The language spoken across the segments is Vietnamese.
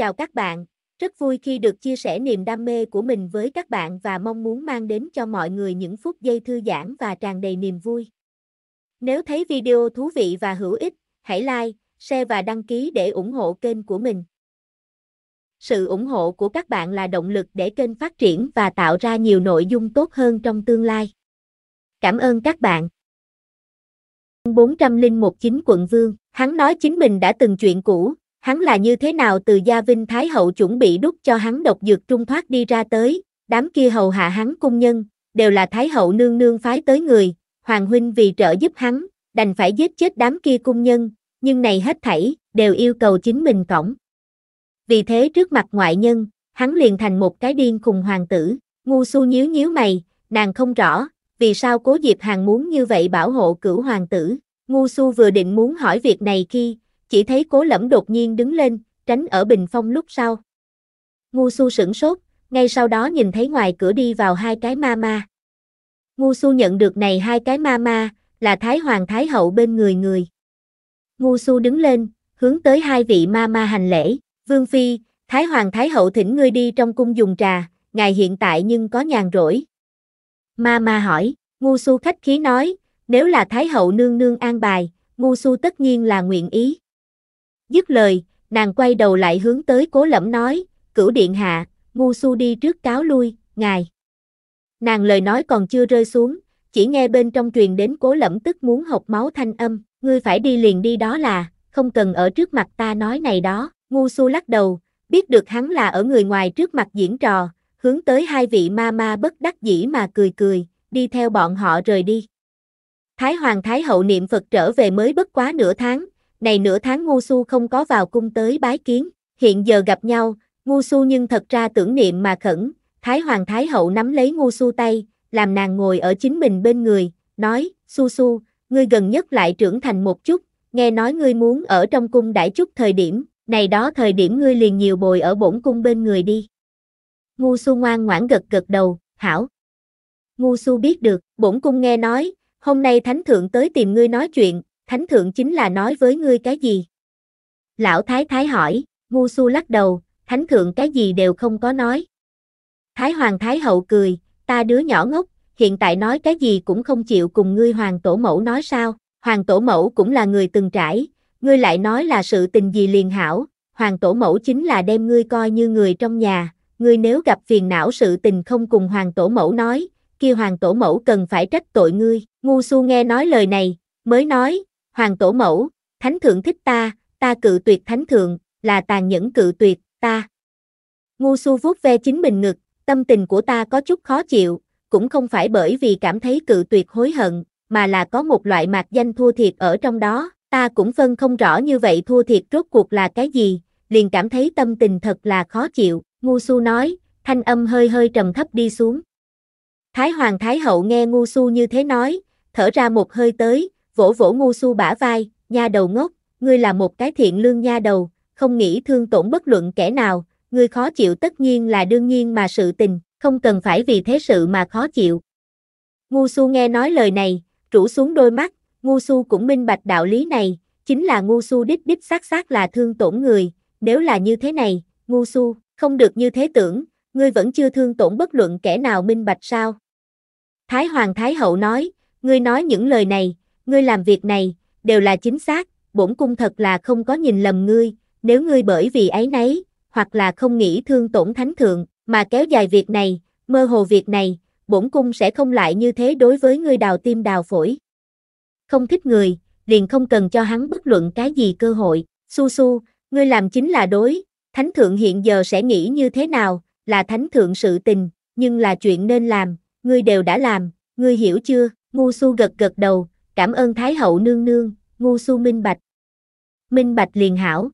Chào các bạn, rất vui khi được chia sẻ niềm đam mê của mình với các bạn và mong muốn mang đến cho mọi người những phút giây thư giãn và tràn đầy niềm vui. Nếu thấy video thú vị và hữu ích, hãy like, share và đăng ký để ủng hộ kênh của mình. Sự ủng hộ của các bạn là động lực để kênh phát triển và tạo ra nhiều nội dung tốt hơn trong tương lai. Cảm ơn các bạn. 401 chính quận Vương, hắn nói chính mình đã từng chuyện cũ, Hắn là như thế nào từ gia vinh thái hậu chuẩn bị đúc cho hắn độc dược trung thoát đi ra tới, đám kia hầu hạ hắn cung nhân, đều là thái hậu nương nương phái tới người, hoàng huynh vì trợ giúp hắn, đành phải giết chết đám kia cung nhân, nhưng này hết thảy, đều yêu cầu chính mình cổng. Vì thế trước mặt ngoại nhân, hắn liền thành một cái điên cùng hoàng tử, ngu su nhíu nhíu mày, nàng không rõ, vì sao cố diệp hàng muốn như vậy bảo hộ cửu hoàng tử, ngu su vừa định muốn hỏi việc này khi, chỉ thấy cố lẫm đột nhiên đứng lên, tránh ở bình phong lúc sau. Ngu su sửng sốt, ngay sau đó nhìn thấy ngoài cửa đi vào hai cái ma ma. Ngu su nhận được này hai cái ma ma, là Thái Hoàng Thái Hậu bên người người. Ngu su đứng lên, hướng tới hai vị ma ma hành lễ, Vương Phi, Thái Hoàng Thái Hậu thỉnh ngươi đi trong cung dùng trà, ngài hiện tại nhưng có nhàn rỗi. Ma ma hỏi, ngu su khách khí nói, nếu là Thái Hậu nương nương an bài, ngu su tất nhiên là nguyện ý. Dứt lời, nàng quay đầu lại hướng tới cố lẫm nói, cửu điện hạ, ngu su đi trước cáo lui, ngài. Nàng lời nói còn chưa rơi xuống, chỉ nghe bên trong truyền đến cố lẫm tức muốn hộc máu thanh âm, ngươi phải đi liền đi đó là, không cần ở trước mặt ta nói này đó, ngu su lắc đầu, biết được hắn là ở người ngoài trước mặt diễn trò, hướng tới hai vị ma ma bất đắc dĩ mà cười cười, đi theo bọn họ rời đi. Thái Hoàng Thái Hậu niệm Phật trở về mới bất quá nửa tháng, này nửa tháng ngu su không có vào cung tới bái kiến, hiện giờ gặp nhau, ngu su nhưng thật ra tưởng niệm mà khẩn, Thái Hoàng Thái Hậu nắm lấy ngu su tay, làm nàng ngồi ở chính mình bên người, nói, su su, ngươi gần nhất lại trưởng thành một chút, nghe nói ngươi muốn ở trong cung đãi chút thời điểm, này đó thời điểm ngươi liền nhiều bồi ở bổn cung bên người đi. Ngu su ngoan ngoãn gật gật đầu, hảo. Ngu su biết được, bổn cung nghe nói, hôm nay thánh thượng tới tìm ngươi nói chuyện, thánh thượng chính là nói với ngươi cái gì? Lão thái thái hỏi, ngu su lắc đầu, thánh thượng cái gì đều không có nói. Thái hoàng thái hậu cười, ta đứa nhỏ ngốc, hiện tại nói cái gì cũng không chịu cùng ngươi hoàng tổ mẫu nói sao, hoàng tổ mẫu cũng là người từng trải, ngươi lại nói là sự tình gì liền hảo, hoàng tổ mẫu chính là đem ngươi coi như người trong nhà, ngươi nếu gặp phiền não sự tình không cùng hoàng tổ mẫu nói, kia hoàng tổ mẫu cần phải trách tội ngươi, ngu su nghe nói lời này, mới nói, Hoàng Tổ Mẫu, Thánh Thượng thích ta, ta cự tuyệt Thánh Thượng, là tàn nhẫn cự tuyệt, ta. Ngu su vuốt ve chính mình ngực, tâm tình của ta có chút khó chịu, cũng không phải bởi vì cảm thấy cự tuyệt hối hận, mà là có một loại mạc danh thua thiệt ở trong đó, ta cũng phân không rõ như vậy thua thiệt rốt cuộc là cái gì, liền cảm thấy tâm tình thật là khó chịu, ngu su nói, thanh âm hơi hơi trầm thấp đi xuống. Thái Hoàng Thái Hậu nghe ngu su như thế nói, thở ra một hơi tới, vỗ vỗ ngu su bả vai, nha đầu ngốc, ngươi là một cái thiện lương nha đầu, không nghĩ thương tổn bất luận kẻ nào, ngươi khó chịu tất nhiên là đương nhiên mà sự tình, không cần phải vì thế sự mà khó chịu. Ngu su nghe nói lời này, rủ xuống đôi mắt, ngu su cũng minh bạch đạo lý này, chính là ngu su đích đích xác xác là thương tổn người, nếu là như thế này, ngu su, không được như thế tưởng, ngươi vẫn chưa thương tổn bất luận kẻ nào minh bạch sao. Thái Hoàng Thái Hậu nói, ngươi nói những lời này, ngươi làm việc này, đều là chính xác, bổn cung thật là không có nhìn lầm ngươi, nếu ngươi bởi vì ấy nấy, hoặc là không nghĩ thương tổn thánh thượng, mà kéo dài việc này, mơ hồ việc này, bổn cung sẽ không lại như thế đối với ngươi đào tim đào phổi. Không thích người, liền không cần cho hắn bất luận cái gì cơ hội, su su, ngươi làm chính là đối, thánh thượng hiện giờ sẽ nghĩ như thế nào, là thánh thượng sự tình, nhưng là chuyện nên làm, ngươi đều đã làm, ngươi hiểu chưa, ngu su gật gật đầu, cảm ơn Thái hậu nương nương, ngu su minh bạch. Minh bạch liền hảo.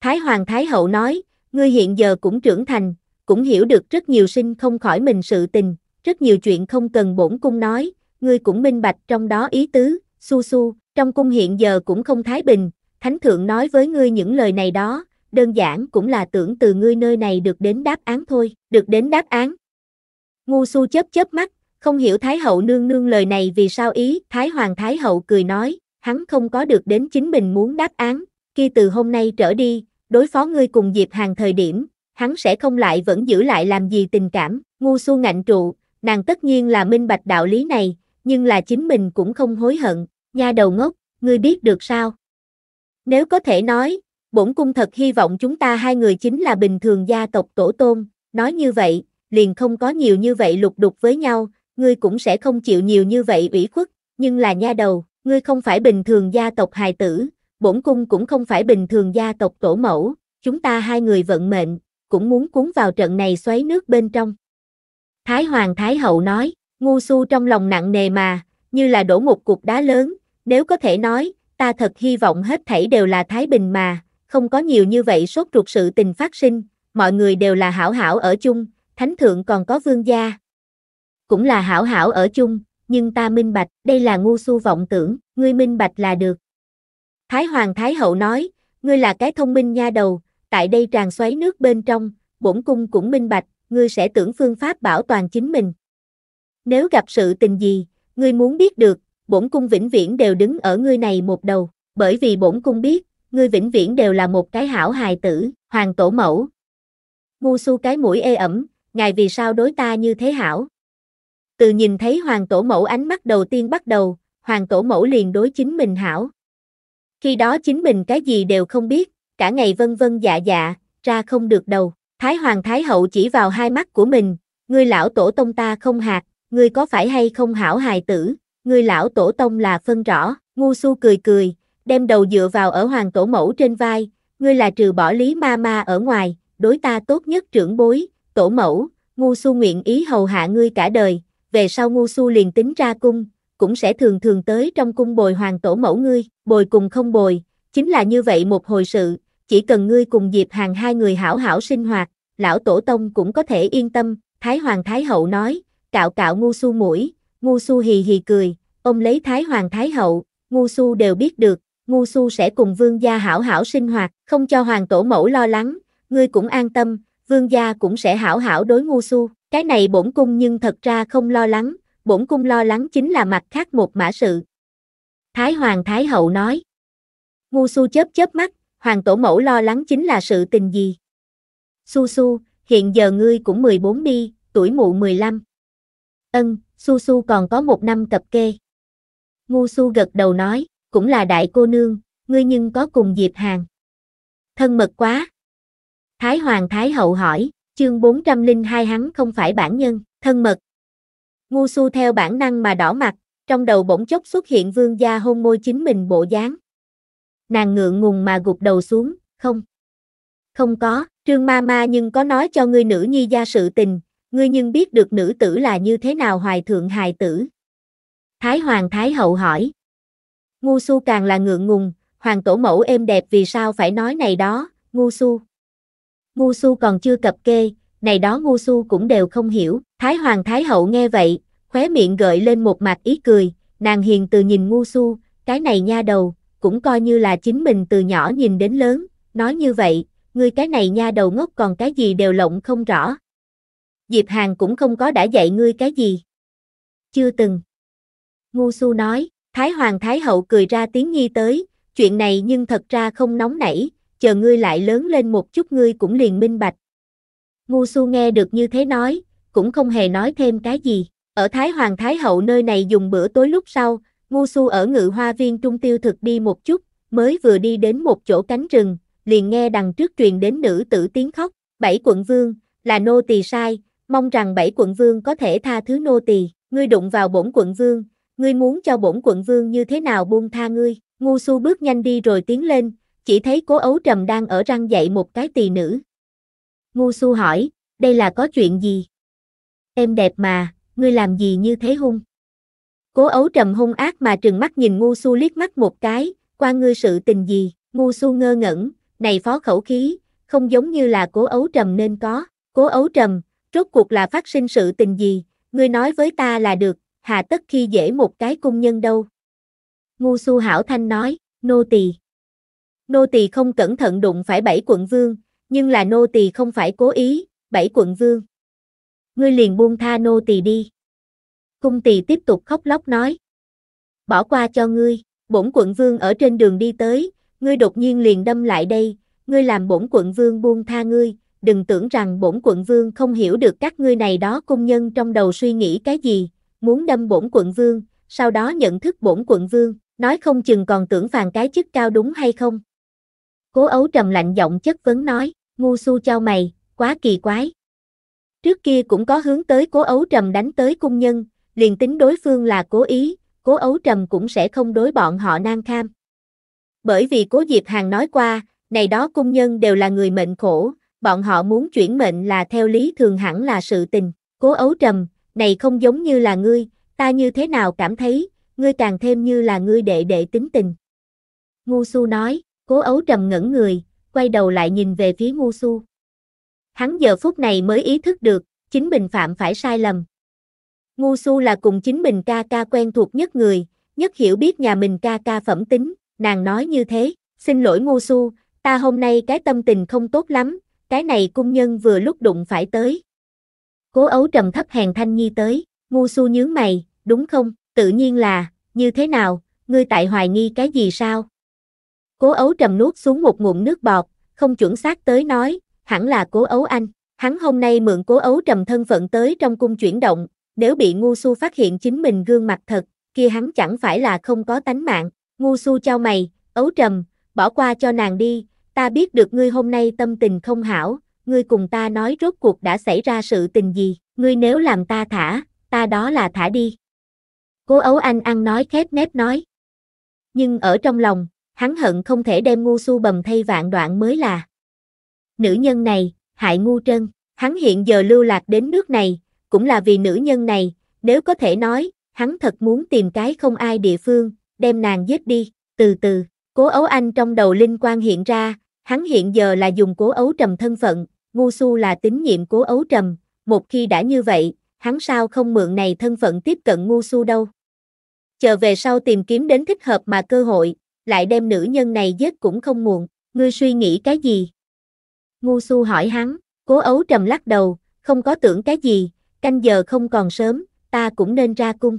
Thái hoàng Thái hậu nói, ngươi hiện giờ cũng trưởng thành, cũng hiểu được rất nhiều sinh không khỏi mình sự tình, rất nhiều chuyện không cần bổn cung nói, ngươi cũng minh bạch trong đó ý tứ, su su, trong cung hiện giờ cũng không thái bình, thánh thượng nói với ngươi những lời này đó, đơn giản cũng là tưởng từ ngươi nơi này được đến đáp án thôi, được đến đáp án. Ngu su chớp chớp mắt, không hiểu Thái hậu nương nương lời này vì sao ý, Thái hoàng Thái hậu cười nói, hắn không có được đến chính mình muốn đáp án, khi từ hôm nay trở đi, đối phó ngươi cùng dịp Hàng thời điểm, hắn sẽ không lại vẫn giữ lại làm gì tình cảm, ngu xu ngạnh trụ, nàng tất nhiên là minh bạch đạo lý này, nhưng là chính mình cũng không hối hận, nha đầu ngốc, ngươi biết được sao? Nếu có thể nói, bổn cung thật hy vọng chúng ta hai người chính là bình thường gia tộc tổ tôn, nói như vậy, liền không có nhiều như vậy lục đục với nhau, ngươi cũng sẽ không chịu nhiều như vậy ủy khuất, nhưng là nha đầu, ngươi không phải bình thường gia tộc hài tử, bổn cung cũng không phải bình thường gia tộc tổ mẫu, chúng ta hai người vận mệnh, cũng muốn cuốn vào trận này xoáy nước bên trong. Thái Hoàng Thái Hậu nói, ngu su trong lòng nặng nề mà, như là đổ một cục đá lớn, nếu có thể nói, ta thật hy vọng hết thảy đều là Thái Bình mà, không có nhiều như vậy sốt ruột sự tình phát sinh, mọi người đều là hảo hảo ở chung, thánh thượng còn có vương gia, cũng là hảo hảo ở chung, nhưng ta minh bạch, đây là ngu su vọng tưởng, ngươi minh bạch là được. Thái Hoàng Thái Hậu nói, ngươi là cái thông minh nha đầu, tại đây tràn xoáy nước bên trong, bổn cung cũng minh bạch, ngươi sẽ tưởng phương pháp bảo toàn chính mình. Nếu gặp sự tình gì, ngươi muốn biết được, bổn cung vĩnh viễn đều đứng ở ngươi này một đầu, bởi vì bổn cung biết, ngươi vĩnh viễn đều là một cái hảo hài tử, hoàng tổ mẫu. Ngu su cái mũi ê ẩm, ngài vì sao đối ta như thế hảo? Từ nhìn thấy hoàng tổ mẫu ánh mắt đầu tiên bắt đầu, hoàng tổ mẫu liền đối chính mình hảo. Khi đó chính mình cái gì đều không biết, cả ngày vân vân dạ dạ, ra không được đầu. Thái hoàng thái hậu chỉ vào hai mắt của mình, ngươi lão tổ tông ta không hạt, ngươi có phải hay không hảo hài tử, ngươi lão tổ tông là phân rõ, ngu su cười cười, đem đầu dựa vào ở hoàng tổ mẫu trên vai, ngươi là trừ bỏ lý ma ma ở ngoài, đối ta tốt nhất trưởng bối, tổ mẫu, ngu su nguyện ý hầu hạ ngươi cả đời, về sau ngu su liền tính ra cung, cũng sẽ thường thường tới trong cung bồi hoàng tổ mẫu ngươi, bồi cùng không bồi, chính là như vậy một hồi sự, chỉ cần ngươi cùng Diệp Hàng hai người hảo hảo sinh hoạt, lão tổ tông cũng có thể yên tâm, Thái Hoàng Thái Hậu nói, cạo cạo ngu su mũi, ngu su hì hì cười, ông lấy Thái Hoàng Thái Hậu, ngu su đều biết được, ngu su sẽ cùng vương gia hảo hảo sinh hoạt, không cho hoàng tổ mẫu lo lắng, ngươi cũng an tâm, vương gia cũng sẽ hảo hảo đối ngu su. Cái này bổn cung nhưng thật ra không lo lắng, bổn cung lo lắng chính là mặt khác một mã sự. Thái Hoàng Thái Hậu nói. Ngu su chớp chớp mắt, Hoàng Tổ Mẫu lo lắng chính là sự tình gì? Su su, hiện giờ ngươi cũng 14 đi, tuổi mụ 15. Ân, su su còn có một năm cập kê. Ngu su gật đầu nói, cũng là đại cô nương, ngươi nhưng có cùng dịp hàng. Thân mật quá. Thái Hoàng Thái Hậu hỏi, Chương 402 hắn không phải bản nhân, thân mật. Ngu su theo bản năng mà đỏ mặt, trong đầu bỗng chốc xuất hiện vương gia hôn môi chính mình bộ dáng. Nàng ngượng ngùng mà gục đầu xuống, không. Không có, trương ma ma nhưng có nói cho ngươi nữ nhi gia sự tình, ngươi nhưng biết được nữ tử là như thế nào hoài thượng hài tử. Thái hoàng thái hậu hỏi. Ngu su càng là ngượng ngùng, hoàng tổ mẫu êm đẹp vì sao phải nói này đó, ngu su ngu su còn chưa cập kê, này đó ngu su cũng đều không hiểu. Thái Hoàng Thái Hậu nghe vậy, khóe miệng gợi lên một mặt ý cười, nàng hiền từ nhìn ngu su, cái này nha đầu, cũng coi như là chính mình từ nhỏ nhìn đến lớn, nói như vậy, ngươi cái này nha đầu ngốc còn cái gì đều lộng không rõ. Diệp Hàng cũng không có đã dạy ngươi cái gì. Chưa từng. Ngu su nói, Thái Hoàng Thái Hậu cười ra tiếng nghi tới, chuyện này nhưng thật ra không nóng nảy, chờ ngươi lại lớn lên một chút ngươi cũng liền minh bạch. Ngu su nghe được như thế nói, cũng không hề nói thêm cái gì. Ở Thái Hoàng Thái Hậu nơi này dùng bữa tối lúc sau, Ngu su ở ngự hoa viên trung tiêu thực đi một chút, mới vừa đi đến một chỗ cánh rừng, liền nghe đằng trước truyền đến nữ tử tiếng khóc, bảy quận vương, là nô tỳ sai, mong rằng bảy quận vương có thể tha thứ nô tỳ, ngươi đụng vào bổn quận vương, ngươi muốn cho bổn quận vương như thế nào buông tha ngươi, ngu su bước nhanh đi rồi tiến lên, chỉ thấy cố ấu trầm đang ở răng dạy một cái tỳ nữ. Ngu su hỏi, đây là có chuyện gì? Em đẹp mà, ngươi làm gì như thế hung? Cố ấu trầm hung ác mà trừng mắt nhìn ngu su liếc mắt một cái, qua ngươi sự tình gì, ngu su ngơ ngẩn, này phó khẩu khí, không giống như là cố ấu trầm nên có, cố ấu trầm, rốt cuộc là phát sinh sự tình gì, ngươi nói với ta là được, hà tất khi dễ một cái cung nhân đâu. Ngu su hảo thanh nói, nô tỳ Nô tỳ không cẩn thận đụng phải bảy quận vương, nhưng là nô tỳ không phải cố ý, bảy quận vương. Ngươi liền buông tha nô tỳ đi. Cung tỳ tiếp tục khóc lóc nói. Bỏ qua cho ngươi, bổn quận vương ở trên đường đi tới, ngươi đột nhiên liền đâm lại đây, ngươi làm bổn quận vương buông tha ngươi, đừng tưởng rằng bổn quận vương không hiểu được các ngươi này đó cung nhân trong đầu suy nghĩ cái gì, muốn đâm bổn quận vương, sau đó nhận thức bổn quận vương, nói không chừng còn tưởng phàn cái chức cao đúng hay không. Cố ấu trầm lạnh giọng chất vấn nói, ngu su trao mày, quá kỳ quái. Trước kia cũng có hướng tới cố ấu trầm đánh tới cung nhân, liền tính đối phương là cố ý, cố ấu trầm cũng sẽ không đối bọn họ nan kham. Bởi vì cố Diệp Hàng nói qua, này đó cung nhân đều là người mệnh khổ, bọn họ muốn chuyển mệnh là theo lý thường hẳn là sự tình. Cố ấu trầm, này không giống như là ngươi, ta như thế nào cảm thấy, ngươi càng thêm như là ngươi đệ đệ tính tình. Ngu su nói, Cố ấu trầm ngẩn người, quay đầu lại nhìn về phía ngu su. Hắn giờ phút này mới ý thức được, chính mình phạm phải sai lầm. Ngu su là cùng chính mình ca ca quen thuộc nhất người, nhất hiểu biết nhà mình ca ca phẩm tính, nàng nói như thế, xin lỗi ngu su, ta hôm nay cái tâm tình không tốt lắm, cái này cung nhân vừa lúc đụng phải tới. Cố ấu trầm thấp hèn thanh nhi tới, ngu su nhướng mày, đúng không, tự nhiên là, như thế nào, ngươi tại hoài nghi cái gì sao? Cố ấu trầm nuốt xuống một ngụm nước bọt, không chuẩn xác tới nói, hẳn là cố ấu anh. Hắn hôm nay mượn cố ấu trầm thân phận tới trong cung chuyển động, nếu bị ngu su phát hiện chính mình gương mặt thật, kia hắn chẳng phải là không có tánh mạng. Ngu su trao mày, ấu trầm, bỏ qua cho nàng đi, ta biết được ngươi hôm nay tâm tình không hảo, ngươi cùng ta nói rốt cuộc đã xảy ra sự tình gì, ngươi nếu làm ta thả, ta đó là thả đi. Cố ấu anh ăn nói khép nép nói. Nhưng ở trong lòng, hắn hận không thể đem ngu su bầm thay vạn đoạn mới là. Nữ nhân này, hại ngu trân, hắn hiện giờ lưu lạc đến nước này, cũng là vì nữ nhân này, nếu có thể nói, hắn thật muốn tìm cái không ai địa phương, đem nàng giết đi, từ từ, cố ấu anh trong đầu linh quan hiện ra, hắn hiện giờ là dùng cố ấu trầm thân phận, ngu su là tín nhiệm cố ấu trầm, một khi đã như vậy, hắn sao không mượn này thân phận tiếp cận ngu su đâu chờ về sau tìm kiếm đến thích hợp mà cơ hội, lại đem nữ nhân này giết cũng không muộn, ngươi suy nghĩ cái gì? Ngu su hỏi hắn, cố ấu trầm lắc đầu, không có tưởng cái gì, canh giờ không còn sớm, ta cũng nên ra cung.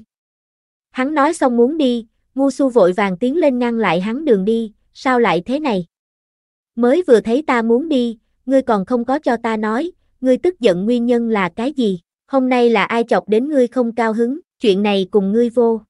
Hắn nói xong muốn đi, ngu su vội vàng tiến lên ngăn lại hắn đường đi, sao lại thế này? Mới vừa thấy ta muốn đi, ngươi còn không có cho ta nói, ngươi tức giận nguyên nhân là cái gì? Hôm nay là ai chọc đến ngươi không cao hứng, chuyện này cùng ngươi vô.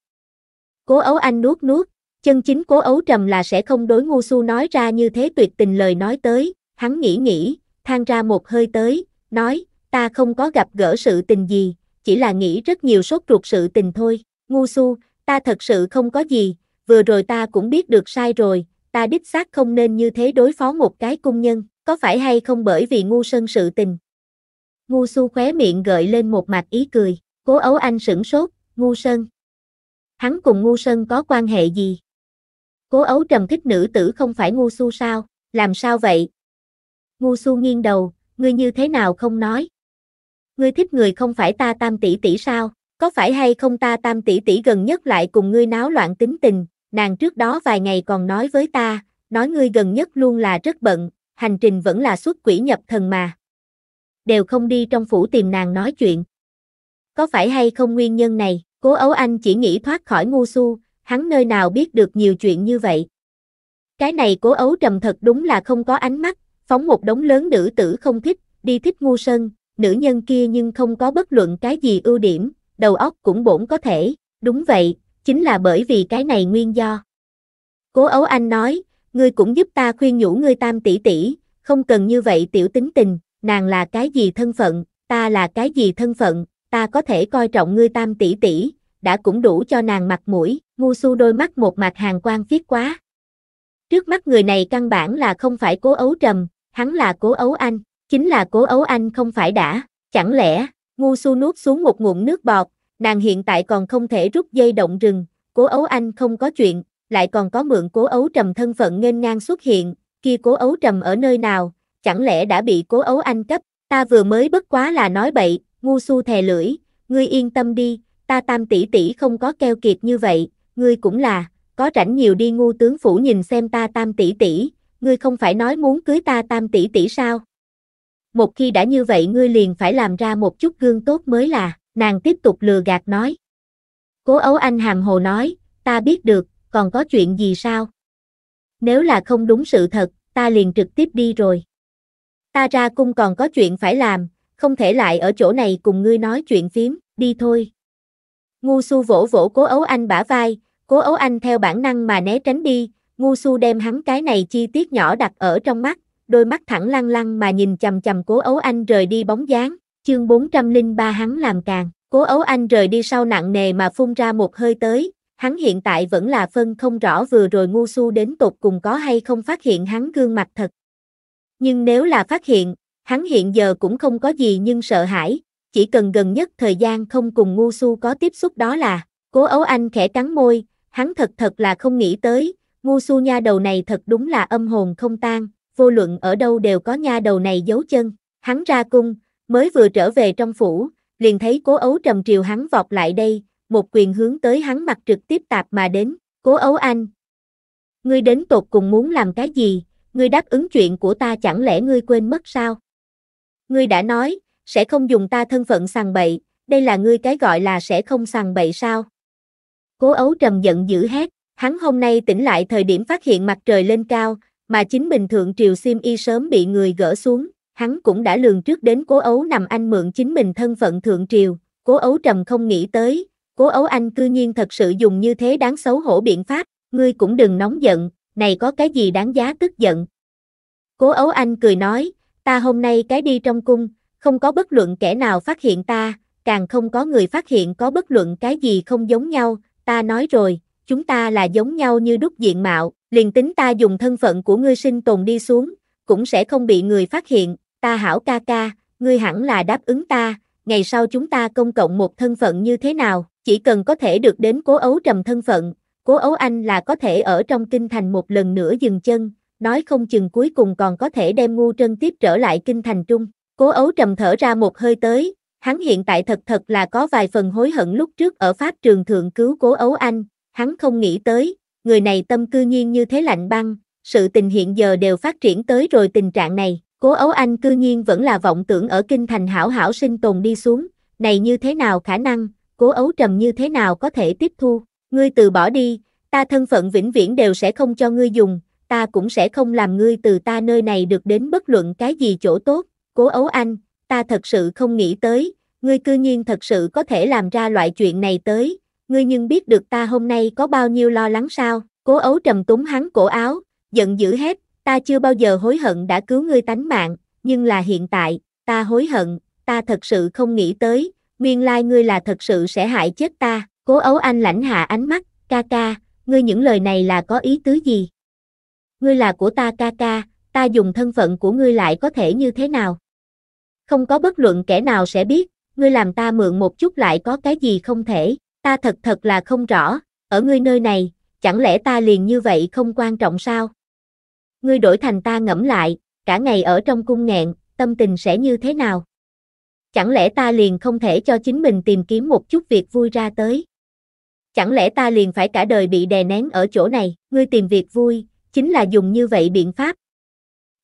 Cố ấu anh nuốt nuốt, Chân chính cố ấu trầm là sẽ không đối ngu su nói ra như thế tuyệt tình lời nói tới, hắn nghĩ nghĩ, than ra một hơi tới, nói, ta không có gặp gỡ sự tình gì, chỉ là nghĩ rất nhiều sốt ruột sự tình thôi, ngu su, ta thật sự không có gì, vừa rồi ta cũng biết được sai rồi, ta đích xác không nên như thế đối phó một cái cung nhân, có phải hay không bởi vì ngu sơn sự tình. Ngu su khóe miệng gợi lên một mặt ý cười, cố ấu anh sửng sốt, ngu sơn. Hắn cùng ngu sơn có quan hệ gì? Cố ấu trầm thích nữ tử không phải ngu su sao, làm sao vậy? Ngu su nghiêng đầu, ngươi như thế nào không nói? Ngươi thích người không phải ta tam tỷ tỷ sao, có phải hay không ta tam tỷ tỷ gần nhất lại cùng ngươi náo loạn tính tình, nàng trước đó vài ngày còn nói với ta, nói ngươi gần nhất luôn là rất bận, hành trình vẫn là xuất quỷ nhập thần mà. Đều không đi trong phủ tìm nàng nói chuyện. Có phải hay không nguyên nhân này, cố ấu anh chỉ nghĩ thoát khỏi ngu su, hắn nơi nào biết được nhiều chuyện như vậy. Cái này cố ấu trầm thật đúng là không có ánh mắt, phóng một đống lớn nữ tử không thích, đi thích ngu sơn, nữ nhân kia nhưng không có bất luận cái gì ưu điểm, đầu óc cũng bổn có thể, đúng vậy, chính là bởi vì cái này nguyên do. Cố ấu anh nói, ngươi cũng giúp ta khuyên nhủ ngươi tam tỷ tỷ, không cần như vậy tiểu tính tình, nàng là cái gì thân phận, ta là cái gì thân phận, ta có thể coi trọng ngươi tam tỷ tỷ, đã cũng đủ cho nàng mặt mũi, ngu su đôi mắt một mặt hàng quan viết quá. Trước mắt người này căn bản là không phải cố ấu trầm, hắn là cố ấu anh, chính là cố ấu anh không phải đã, chẳng lẽ, ngu su nuốt xuống một ngụm nước bọt, nàng hiện tại còn không thể rút dây động rừng, cố ấu anh không có chuyện, lại còn có mượn cố ấu trầm thân phận nghênh ngang xuất hiện, kia cố ấu trầm ở nơi nào, chẳng lẽ đã bị cố ấu anh cấp, ta vừa mới bất quá là nói bậy, ngu su thè lưỡi, ngươi yên tâm đi, ta tam tỷ tỷ không có keo kiệt như vậy, ngươi cũng là, có rảnh nhiều đi ngu tướng phủ nhìn xem ta tam tỷ tỷ, ngươi không phải nói muốn cưới ta tam tỷ tỷ sao? Một khi đã như vậy ngươi liền phải làm ra một chút gương tốt mới là, nàng tiếp tục lừa gạt nói. Cố ấu anh hàm hồ nói, ta biết được, còn có chuyện gì sao? Nếu là không đúng sự thật, ta liền trực tiếp đi rồi. Ta ra cung còn có chuyện phải làm, không thể lại ở chỗ này cùng ngươi nói chuyện phím, đi thôi. Ngu su vỗ vỗ cố ấu anh bả vai, cố ấu anh theo bản năng mà né tránh đi, ngu su đem hắn cái này chi tiết nhỏ đặt ở trong mắt, đôi mắt thẳng lăng lăng mà nhìn chầm chầm cố ấu anh rời đi bóng dáng, chương 403 hắn làm càng, cố ấu anh rời đi sau nặng nề mà phun ra một hơi tới, hắn hiện tại vẫn là phân không rõ vừa rồi ngu su đến tục cùng có hay không phát hiện hắn gương mặt thật. Nhưng nếu là phát hiện, hắn hiện giờ cũng không có gì nhưng sợ hãi, chỉ cần gần nhất thời gian không cùng ngu su có tiếp xúc đó là, cố ấu anh khẽ cắn môi, hắn thật thật là không nghĩ tới, ngu su nha đầu này thật đúng là âm hồn không tan, vô luận ở đâu đều có nha đầu này giấu chân, hắn ra cung, mới vừa trở về trong phủ, liền thấy cố ấu trầm triều hắn vọt lại đây, một quyền hướng tới hắn mặt trực tiếp tạp mà đến, cố ấu anh. Ngươi đến tột cùng muốn làm cái gì, ngươi đáp ứng chuyện của ta chẳng lẽ ngươi quên mất sao? Ngươi đã nói, sẽ không dùng ta thân phận sàng bậy, đây là ngươi cái gọi là sẽ không sàng bậy sao. Cố ấu trầm giận dữ hét, hắn hôm nay tỉnh lại thời điểm phát hiện mặt trời lên cao, mà chính bình thượng triều sim y sớm bị người gỡ xuống, hắn cũng đã lường trước đến cố ấu nằm anh mượn chính mình thân phận thượng triều, cố ấu trầm không nghĩ tới, cố ấu anh cư nhiên thật sự dùng như thế đáng xấu hổ biện pháp, ngươi cũng đừng nóng giận, này có cái gì đáng giá tức giận. Cố ấu anh cười nói, ta hôm nay cái đi trong cung, không có bất luận kẻ nào phát hiện ta, càng không có người phát hiện có bất luận cái gì không giống nhau, ta nói rồi, chúng ta là giống nhau như đúc diện mạo, liền tính ta dùng thân phận của ngươi sinh tồn đi xuống, cũng sẽ không bị người phát hiện, ta hảo ca ca, ngươi hẳn là đáp ứng ta, ngày sau chúng ta công cộng một thân phận như thế nào, chỉ cần có thể được đến cố ấu trầm thân phận, cố ấu anh là có thể ở trong kinh thành một lần nữa dừng chân, nói không chừng cuối cùng còn có thể đem ngu trân tiếp trở lại kinh thành trung. Cố ấu trầm thở ra một hơi tới, hắn hiện tại thật thật là có vài phần hối hận lúc trước ở Pháp trường thượng cứu cố ấu anh, hắn không nghĩ tới, người này tâm cư nhiên như thế lạnh băng, sự tình hiện giờ đều phát triển tới rồi tình trạng này, cố ấu anh cư nhiên vẫn là vọng tưởng ở kinh thành hảo hảo sinh tồn đi xuống, này như thế nào khả năng, cố ấu trầm như thế nào có thể tiếp thu, ngươi từ bỏ đi, ta thân phận vĩnh viễn đều sẽ không cho ngươi dùng, ta cũng sẽ không làm ngươi từ ta nơi này được đến bất luận cái gì chỗ tốt, Cố ấu anh, ta thật sự không nghĩ tới, ngươi cư nhiên thật sự có thể làm ra loại chuyện này tới, ngươi nhưng biết được ta hôm nay có bao nhiêu lo lắng sao, cố ấu trầm túng hắn cổ áo, giận dữ hết, ta chưa bao giờ hối hận đã cứu ngươi tánh mạng, nhưng là hiện tại, ta hối hận, ta thật sự không nghĩ tới, nguyên lai ngươi là thật sự sẽ hại chết ta, cố ấu anh lãnh hạ ánh mắt, ca ca, ngươi những lời này là có ý tứ gì? Ngươi là của ta ca ca, ta dùng thân phận của ngươi lại có thể như thế nào? Không có bất luận kẻ nào sẽ biết, ngươi làm ta mượn một chút lại có cái gì không thể, ta thật thật là không rõ, ở ngươi nơi này, chẳng lẽ ta liền như vậy không quan trọng sao? Ngươi đổi thành ta ngẫm lại, cả ngày ở trong cung nghẹn, tâm tình sẽ như thế nào? Chẳng lẽ ta liền không thể cho chính mình tìm kiếm một chút việc vui ra tới? Chẳng lẽ ta liền phải cả đời bị đè nén ở chỗ này, ngươi tìm việc vui, chính là dùng như vậy biện pháp,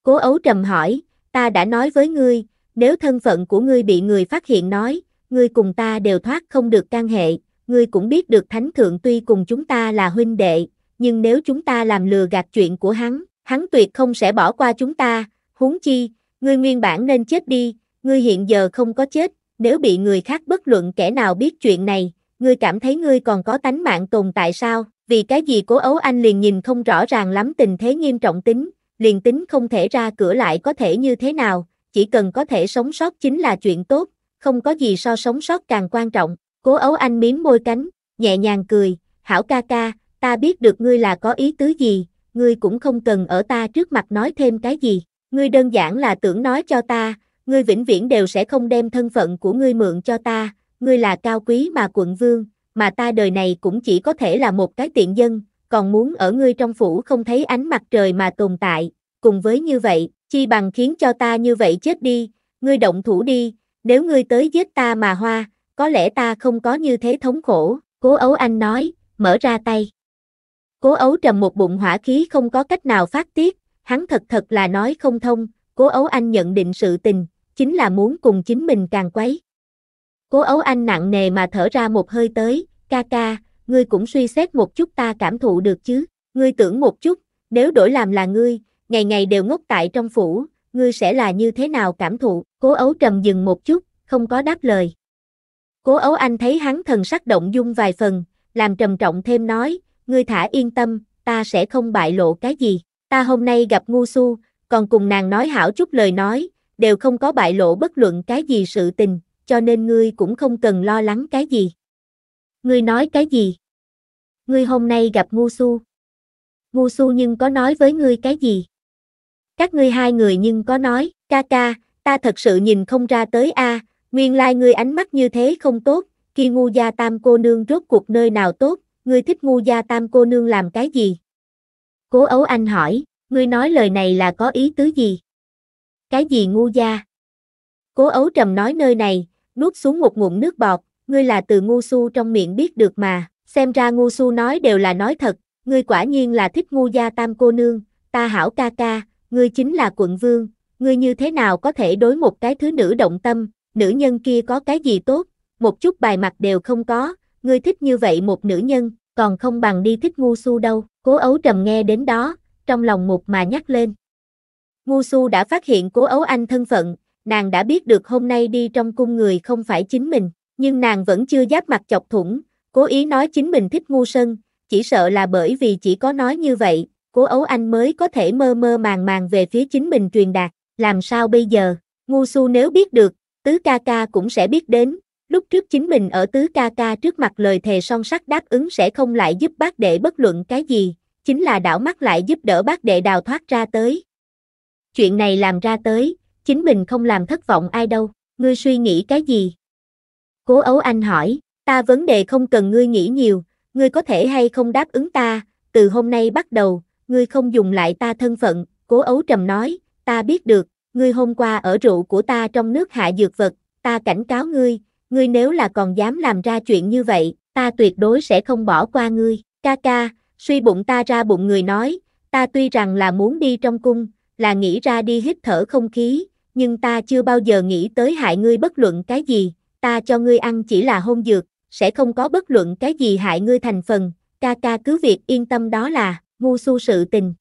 Cố ấu trầm hỏi, ta đã nói với ngươi, nếu thân phận của ngươi bị người phát hiện nói, ngươi cùng ta đều thoát không được can hệ, ngươi cũng biết được thánh thượng tuy cùng chúng ta là huynh đệ, nhưng nếu chúng ta làm lừa gạt chuyện của hắn, hắn tuyệt không sẽ bỏ qua chúng ta, huống chi, ngươi nguyên bản nên chết đi, ngươi hiện giờ không có chết, nếu bị người khác bất luận kẻ nào biết chuyện này, ngươi cảm thấy ngươi còn có tánh mạng tồn tại sao, vì cái gì cố ấu anh liền nhìn không rõ ràng lắm tình thế nghiêm trọng tính, liền tính không thể ra cửa lại có thể như thế nào, chỉ cần có thể sống sót chính là chuyện tốt, không có gì so sống sót càng quan trọng. Cố ấu anh miếm môi cánh, nhẹ nhàng cười, hảo ca ca, ta biết được ngươi là có ý tứ gì, ngươi cũng không cần ở ta trước mặt nói thêm cái gì, ngươi đơn giản là tưởng nói cho ta, ngươi vĩnh viễn đều sẽ không đem thân phận của ngươi mượn cho ta, ngươi là cao quý mà quận vương, mà ta đời này cũng chỉ có thể là một cái tiện dân, còn muốn ở ngươi trong phủ không thấy ánh mặt trời mà tồn tại, cùng với như vậy, chi bằng khiến cho ta như vậy chết đi, ngươi động thủ đi, nếu ngươi tới giết ta mà hoa, có lẽ ta không có như thế thống khổ, cố ấu anh nói, mở ra tay. Cố ấu trầm một bụng hỏa khí không có cách nào phát tiết, hắn thật thật là nói không thông, cố ấu anh nhận định sự tình, chính là muốn cùng chính mình càng quấy. Cố ấu anh nặng nề mà thở ra một hơi tới, ca ca, ngươi cũng suy xét một chút ta cảm thụ được chứ, ngươi tưởng một chút, nếu đổi làm là ngươi, ngày ngày đều ngốc tại trong phủ, ngươi sẽ là như thế nào cảm thụ, cố ấu trầm dừng một chút, không có đáp lời. Cố ấu anh thấy hắn thần sắc động dung vài phần, làm trầm trọng thêm nói, ngươi thả yên tâm, ta sẽ không bại lộ cái gì, ta hôm nay gặp ngu su, còn cùng nàng nói hảo chút lời nói, đều không có bại lộ bất luận cái gì sự tình, cho nên ngươi cũng không cần lo lắng cái gì. Ngươi nói cái gì? Ngươi hôm nay gặp ngu su. Ngu su nhưng có nói với ngươi cái gì? Các ngươi hai người nhưng có nói, ca ca, ta thật sự nhìn không ra tới a, nguyên lai like ngươi ánh mắt như thế không tốt, khi ngu gia tam cô nương rốt cuộc nơi nào tốt, ngươi thích ngu gia tam cô nương làm cái gì? Cố ấu anh hỏi, ngươi nói lời này là có ý tứ gì? Cái gì ngu gia? Cố ấu trầm nói nơi này, nuốt xuống một ngụm nước bọt, ngươi là từ ngu su trong miệng biết được mà, xem ra ngu su nói đều là nói thật, ngươi quả nhiên là thích ngu gia tam cô nương, ta hảo ca ca, ngươi chính là quận vương, ngươi như thế nào có thể đối một cái thứ nữ động tâm, nữ nhân kia có cái gì tốt, một chút bài mặt đều không có, ngươi thích như vậy một nữ nhân, còn không bằng đi thích ngu su đâu, cố ấu trầm nghe đến đó, trong lòng một mà nhắc lên. Ngu su đã phát hiện cố ấu anh thân phận, nàng đã biết được hôm nay đi trong cung người không phải chính mình nhưng nàng vẫn chưa giáp mặt chọc thủng, cố ý nói chính mình thích ngu sân, chỉ sợ là bởi vì chỉ có nói như vậy, cố ấu anh mới có thể mơ mơ màng màng về phía chính mình truyền đạt, làm sao bây giờ, ngu su nếu biết được, tứ ca ca cũng sẽ biết đến, lúc trước chính mình ở tứ ca ca trước mặt lời thề son sắt đáp ứng sẽ không lại giúp bác đệ bất luận cái gì, chính là đảo mắt lại giúp đỡ bác đệ đào thoát ra tới. Chuyện này làm ra tới, chính mình không làm thất vọng ai đâu, ngươi suy nghĩ cái gì, Cố Ấu Anh hỏi, ta vấn đề không cần ngươi nghĩ nhiều, ngươi có thể hay không đáp ứng ta, từ hôm nay bắt đầu, ngươi không dùng lại ta thân phận, Cố Ấu Trầm nói, ta biết được, ngươi hôm qua ở rượu của ta trong nước hạ dược vật, ta cảnh cáo ngươi, ngươi nếu là còn dám làm ra chuyện như vậy, ta tuyệt đối sẽ không bỏ qua ngươi, ca ca, suy bụng ta ra bụng người nói, ta tuy rằng là muốn đi trong cung, là nghĩ ra đi hít thở không khí, nhưng ta chưa bao giờ nghĩ tới hại ngươi bất luận cái gì, ta cho ngươi ăn chỉ là hôn dược, sẽ không có bất luận cái gì hại ngươi thành phần, ca ca cứ việc yên tâm đó là, ngu su sự tình.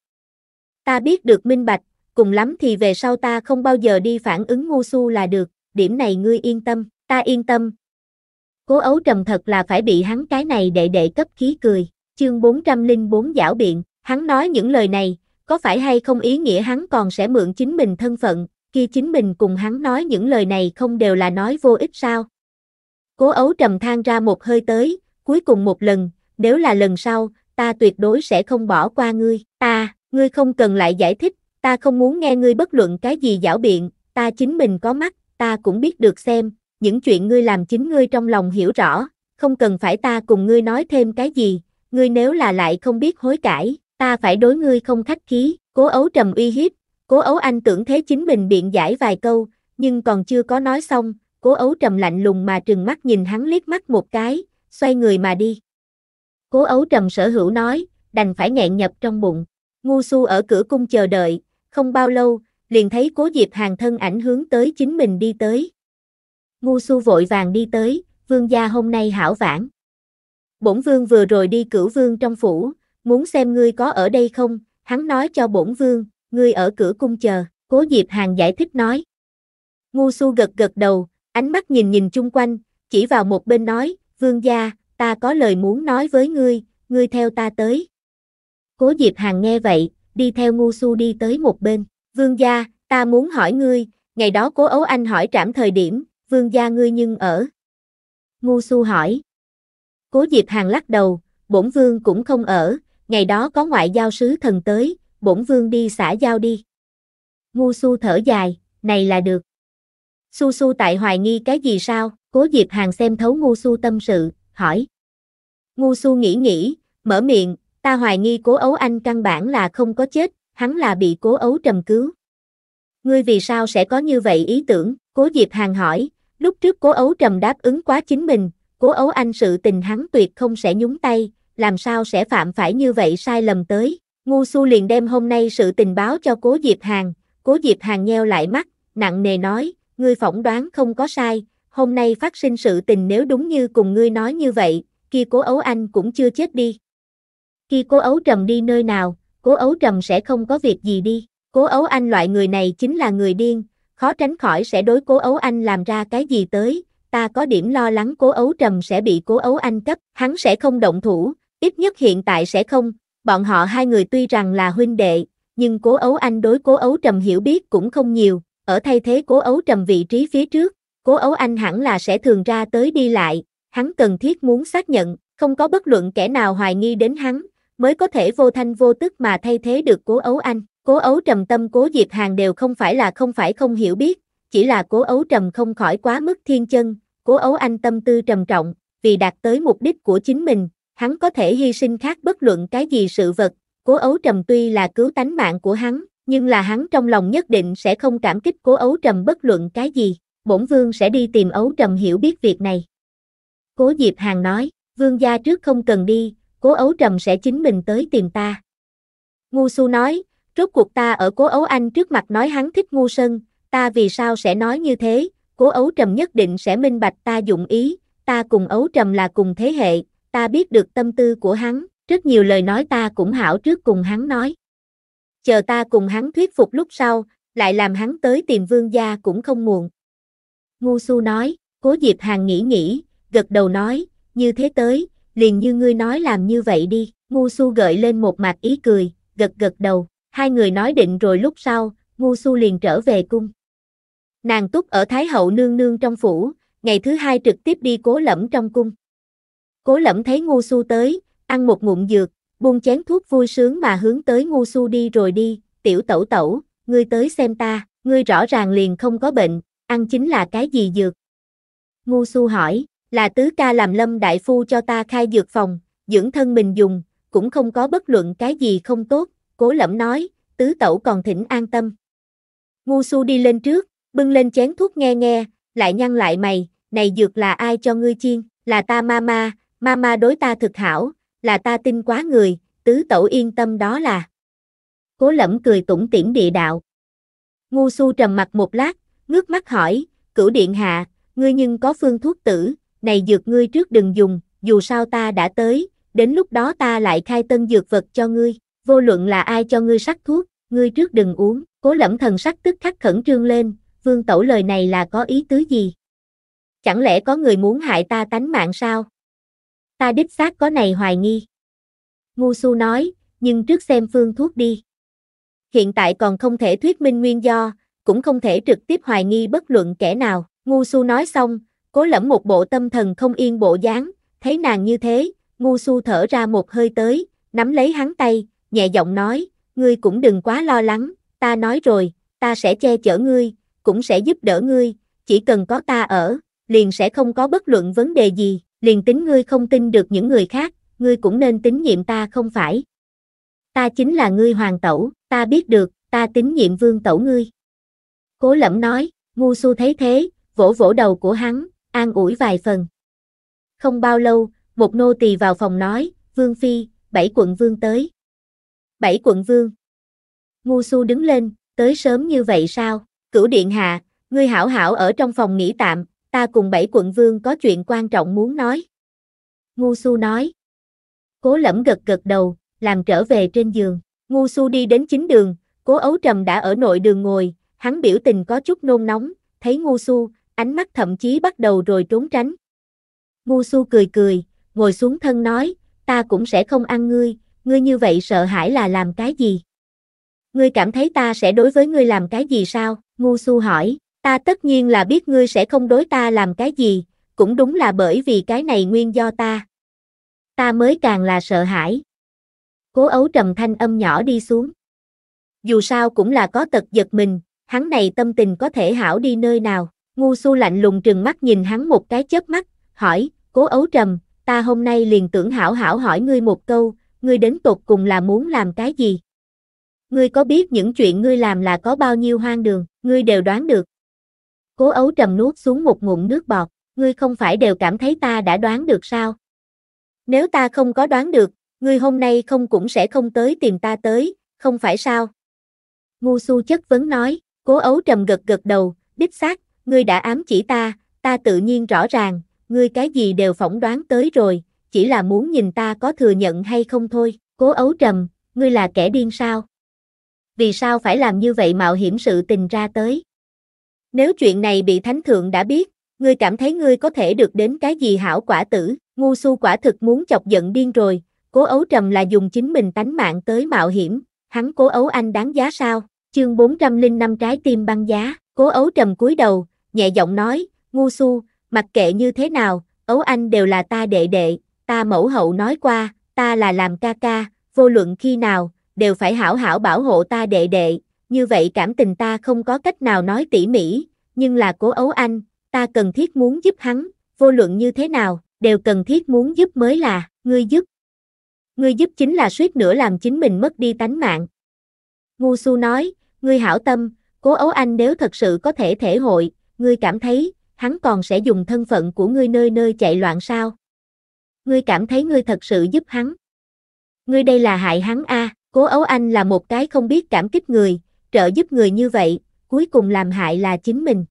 Ta biết được minh bạch, cùng lắm thì về sau ta không bao giờ đi phản ứng ngu su là được, điểm này ngươi yên tâm, ta yên tâm. Cố ấu trầm thật là phải bị hắn cái này đệ đệ cấp khí cười, chương 404 giảo biện, hắn nói những lời này, có phải hay không ý nghĩa hắn còn sẽ mượn chính mình thân phận, khi chính mình cùng hắn nói những lời này không đều là nói vô ích sao. Cố ấu trầm than ra một hơi tới, cuối cùng một lần, nếu là lần sau, ta tuyệt đối sẽ không bỏ qua ngươi. Ta, à, ngươi không cần lại giải thích, ta không muốn nghe ngươi bất luận cái gì giảo biện, ta chính mình có mắt, ta cũng biết được xem, những chuyện ngươi làm chính ngươi trong lòng hiểu rõ, không cần phải ta cùng ngươi nói thêm cái gì, ngươi nếu là lại không biết hối cải, ta phải đối ngươi không khách khí, cố ấu trầm uy hiếp, Cố ấu anh tưởng thế chính mình biện giải vài câu, nhưng còn chưa có nói xong, cố ấu trầm lạnh lùng mà trừng mắt nhìn hắn liếc mắt một cái, xoay người mà đi. Cố ấu trầm sở hữu nói, đành phải nghẹn nhập trong bụng. Ngu su ở cửa cung chờ đợi, không bao lâu, liền thấy cố diệp hàng thân ảnh hướng tới chính mình đi tới. Ngu su vội vàng đi tới, vương gia hôm nay hảo vãn. Bổn vương vừa rồi đi cửu vương trong phủ, muốn xem ngươi có ở đây không, hắn nói cho bổn vương, ngươi ở cửa cung chờ, cố Diệp Hàng giải thích nói. Ngu su gật gật đầu, ánh mắt nhìn nhìn chung quanh, chỉ vào một bên nói, vương gia, ta có lời muốn nói với ngươi, ngươi theo ta tới. Cố Diệp Hàng nghe vậy, đi theo ngu su đi tới một bên, vương gia, ta muốn hỏi ngươi, ngày đó cố ấu anh hỏi trảm thời điểm, vương gia ngươi nhưng ở. Ngu su hỏi. Cố Diệp Hàng lắc đầu, bổn vương cũng không ở, ngày đó có ngoại giao sứ thần tới, bổn vương đi xả giao đi. Ngu su thở dài, này là được. Su su tại hoài nghi cái gì sao, cố Diệp Hàng xem thấu ngu su tâm sự, hỏi. Ngu su nghĩ nghĩ, mở miệng, ta hoài nghi cố ấu anh căn bản là không có chết, hắn là bị cố ấu trầm cứu. Ngươi vì sao sẽ có như vậy ý tưởng, cố Diệp Hàng hỏi, lúc trước cố ấu trầm đáp ứng quá chính mình, cố ấu anh sự tình hắn tuyệt không sẽ nhúng tay, làm sao sẽ phạm phải như vậy sai lầm tới. Ngu Xu liền đem hôm nay sự tình báo cho cố Diệp Hàng, cố Diệp Hàng nheo lại mắt, nặng nề nói, ngươi phỏng đoán không có sai, hôm nay phát sinh sự tình nếu đúng như cùng ngươi nói như vậy, kia cố ấu anh cũng chưa chết đi. Khi cố ấu trầm đi nơi nào, cố ấu trầm sẽ không có việc gì đi, cố ấu anh loại người này chính là người điên, khó tránh khỏi sẽ đối cố ấu anh làm ra cái gì tới, ta có điểm lo lắng cố ấu trầm sẽ bị cố ấu anh cấp, hắn sẽ không động thủ, ít nhất hiện tại sẽ không, Bọn họ hai người tuy rằng là huynh đệ, nhưng cố ấu anh đối cố ấu trầm hiểu biết cũng không nhiều, ở thay thế cố ấu trầm vị trí phía trước, cố ấu anh hẳn là sẽ thường ra tới đi lại, hắn cần thiết muốn xác nhận, không có bất luận kẻ nào hoài nghi đến hắn, mới có thể vô thanh vô tức mà thay thế được cố ấu anh. Cố ấu trầm tâm cố diệp hàng đều không phải là không phải không hiểu biết, chỉ là cố ấu trầm không khỏi quá mức thiên chân, cố ấu anh tâm tư trầm trọng, vì đạt tới mục đích của chính mình, hắn có thể hy sinh khác bất luận cái gì sự vật, cố ấu trầm tuy là cứu tánh mạng của hắn, nhưng là hắn trong lòng nhất định sẽ không cảm kích cố ấu trầm bất luận cái gì, bổn vương sẽ đi tìm ấu trầm hiểu biết việc này. Cố Diệp Hàng nói, vương gia trước không cần đi, cố ấu trầm sẽ chính mình tới tìm ta. Ngu su nói, rốt cuộc ta ở cố ấu anh trước mặt nói hắn thích ngu sân, ta vì sao sẽ nói như thế, cố ấu trầm nhất định sẽ minh bạch ta dụng ý, ta cùng ấu trầm là cùng thế hệ, ta biết được tâm tư của hắn, rất nhiều lời nói ta cũng hảo trước cùng hắn nói. Chờ ta cùng hắn thuyết phục lúc sau, lại làm hắn tới tìm vương gia cũng không muộn. Ngu su nói, cố Diệp Hàng nghĩ nghĩ, gật đầu nói, như thế tới, liền như ngươi nói làm như vậy đi. Ngu su gợi lên một mặt ý cười, gật gật đầu, hai người nói định rồi lúc sau, ngu su liền trở về cung. Nàng túc ở Thái Hậu nương nương trong phủ, ngày thứ hai trực tiếp đi cố lẫm trong cung. Cố lẫm thấy ngu su tới, ăn một ngụm dược, buông chén thuốc vui sướng mà hướng tới ngu su đi rồi đi, tiểu tẩu tẩu, ngươi tới xem ta, ngươi rõ ràng liền không có bệnh, ăn chính là cái gì dược? Ngu su hỏi, là tứ ca làm lâm đại phu cho ta khai dược phòng, dưỡng thân mình dùng, cũng không có bất luận cái gì không tốt, cố lẫm nói, tứ tẩu còn thỉnh an tâm. Ngu su đi lên trước, bưng lên chén thuốc nghe nghe, lại nhăn lại mày, này dược là ai cho ngươi chiên, là ta ma ma, Mama đối ta thực hảo, là ta tin quá người, tứ tẩu yên tâm đó là. Cố lẫm cười tủm tỉm địa đạo. Ngu su trầm mặt một lát, ngước mắt hỏi, cửu điện hạ, ngươi nhưng có phương thuốc tử, này dược ngươi trước đừng dùng, dù sao ta đã tới, đến lúc đó ta lại khai tân dược vật cho ngươi, vô luận là ai cho ngươi sắc thuốc, ngươi trước đừng uống, cố lẫm thần sắc tức khắc khẩn trương lên, vương tẩu lời này là có ý tứ gì? Chẳng lẽ có người muốn hại ta tánh mạng sao? Ta đích xác có này hoài nghi. Ngu su nói, nhưng trước xem phương thuốc đi. Hiện tại còn không thể thuyết minh nguyên do, cũng không thể trực tiếp hoài nghi bất luận kẻ nào. Ngu su nói xong, cố lẫm một bộ tâm thần không yên bộ dáng, thấy nàng như thế, ngu su thở ra một hơi tới, nắm lấy hắn tay, nhẹ giọng nói, ngươi cũng đừng quá lo lắng, ta nói rồi, ta sẽ che chở ngươi, cũng sẽ giúp đỡ ngươi, chỉ cần có ta ở, liền sẽ không có bất luận vấn đề gì liền tính ngươi không tin được những người khác, ngươi cũng nên tín nhiệm ta không phải. Ta chính là ngươi hoàng tẩu, ta biết được, ta tín nhiệm vương tẩu ngươi. Cố lẫm nói, ngu su thấy thế, vỗ vỗ đầu của hắn, an ủi vài phần. Không bao lâu, một nô tỳ vào phòng nói, vương phi, bảy quận vương tới. Bảy quận vương. Ngu su đứng lên, tới sớm như vậy sao, cửu điện hạ, ngươi hảo hảo ở trong phòng nghỉ tạm, ta cùng bảy quận vương có chuyện quan trọng muốn nói. Ngu su nói. Cố lẫm gật gật đầu, làm trở về trên giường. Ngu su đi đến chính đường, cố ấu trầm đã ở nội đường ngồi, hắn biểu tình có chút nôn nóng, thấy ngu su, ánh mắt thậm chí bắt đầu rồi trốn tránh. Ngu su cười cười, ngồi xuống thân nói, ta cũng sẽ không ăn ngươi, ngươi như vậy sợ hãi là làm cái gì? Ngươi cảm thấy ta sẽ đối với ngươi làm cái gì sao? Ngu su hỏi. Ta tất nhiên là biết ngươi sẽ không đối ta làm cái gì, cũng đúng là bởi vì cái này nguyên do ta. Ta mới càng là sợ hãi. Cố ấu trầm thanh âm nhỏ đi xuống. Dù sao cũng là có tật giật mình, hắn này tâm tình có thể hảo đi nơi nào. Ngu su lạnh lùng trừng mắt nhìn hắn một cái chớp mắt, hỏi, cố ấu trầm, ta hôm nay liền tưởng hảo hảo hỏi ngươi một câu, ngươi đến tột cùng là muốn làm cái gì? Ngươi có biết những chuyện ngươi làm là có bao nhiêu hoang đường, ngươi đều đoán được. Cố ấu trầm nuốt xuống một ngụm nước bọt, ngươi không phải đều cảm thấy ta đã đoán được sao? Nếu ta không có đoán được, ngươi hôm nay không cũng sẽ không tới tìm ta tới, không phải sao? Ngu su chất vấn nói, cố ấu trầm gật gật đầu, đích xác, ngươi đã ám chỉ ta, ta tự nhiên rõ ràng, ngươi cái gì đều phỏng đoán tới rồi, chỉ là muốn nhìn ta có thừa nhận hay không thôi, cố ấu trầm, ngươi là kẻ điên sao? Vì sao phải làm như vậy mạo hiểm sự tình ra tới? Nếu chuyện này bị thánh thượng đã biết, ngươi cảm thấy ngươi có thể được đến cái gì hảo quả tử, ngu su quả thực muốn chọc giận điên rồi, cố ấu trầm là dùng chính mình tánh mạng tới mạo hiểm, hắn cố ấu anh đáng giá sao, chương 405 trái tim băng giá, cố ấu trầm cúi đầu, nhẹ giọng nói, ngu su, mặc kệ như thế nào, ấu anh đều là ta đệ đệ, ta mẫu hậu nói qua, ta là làm ca ca, vô luận khi nào, đều phải hảo hảo bảo hộ ta đệ đệ, như vậy cảm tình ta không có cách nào nói tỉ mỉ, nhưng là cố ấu anh, ta cần thiết muốn giúp hắn, vô luận như thế nào, đều cần thiết muốn giúp mới là, ngươi giúp. Ngươi giúp chính là suýt nữa làm chính mình mất đi tánh mạng. Ngu su nói, ngươi hảo tâm, cố ấu anh nếu thật sự có thể thể hội, ngươi cảm thấy, hắn còn sẽ dùng thân phận của ngươi nơi nơi chạy loạn sao? Ngươi cảm thấy ngươi thật sự giúp hắn. Ngươi đây là hại hắn a, cố ấu anh là một cái không biết cảm kích người, trợ giúp người như vậy, cuối cùng làm hại là chính mình.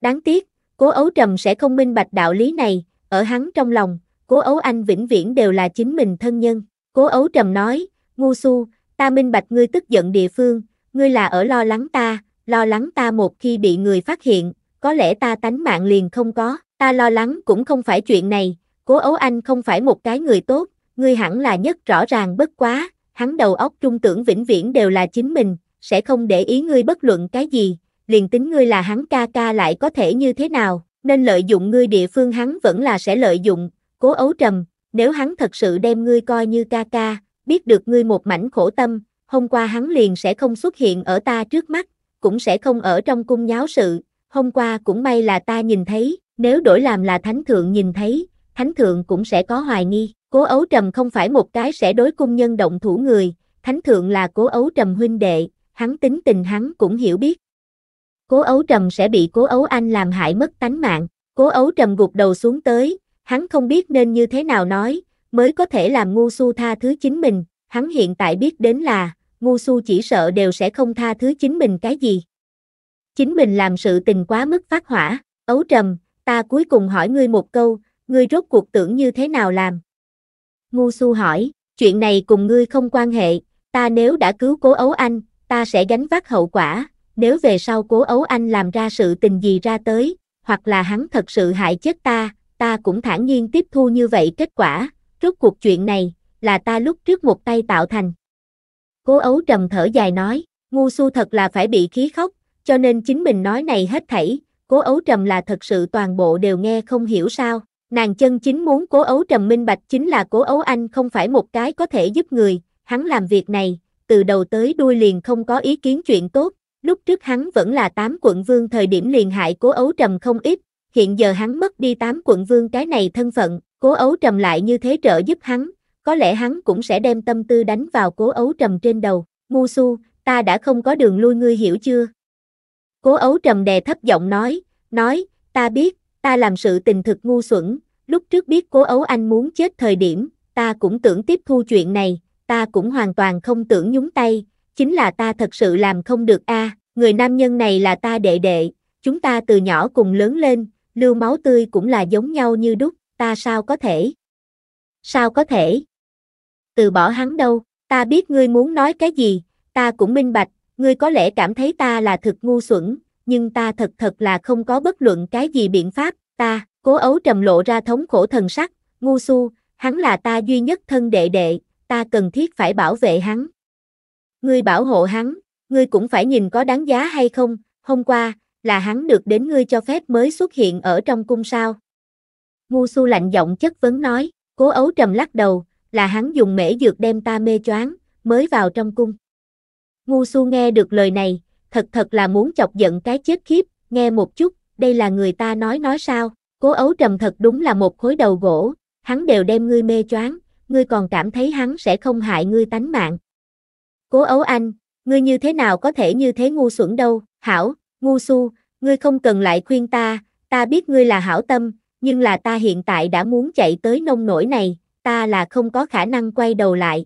Đáng tiếc, cố ấu trầm sẽ không minh bạch đạo lý này, ở hắn trong lòng, cố ấu anh vĩnh viễn đều là chính mình thân nhân. Cố ấu trầm nói, ngu su, ta minh bạch ngươi tức giận địa phương, ngươi là ở lo lắng ta, lo lắng ta một khi bị người phát hiện, có lẽ ta tánh mạng liền không có, ta lo lắng cũng không phải chuyện này, cố ấu anh không phải một cái người tốt, ngươi hẳn là nhất rõ ràng bất quá, hắn đầu óc trung tưởng vĩnh viễn đều là chính mình, sẽ không để ý ngươi bất luận cái gì, liền tính ngươi là hắn ca ca lại có thể như thế nào, nên lợi dụng ngươi địa phương hắn vẫn là sẽ lợi dụng, cố ấu trầm, nếu hắn thật sự đem ngươi coi như ca ca, biết được ngươi một mảnh khổ tâm, hôm qua hắn liền sẽ không xuất hiện ở ta trước mắt, cũng sẽ không ở trong cung nháo sự, hôm qua cũng may là ta nhìn thấy, nếu đổi làm là thánh thượng nhìn thấy, thánh thượng cũng sẽ có hoài nghi, cố ấu trầm không phải một cái sẽ đối cung nhân động thủ người, thánh thượng là cố ấu trầm huynh đệ, hắn tính tình hắn cũng hiểu biết. Cố ấu trầm sẽ bị cố ấu anh làm hại mất tánh mạng, cố ấu trầm gục đầu xuống tới, hắn không biết nên như thế nào nói, mới có thể làm ngu su tha thứ chính mình, hắn hiện tại biết đến là, ngu su chỉ sợ đều sẽ không tha thứ chính mình cái gì. Chính mình làm sự tình quá mức phát hỏa, ấu trầm, ta cuối cùng hỏi ngươi một câu, ngươi rốt cuộc tưởng như thế nào làm? Ngu su hỏi, chuyện này cùng ngươi không quan hệ, ta nếu đã cứu cố ấu anh, ta sẽ gánh vác hậu quả, nếu về sau cố ấu anh làm ra sự tình gì ra tới, hoặc là hắn thật sự hại chết ta, ta cũng thản nhiên tiếp thu như vậy kết quả, rốt cuộc chuyện này, là ta lúc trước một tay tạo thành. Cố ấu trầm thở dài nói, ngu su thật là phải bị khí khóc, cho nên chính mình nói này hết thảy, cố ấu trầm là thật sự toàn bộ đều nghe không hiểu sao. Nàng chân chính muốn cố ấu trầm minh bạch chính là cố ấu anh không phải một cái có thể giúp người, hắn làm việc này, từ đầu tới đuôi liền không có ý kiến chuyện tốt, lúc trước hắn vẫn là tám quận vương thời điểm liền hại cố ấu trầm không ít, hiện giờ hắn mất đi tám quận vương cái này thân phận, cố ấu trầm lại như thế trợ giúp hắn, có lẽ hắn cũng sẽ đem tâm tư đánh vào cố ấu trầm trên đầu, Mu su, ta đã không có đường lui ngươi hiểu chưa? Cố ấu trầm đè thấp giọng nói, nói, ta biết, ta làm sự tình thực ngu xuẩn, lúc trước biết cố ấu anh muốn chết thời điểm, ta cũng tưởng tiếp thu chuyện này, ta cũng hoàn toàn không tưởng nhúng tay, chính là ta thật sự làm không được a, người nam nhân này là ta đệ đệ, chúng ta từ nhỏ cùng lớn lên, lưu máu tươi cũng là giống nhau như đúc, ta sao có thể? Sao có thể? Từ bỏ hắn đâu, ta biết ngươi muốn nói cái gì, ta cũng minh bạch, ngươi có lẽ cảm thấy ta là thật ngu xuẩn, nhưng ta thật thật là không có bất luận cái gì biện pháp, ta, cố ấu trầm lộ ra thống khổ thần sắc, ngu su, hắn là ta duy nhất thân đệ đệ, ta cần thiết phải bảo vệ hắn. Ngươi bảo hộ hắn, ngươi cũng phải nhìn có đáng giá hay không, hôm qua, là hắn được đến ngươi cho phép mới xuất hiện ở trong cung sao. Ngu su lạnh giọng chất vấn nói, cố ấu trầm lắc đầu, là hắn dùng mễ dược đem ta mê choáng, mới vào trong cung. Ngu su nghe được lời này, thật thật là muốn chọc giận cái chết khiếp, nghe một chút, đây là người ta nói nói sao, cố ấu trầm thật đúng là một khối đầu gỗ, hắn đều đem ngươi mê choáng, ngươi còn cảm thấy hắn sẽ không hại ngươi tánh mạng. Cố ấu anh, ngươi như thế nào có thể như thế ngu xuẩn đâu, hảo, ngu su, ngươi không cần lại khuyên ta, ta biết ngươi là hảo tâm, nhưng là ta hiện tại đã muốn chạy tới nông nổi này, ta là không có khả năng quay đầu lại.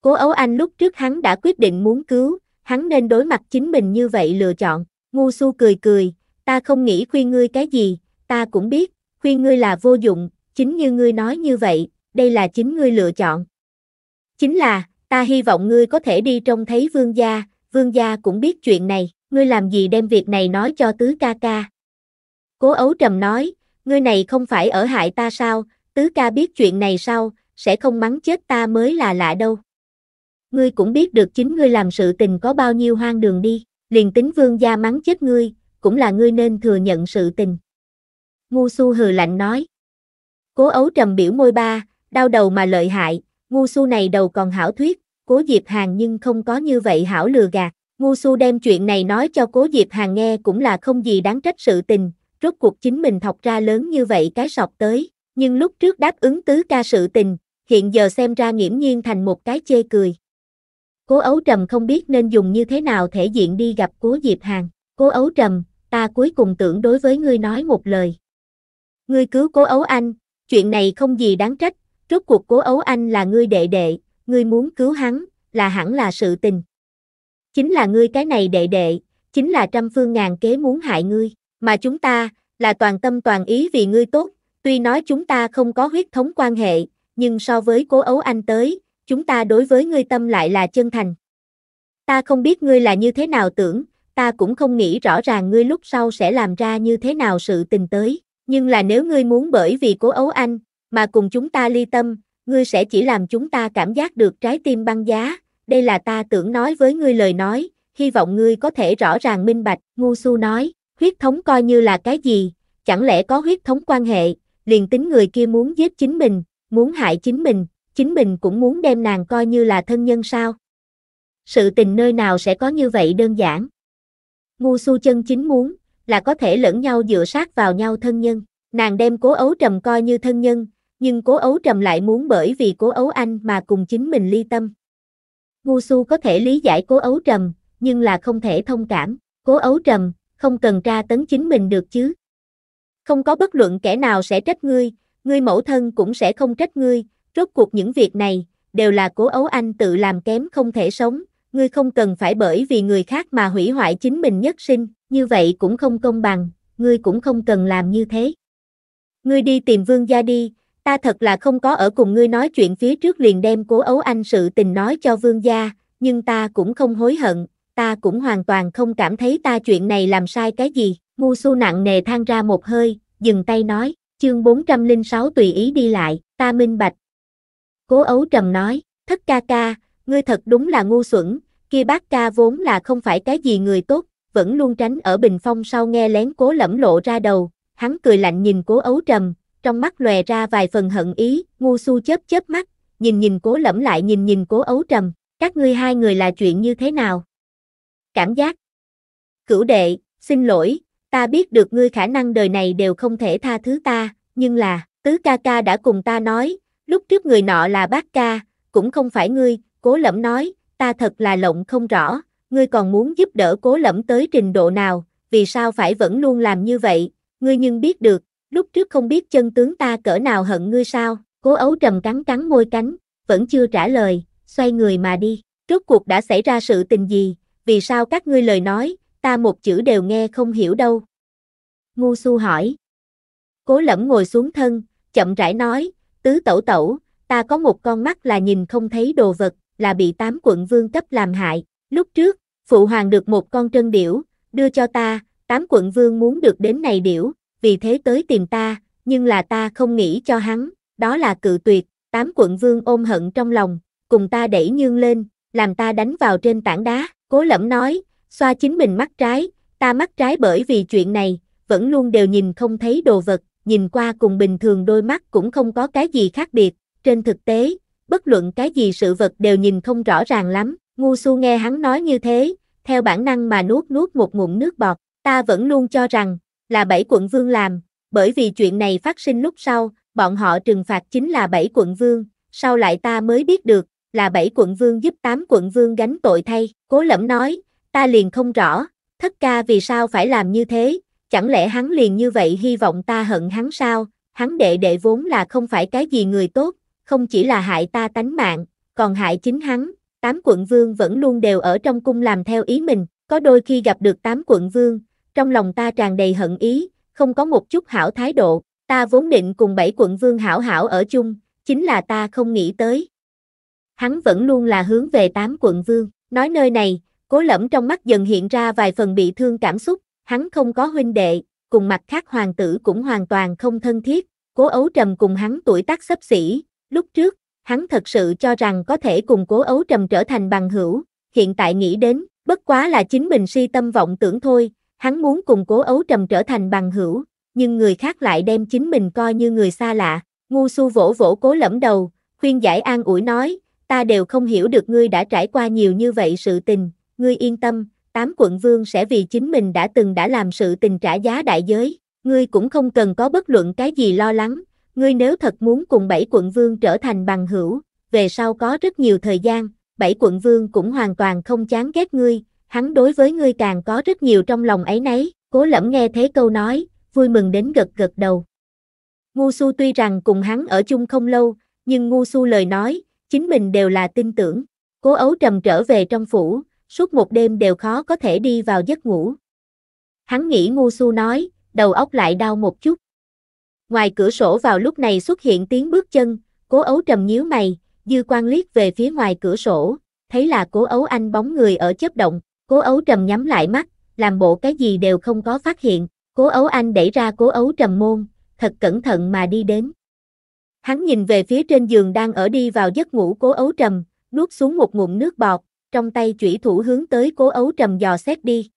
Cố ấu anh lúc trước hắn đã quyết định muốn cứu, hắn nên đối mặt chính mình như vậy lựa chọn, ngu su cười cười, ta không nghĩ khuyên ngươi cái gì, ta cũng biết, khuyên ngươi là vô dụng, chính như ngươi nói như vậy, đây là chính ngươi lựa chọn. Chính là, ta hy vọng ngươi có thể đi trông thấy vương gia, vương gia cũng biết chuyện này, ngươi làm gì đem việc này nói cho tứ ca ca. Cố ấu trầm nói, ngươi này không phải ở hại ta sao, tứ ca biết chuyện này sao, sẽ không mắng chết ta mới là lạ đâu. Ngươi cũng biết được chính ngươi làm sự tình có bao nhiêu hoang đường đi, liền tính vương gia mắng chết ngươi, cũng là ngươi nên thừa nhận sự tình. Ngu su hừ lạnh nói. Cố ấu trầm biểu môi ba, đau đầu mà lợi hại, ngu su này đầu còn hảo thuyết, cố Diệp Hàng nhưng không có như vậy hảo lừa gạt. Ngu su đem chuyện này nói cho cố Diệp Hàng nghe cũng là không gì đáng trách sự tình, rốt cuộc chính mình thọc ra lớn như vậy cái sọc tới, nhưng lúc trước đáp ứng tứ ca sự tình, hiện giờ xem ra nghiễm nhiên thành một cái chê cười. Cố ấu trầm không biết nên dùng như thế nào thể diện đi gặp cố Diệp Hàng, cố ấu trầm, ta cuối cùng tưởng đối với ngươi nói một lời. Ngươi cứu cố ấu anh, chuyện này không gì đáng trách, Rốt cuộc cố ấu anh là ngươi đệ đệ, ngươi muốn cứu hắn, là hẳn là sự tình. Chính là ngươi cái này đệ đệ, chính là trăm phương ngàn kế muốn hại ngươi, mà chúng ta, là toàn tâm toàn ý vì ngươi tốt, tuy nói chúng ta không có huyết thống quan hệ, nhưng so với cố ấu anh tới, chúng ta đối với ngươi tâm lại là chân thành. Ta không biết ngươi là như thế nào tưởng, ta cũng không nghĩ rõ ràng ngươi lúc sau sẽ làm ra như thế nào sự tình tới, nhưng là nếu ngươi muốn bởi vì cố ấu anh, mà cùng chúng ta ly tâm, ngươi sẽ chỉ làm chúng ta cảm giác được trái tim băng giá, đây là ta tưởng nói với ngươi lời nói, hy vọng ngươi có thể rõ ràng minh bạch, ngu su nói, huyết thống coi như là cái gì, chẳng lẽ có huyết thống quan hệ, liền tính người kia muốn giết chính mình, muốn hại chính mình, chính mình cũng muốn đem nàng coi như là thân nhân sao. Sự tình nơi nào sẽ có như vậy đơn giản. Ngu su chân chính muốn, là có thể lẫn nhau dựa sát vào nhau thân nhân, nàng đem cố ấu trầm coi như thân nhân, nhưng cố ấu trầm lại muốn bởi vì cố ấu anh mà cùng chính mình ly tâm. Ngu su có thể lý giải cố ấu trầm, nhưng là không thể thông cảm, cố ấu trầm, không cần tra tấn chính mình được chứ. Không có bất luận kẻ nào sẽ trách ngươi, ngươi mẫu thân cũng sẽ không trách ngươi, rốt cuộc những việc này, đều là cố ấu anh tự làm kém không thể sống, ngươi không cần phải bởi vì người khác mà hủy hoại chính mình nhất sinh, như vậy cũng không công bằng, ngươi cũng không cần làm như thế. Ngươi đi tìm vương gia đi, ta thật là không có ở cùng ngươi nói chuyện phía trước liền đem cố ấu anh sự tình nói cho vương gia, nhưng ta cũng không hối hận, ta cũng hoàn toàn không cảm thấy ta chuyện này làm sai cái gì. Mu su nặng nề than ra một hơi, dừng tay nói, chương 406 tùy ý đi lại, ta minh bạch. Cố ấu trầm nói, thất ca ca, ngươi thật đúng là ngu xuẩn, kia bác ca vốn là không phải cái gì người tốt, vẫn luôn tránh ở bình phong sau nghe lén cố lẫm lộ ra đầu, hắn cười lạnh nhìn cố ấu trầm, trong mắt lòe ra vài phần hận ý, ngu su chớp chớp mắt, nhìn nhìn cố lẫm lại nhìn nhìn cố ấu trầm, các ngươi hai người là chuyện như thế nào? Cảm giác Cửu đệ, xin lỗi, ta biết được ngươi khả năng đời này đều không thể tha thứ ta, nhưng là, tứ ca ca đã cùng ta nói, lúc trước người nọ là bác ca, cũng không phải ngươi, cố lẫm nói, ta thật là lộng không rõ, ngươi còn muốn giúp đỡ cố lẫm tới trình độ nào, vì sao phải vẫn luôn làm như vậy, ngươi nhưng biết được, lúc trước không biết chân tướng ta cỡ nào hận ngươi sao, cố ấu trầm cắn cắn môi cánh, vẫn chưa trả lời, xoay người mà đi, rốt cuộc đã xảy ra sự tình gì, vì sao các ngươi lời nói, ta một chữ đều nghe không hiểu đâu. Ngu su hỏi. Cố lẫm ngồi xuống thân, chậm rãi nói, tứ tẩu tẩu, ta có một con mắt là nhìn không thấy đồ vật, là bị tám quận vương cấp làm hại. Lúc trước, phụ hoàng được một con trân điểu, đưa cho ta, tám quận vương muốn được đến này điểu, vì thế tới tìm ta, nhưng là ta không nghĩ cho hắn, đó là cự tuyệt, tám quận vương ôm hận trong lòng, cùng ta đẩy nhương lên, làm ta đánh vào trên tảng đá, cố lẫm nói, xoa chính mình mắt trái, ta mắt trái bởi vì chuyện này, vẫn luôn đều nhìn không thấy đồ vật, nhìn qua cùng bình thường đôi mắt cũng không có cái gì khác biệt, trên thực tế, bất luận cái gì sự vật đều nhìn không rõ ràng lắm, ngu su nghe hắn nói như thế, theo bản năng mà nuốt nuốt một ngụm nước bọt, ta vẫn luôn cho rằng, là bảy quận vương làm, bởi vì chuyện này phát sinh lúc sau, bọn họ trừng phạt chính là bảy quận vương, sau lại ta mới biết được, là bảy quận vương giúp tám quận vương gánh tội thay, cố lẫm nói, ta liền không rõ, thất ca vì sao phải làm như thế, chẳng lẽ hắn liền như vậy hy vọng ta hận hắn sao, hắn đệ đệ vốn là không phải cái gì người tốt, không chỉ là hại ta tánh mạng, còn hại chính hắn, tám quận vương vẫn luôn đều ở trong cung làm theo ý mình, có đôi khi gặp được tám quận vương, trong lòng ta tràn đầy hận ý, không có một chút hảo thái độ, ta vốn định cùng bảy quận vương hảo hảo ở chung, chính là ta không nghĩ tới. Hắn vẫn luôn là hướng về tám quận vương, nói nơi này, cố lẫm trong mắt dần hiện ra vài phần bị thương cảm xúc, hắn không có huynh đệ, cùng mặt khác hoàng tử cũng hoàn toàn không thân thiết, cố ấu trầm cùng hắn tuổi tác sấp xỉ, lúc trước, hắn thật sự cho rằng có thể cùng cố ấu trầm trở thành bằng hữu, hiện tại nghĩ đến, bất quá là chính mình si tâm vọng tưởng thôi, Hắn muốn cùng cố ấu trầm trở thành bằng hữu, nhưng người khác lại đem chính mình coi như người xa lạ. Ngu su vỗ vỗ cố lẫm đầu, khuyên giải an ủi nói, ta đều không hiểu được ngươi đã trải qua nhiều như vậy sự tình, ngươi yên tâm, tám quận vương sẽ vì chính mình đã từng đã làm sự tình trả giá đại giới, ngươi cũng không cần có bất luận cái gì lo lắng, ngươi nếu thật muốn cùng bảy quận vương trở thành bằng hữu, về sau có rất nhiều thời gian, bảy quận vương cũng hoàn toàn không chán ghét ngươi, hắn đối với ngươi càng có rất nhiều trong lòng ấy nấy, cố lẫm nghe thế câu nói, vui mừng đến gật gật đầu. Ngu su tuy rằng cùng hắn ở chung không lâu, nhưng ngu su lời nói, chính mình đều là tin tưởng. Cố ấu trầm trở về trong phủ, suốt một đêm đều khó có thể đi vào giấc ngủ. Hắn nghĩ ngu su nói, đầu óc lại đau một chút. Ngoài cửa sổ vào lúc này xuất hiện tiếng bước chân, cố ấu trầm nhíu mày, dư quan liếc về phía ngoài cửa sổ, thấy là cố ấu anh bóng người ở chớp động. Cố ấu trầm nhắm lại mắt, làm bộ cái gì đều không có phát hiện, cố ấu anh đẩy ra cố ấu trầm môn, thật cẩn thận mà đi đến. Hắn nhìn về phía trên giường đang ở đi vào giấc ngủ cố ấu trầm, nuốt xuống một ngụm nước bọt, trong tay chủy thủ hướng tới cố ấu trầm dò xét đi.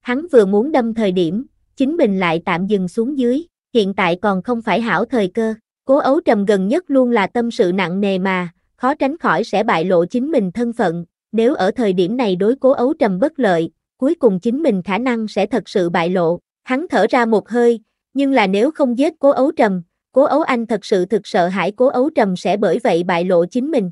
Hắn vừa muốn đâm thời điểm, chính mình lại tạm dừng xuống dưới, hiện tại còn không phải hảo thời cơ, cố ấu trầm gần nhất luôn là tâm sự nặng nề mà, khó tránh khỏi sẽ bại lộ chính mình thân phận, nếu ở thời điểm này đối cố ấu trầm bất lợi, cuối cùng chính mình khả năng sẽ thật sự bại lộ. Hắn thở ra một hơi, nhưng là nếu không giết cố ấu trầm, cố ấu anh thật sự thực sợ hãi cố ấu trầm sẽ bởi vậy bại lộ chính mình.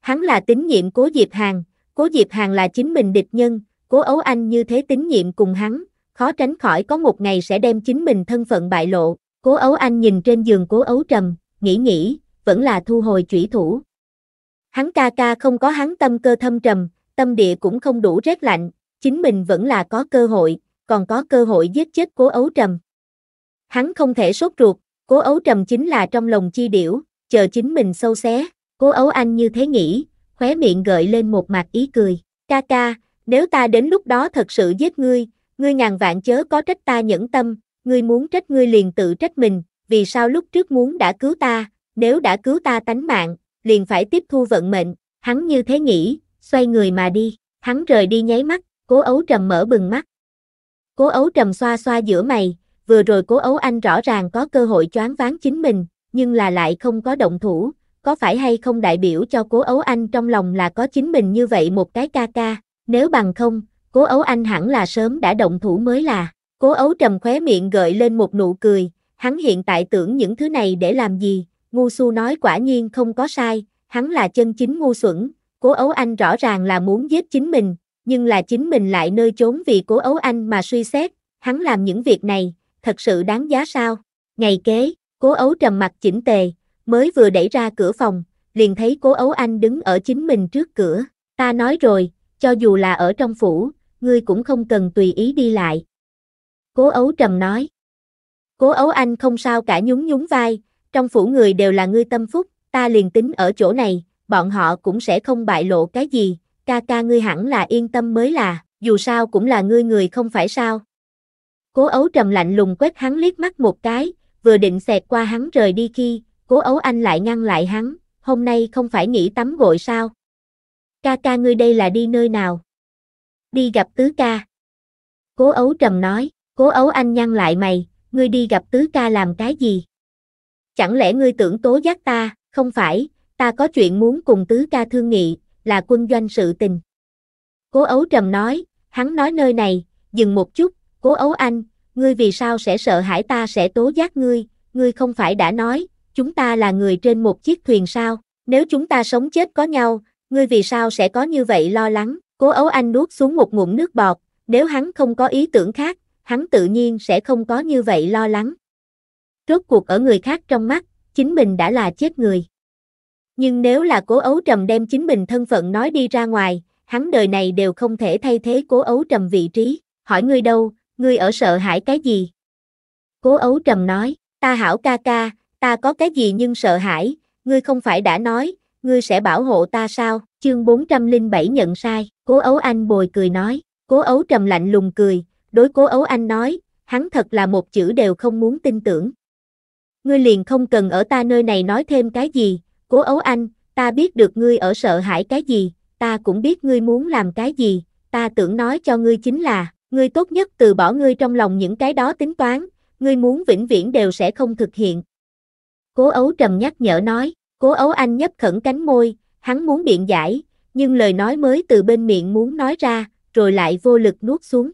Hắn là tín nhiệm cố Diệp Hàng, cố Diệp Hàng là chính mình địch nhân, cố ấu anh như thế tín nhiệm cùng hắn, khó tránh khỏi có một ngày sẽ đem chính mình thân phận bại lộ. Cố ấu anh nhìn trên giường cố ấu trầm, nghĩ nghĩ, vẫn là thu hồi chủy thủ. Hắn ca ca không có hắn tâm cơ thâm trầm, tâm địa cũng không đủ rét lạnh, chính mình vẫn là có cơ hội, còn có cơ hội giết chết cố ấu trầm. Hắn không thể sốt ruột, cố ấu trầm chính là trong lòng chi điểu, chờ chính mình sâu xé, cố ấu anh như thế nghĩ, khóe miệng gợi lên một mặt ý cười, ca ca, nếu ta đến lúc đó thật sự giết ngươi, ngươi ngàn vạn chớ có trách ta nhẫn tâm, ngươi muốn trách ngươi liền tự trách mình, vì sao lúc trước muốn đã cứu ta, nếu đã cứu ta tánh mạng, liền phải tiếp thu vận mệnh, hắn như thế nghĩ, xoay người mà đi, hắn rời đi nháy mắt, cố ấu trầm mở bừng mắt. Cố ấu trầm xoa xoa giữa mày, vừa rồi cố ấu anh rõ ràng có cơ hội choáng ván chính mình, nhưng là lại không có động thủ, có phải hay không đại biểu cho cố ấu anh trong lòng là có chính mình như vậy một cái ca ca, nếu bằng không, cố ấu anh hẳn là sớm đã động thủ mới là, cố ấu trầm khóe miệng gợi lên một nụ cười, hắn hiện tại tưởng những thứ này để làm gì, Ngu Su nói quả nhiên không có sai, hắn là chân chính ngu xuẩn, cố ấu anh rõ ràng là muốn giết chính mình, nhưng là chính mình lại nơi trốn vì cố ấu anh mà suy xét, hắn làm những việc này, thật sự đáng giá sao. Ngày kế, cố ấu trầm mặt chỉnh tề, mới vừa đẩy ra cửa phòng, liền thấy cố ấu anh đứng ở chính mình trước cửa, ta nói rồi, cho dù là ở trong phủ, ngươi cũng không cần tùy ý đi lại. Cố ấu trầm nói. Cố ấu anh không sao cả nhún nhún vai, trong phủ người đều là ngươi tâm phúc, ta liền tính ở chỗ này, bọn họ cũng sẽ không bại lộ cái gì, ca ca ngươi hẳn là yên tâm mới là, dù sao cũng là ngươi người không phải sao. Cố ấu trầm lạnh lùng quét hắn liếc mắt một cái, vừa định xẹt qua hắn rời đi khi, cố ấu anh lại ngăn lại hắn, hôm nay không phải nghỉ tắm gội sao. Ca ca ngươi đây là đi nơi nào? Đi gặp tứ ca. Cố ấu trầm nói, cố ấu anh nhăn lại mày, ngươi đi gặp tứ ca làm cái gì? chẳng lẽ ngươi tưởng tố giác ta, không phải, ta có chuyện muốn cùng tứ ca thương nghị, là quân doanh sự tình. Cố ấu trầm nói, hắn nói nơi này, dừng một chút, cố ấu anh, ngươi vì sao sẽ sợ hãi ta sẽ tố giác ngươi, ngươi không phải đã nói, chúng ta là người trên một chiếc thuyền sao, nếu chúng ta sống chết có nhau, ngươi vì sao sẽ có như vậy lo lắng, cố ấu anh nuốt xuống một ngụm nước bọt, nếu hắn không có ý tưởng khác, hắn tự nhiên sẽ không có như vậy lo lắng rốt cuộc ở người khác trong mắt, chính mình đã là chết người. Nhưng nếu là cố ấu trầm đem chính mình thân phận nói đi ra ngoài, hắn đời này đều không thể thay thế cố ấu trầm vị trí, hỏi ngươi đâu, ngươi ở sợ hãi cái gì? Cố ấu trầm nói, ta hảo ca ca, ta có cái gì nhưng sợ hãi, ngươi không phải đã nói, ngươi sẽ bảo hộ ta sao? Chương 407 nhận sai, cố ấu anh bồi cười nói, cố ấu trầm lạnh lùng cười, đối cố ấu anh nói, hắn thật là một chữ đều không muốn tin tưởng ngươi liền không cần ở ta nơi này nói thêm cái gì, cố ấu anh, ta biết được ngươi ở sợ hãi cái gì, ta cũng biết ngươi muốn làm cái gì, ta tưởng nói cho ngươi chính là, ngươi tốt nhất từ bỏ ngươi trong lòng những cái đó tính toán, ngươi muốn vĩnh viễn đều sẽ không thực hiện. Cố ấu trầm nhắc nhở nói, cố ấu anh nhấp khẩn cánh môi, hắn muốn biện giải, nhưng lời nói mới từ bên miệng muốn nói ra, rồi lại vô lực nuốt xuống.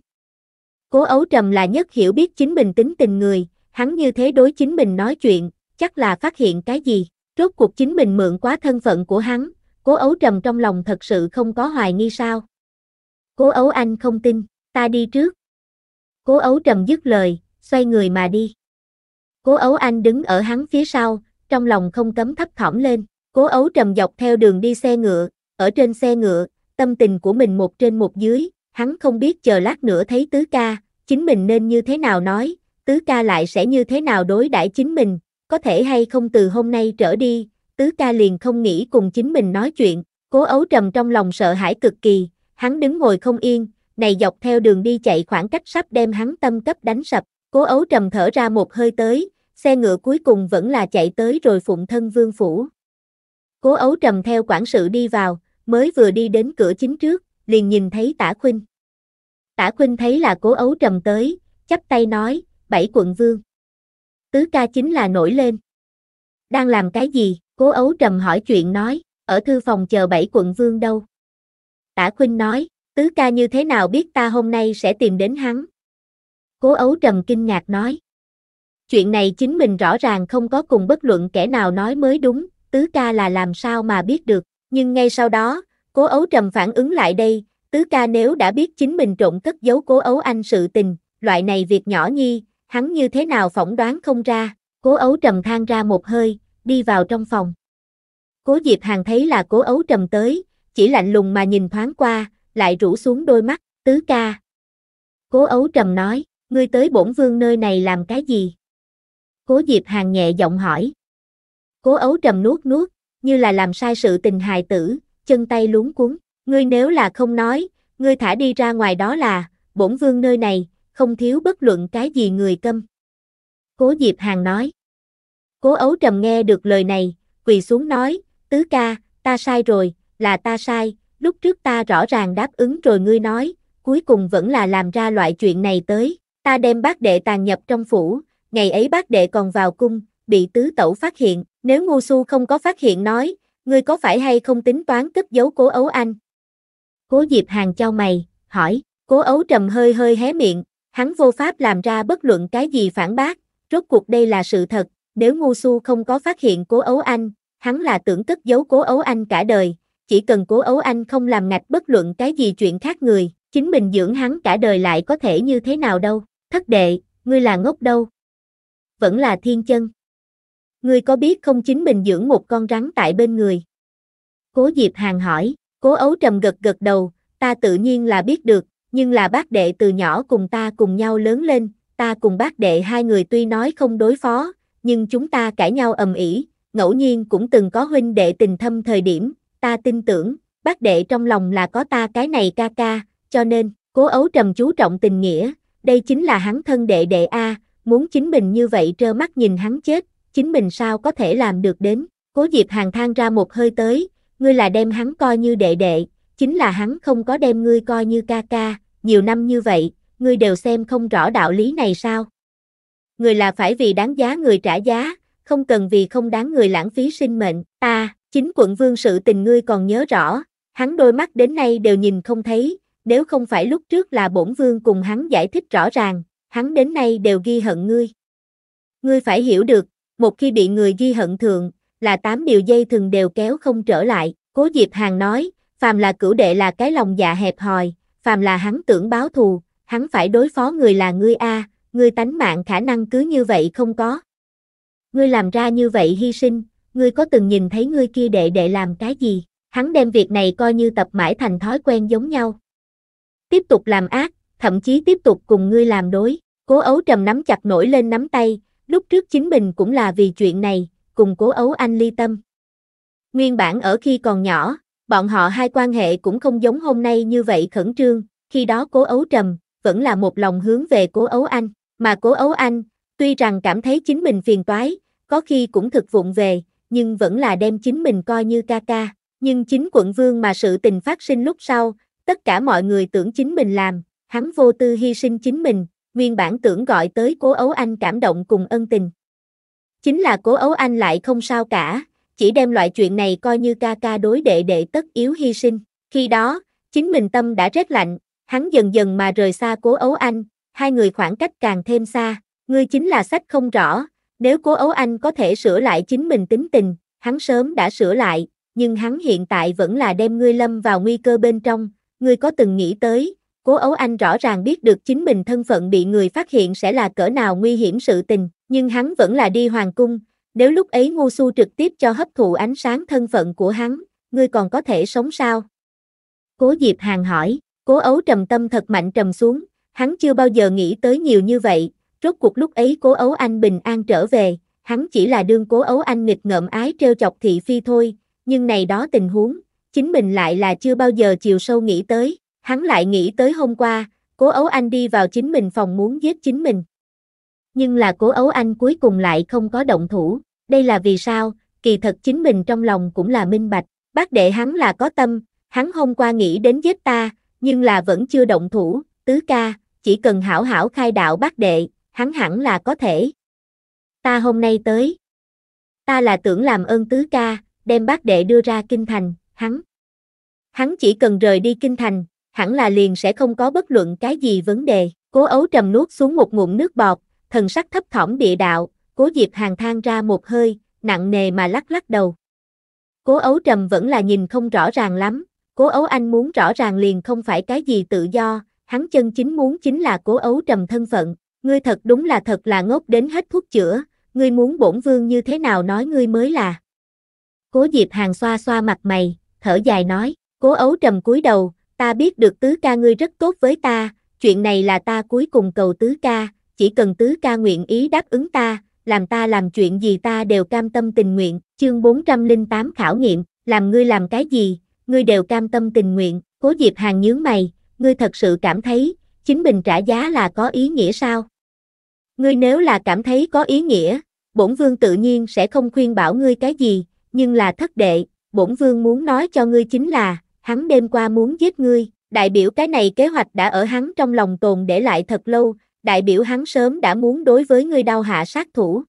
Cố ấu trầm là nhất hiểu biết chính mình tính tình người, Hắn như thế đối chính mình nói chuyện, chắc là phát hiện cái gì. Rốt cuộc chính mình mượn quá thân phận của hắn, cố ấu trầm trong lòng thật sự không có hoài nghi sao. Cố ấu anh không tin, ta đi trước. Cố ấu trầm dứt lời, xoay người mà đi. Cố ấu anh đứng ở hắn phía sau, trong lòng không cấm thấp thỏm lên. Cố ấu trầm dọc theo đường đi xe ngựa, ở trên xe ngựa, tâm tình của mình một trên một dưới, hắn không biết chờ lát nữa thấy tứ ca, chính mình nên như thế nào nói, tứ ca lại sẽ như thế nào đối đãi chính mình, có thể hay không từ hôm nay trở đi, tứ ca liền không nghĩ cùng chính mình nói chuyện, cố ấu trầm trong lòng sợ hãi cực kỳ, hắn đứng ngồi không yên, này dọc theo đường đi chạy khoảng cách sắp đem hắn tâm cấp đánh sập, cố ấu trầm thở ra một hơi tới, xe ngựa cuối cùng vẫn là chạy tới rồi phụng thân vương phủ. Cố ấu trầm theo quản sự đi vào, mới vừa đi đến cửa chính trước, liền nhìn thấy tả khuynh. Tả khuynh thấy là cố ấu trầm tới, chắp tay nói, bảy quận vương. Tứ ca chính là nổi lên. Đang làm cái gì? Cố ấu trầm hỏi chuyện nói, ở thư phòng chờ bảy quận vương đâu. Tả khuynh nói, tứ ca như thế nào biết ta hôm nay sẽ tìm đến hắn. Cố ấu trầm kinh ngạc nói. Chuyện này chính mình rõ ràng không có cùng bất luận kẻ nào nói mới đúng, tứ ca là làm sao mà biết được, nhưng ngay sau đó, cố ấu trầm phản ứng lại đây, tứ ca nếu đã biết chính mình trộn cất giấu cố ấu anh sự tình, loại này việc nhỏ nhi, hắn như thế nào phỏng đoán không ra, cố ấu trầm than ra một hơi, đi vào trong phòng. Cố Diệp Hàng thấy là cố ấu trầm tới, chỉ lạnh lùng mà nhìn thoáng qua, lại rủ xuống đôi mắt, tứ ca. Cố ấu trầm nói, ngươi tới bổn vương nơi này làm cái gì? Cố Diệp Hàng nhẹ giọng hỏi. Cố ấu trầm nuốt nuốt, như là làm sai sự tình hài tử, chân tay luống cuốn. Ngươi nếu là không nói, ngươi thả đi ra ngoài đó là, bổn vương nơi này, không thiếu bất luận cái gì người câm. Cố Diệp Hàng nói. Cố Ấu Trầm nghe được lời này, quỳ xuống nói, tứ ca, ta sai rồi, là ta sai, lúc trước ta rõ ràng đáp ứng rồi ngươi nói, cuối cùng vẫn là làm ra loại chuyện này tới, ta đem bác đệ tàn nhập trong phủ, ngày ấy bác đệ còn vào cung, bị tứ tẩu phát hiện, nếu Ngô su không có phát hiện nói, ngươi có phải hay không tính toán cất giấu cố ấu anh? Cố Diệp Hàng trao mày, hỏi, cố ấu trầm hơi hơi hé miệng, hắn vô pháp làm ra bất luận cái gì phản bác, rốt cuộc đây là sự thật, nếu ngu su không có phát hiện cố ấu anh, hắn là tưởng cất giấu cố ấu anh cả đời, chỉ cần cố ấu anh không làm ngạch bất luận cái gì chuyện khác người, chính mình dưỡng hắn cả đời lại có thể như thế nào đâu, thất đệ, ngươi là ngốc đâu, vẫn là thiên chân. Ngươi có biết không chính mình dưỡng một con rắn tại bên người? Cố Diệp Hàng hỏi, cố ấu trầm gật gật đầu, ta tự nhiên là biết được, nhưng là bác đệ từ nhỏ cùng ta cùng nhau lớn lên, ta cùng bác đệ hai người tuy nói không đối phó, nhưng chúng ta cãi nhau ầm ĩ, ngẫu nhiên cũng từng có huynh đệ tình thâm thời điểm, ta tin tưởng, bác đệ trong lòng là có ta cái này ca ca, cho nên, cố ấu trầm chú trọng tình nghĩa, đây chính là hắn thân đệ đệ A, muốn chính mình như vậy trơ mắt nhìn hắn chết, chính mình sao có thể làm được đến, cố diệp hàng than ra một hơi tới, ngươi là đem hắn coi như đệ đệ, chính là hắn không có đem ngươi coi như ca ca, nhiều năm như vậy, ngươi đều xem không rõ đạo lý này sao? Người là phải vì đáng giá người trả giá, không cần vì không đáng người lãng phí sinh mệnh. Ta, chính quận vương sự tình ngươi còn nhớ rõ, hắn đôi mắt đến nay đều nhìn không thấy, nếu không phải lúc trước là bổn vương cùng hắn giải thích rõ ràng, hắn đến nay đều ghi hận ngươi. Ngươi phải hiểu được, một khi bị người ghi hận thường, là tám điều dây thường đều kéo không trở lại, cố Diệp Hàng nói, phàm là cửu đệ là cái lòng dạ hẹp hòi, phàm là hắn tưởng báo thù, hắn phải đối phó người là ngươi A, ngươi tánh mạng khả năng cứ như vậy không có. Ngươi làm ra như vậy hy sinh, ngươi có từng nhìn thấy ngươi kia đệ đệ làm cái gì? Hắn đem việc này coi như tập mãi thành thói quen giống nhau. Tiếp tục làm ác, thậm chí tiếp tục cùng ngươi làm đối. Cố ấu trầm nắm chặt nổi lên nắm tay, lúc trước chính mình cũng là vì chuyện này, cùng cố ấu anh ly tâm. Nguyên bản ở khi còn nhỏ, bọn họ hai quan hệ cũng không giống hôm nay như vậy khẩn trương, khi đó cố ấu trầm, vẫn là một lòng hướng về cố ấu anh, mà cố ấu anh, tuy rằng cảm thấy chính mình phiền toái, có khi cũng thực vụng về, nhưng vẫn là đem chính mình coi như ca ca, nhưng chính quận vương mà sự tình phát sinh lúc sau, tất cả mọi người tưởng chính mình làm, hắn vô tư hy sinh chính mình, nguyên bản tưởng gọi tới cố ấu anh cảm động cùng ân tình. Chính là cố ấu anh lại không sao cả, chỉ đem loại chuyện này coi như ca ca đối đệ đệ tất yếu hy sinh. Khi đó, chính mình tâm đã rét lạnh, hắn dần dần mà rời xa cố ấu anh, hai người khoảng cách càng thêm xa, ngươi chính là sách không rõ, nếu cố ấu anh có thể sửa lại chính mình tính tình, hắn sớm đã sửa lại, nhưng hắn hiện tại vẫn là đem ngươi lâm vào nguy cơ bên trong, ngươi có từng nghĩ tới, cố ấu anh rõ ràng biết được chính mình thân phận bị người phát hiện sẽ là cỡ nào nguy hiểm sự tình, nhưng hắn vẫn là đi hoàng cung, nếu lúc ấy ngu su trực tiếp cho hấp thụ ánh sáng thân phận của hắn, ngươi còn có thể sống sao? Cố Diệp Hàng hỏi, cố ấu trầm tâm thật mạnh trầm xuống, hắn chưa bao giờ nghĩ tới nhiều như vậy, rốt cuộc lúc ấy cố ấu anh bình an trở về, hắn chỉ là đương cố ấu anh nghịch ngợm ái trêu chọc thị phi thôi, nhưng này đó tình huống, chính mình lại là chưa bao giờ chiều sâu nghĩ tới, hắn lại nghĩ tới hôm qua, cố ấu anh đi vào chính mình phòng muốn giết chính mình. Nhưng là cố ấu anh cuối cùng lại không có động thủ. Đây là vì sao, kỳ thật chính mình trong lòng cũng là minh bạch, bác đệ hắn là có tâm, hắn hôm qua nghĩ đến giết ta, nhưng là vẫn chưa động thủ, tứ ca, chỉ cần hảo hảo khai đạo bác đệ, hắn hẳn là có thể. Ta hôm nay tới. Ta là tưởng làm ơn tứ ca, đem bác đệ đưa ra kinh thành, hắn. Hắn chỉ cần rời đi kinh thành, hẳn là liền sẽ không có bất luận cái gì vấn đề. Cố ấu trầm nuốt xuống một ngụm nước bọt, thần sắc thấp thỏm địa đạo, Cố Diệp Hàng than ra một hơi, nặng nề mà lắc lắc đầu. Cố ấu trầm vẫn là nhìn không rõ ràng lắm, cố ấu anh muốn rõ ràng liền không phải cái gì tự do, hắn chân chính muốn chính là cố ấu trầm thân phận, ngươi thật đúng là thật là ngốc đến hết thuốc chữa, ngươi muốn bổn vương như thế nào nói ngươi mới là. Cố Diệp Hàng xoa xoa mặt mày, thở dài nói, cố ấu trầm cúi đầu, ta biết được tứ ca ngươi rất tốt với ta, chuyện này là ta cuối cùng cầu tứ ca, chỉ cần tứ ca nguyện ý đáp ứng ta, làm ta làm chuyện gì ta đều cam tâm tình nguyện, chương 408 khảo nghiệm, làm ngươi làm cái gì, ngươi đều cam tâm tình nguyện, cố Diệp Hàng nhướng mày, ngươi thật sự cảm thấy, chính mình trả giá là có ý nghĩa sao? Ngươi nếu là cảm thấy có ý nghĩa, bổn vương tự nhiên sẽ không khuyên bảo ngươi cái gì, nhưng là thất đệ, bổn vương muốn nói cho ngươi chính là, hắn đêm qua muốn giết ngươi, đại biểu cái này kế hoạch đã ở hắn trong lòng tồn để lại thật lâu, đại biểu hắn sớm đã muốn đối với ngươi đau hạ sát thủ.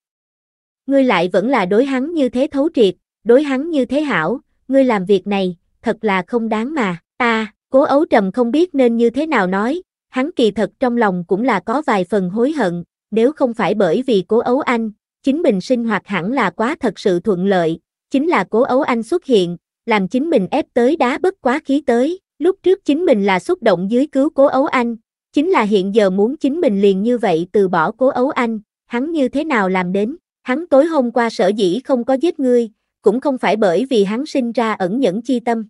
Ngươi lại vẫn là đối hắn như thế thấu triệt, đối hắn như thế hảo, ngươi làm việc này, thật là không đáng mà, ta, cố ấu trầm không biết nên như thế nào nói, hắn kỳ thật trong lòng cũng là có vài phần hối hận, nếu không phải bởi vì cố ấu anh, chính mình sinh hoạt hẳn là quá thật sự thuận lợi, chính là cố ấu anh xuất hiện, làm chính mình ép tới đá bất quá khí tới, lúc trước chính mình là xúc động dưới cứu cố ấu anh, chính là hiện giờ muốn chính mình liền như vậy từ bỏ cố ấu anh, hắn như thế nào làm đến, hắn tối hôm qua sở dĩ không có giết ngươi, cũng không phải bởi vì hắn sinh ra ẩn nhẫn chi tâm.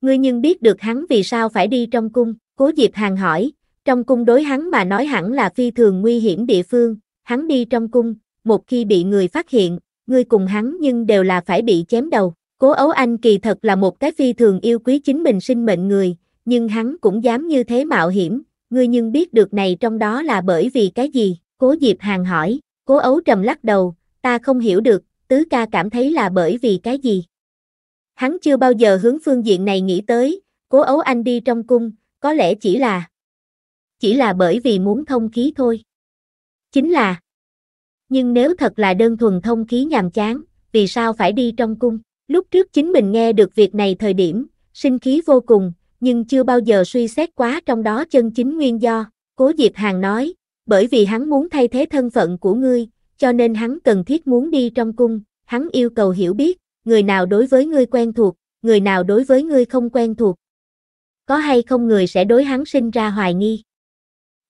Ngươi nhưng biết được hắn vì sao phải đi trong cung, cố diệp hàng hỏi, trong cung đối hắn mà nói hẳn là phi thường nguy hiểm địa phương, hắn đi trong cung, một khi bị người phát hiện, ngươi cùng hắn nhưng đều là phải bị chém đầu. Cố Ấu Anh kỳ thật là một cái phi thường yêu quý chính mình sinh mệnh người, nhưng hắn cũng dám như thế mạo hiểm, ngươi nhưng biết được này trong đó là bởi vì cái gì? Cố Diệp Hàng hỏi, cố ấu trầm lắc đầu, ta không hiểu được, tứ ca cảm thấy là bởi vì cái gì? Hắn chưa bao giờ hướng phương diện này nghĩ tới, cố ấu anh đi trong cung, có lẽ chỉ là... Chỉ là bởi vì muốn thông khí thôi. Chính là... Nhưng nếu thật là đơn thuần thông khí nhàm chán, vì sao phải đi trong cung? Lúc trước chính mình nghe được việc này thời điểm, sinh khí vô cùng, nhưng chưa bao giờ suy xét quá trong đó chân chính nguyên do, Cố Diệp Hàng nói, bởi vì hắn muốn thay thế thân phận của ngươi, cho nên hắn cần thiết muốn đi trong cung, hắn yêu cầu hiểu biết, người nào đối với ngươi quen thuộc, người nào đối với ngươi không quen thuộc. Có hay không người sẽ đối hắn sinh ra hoài nghi.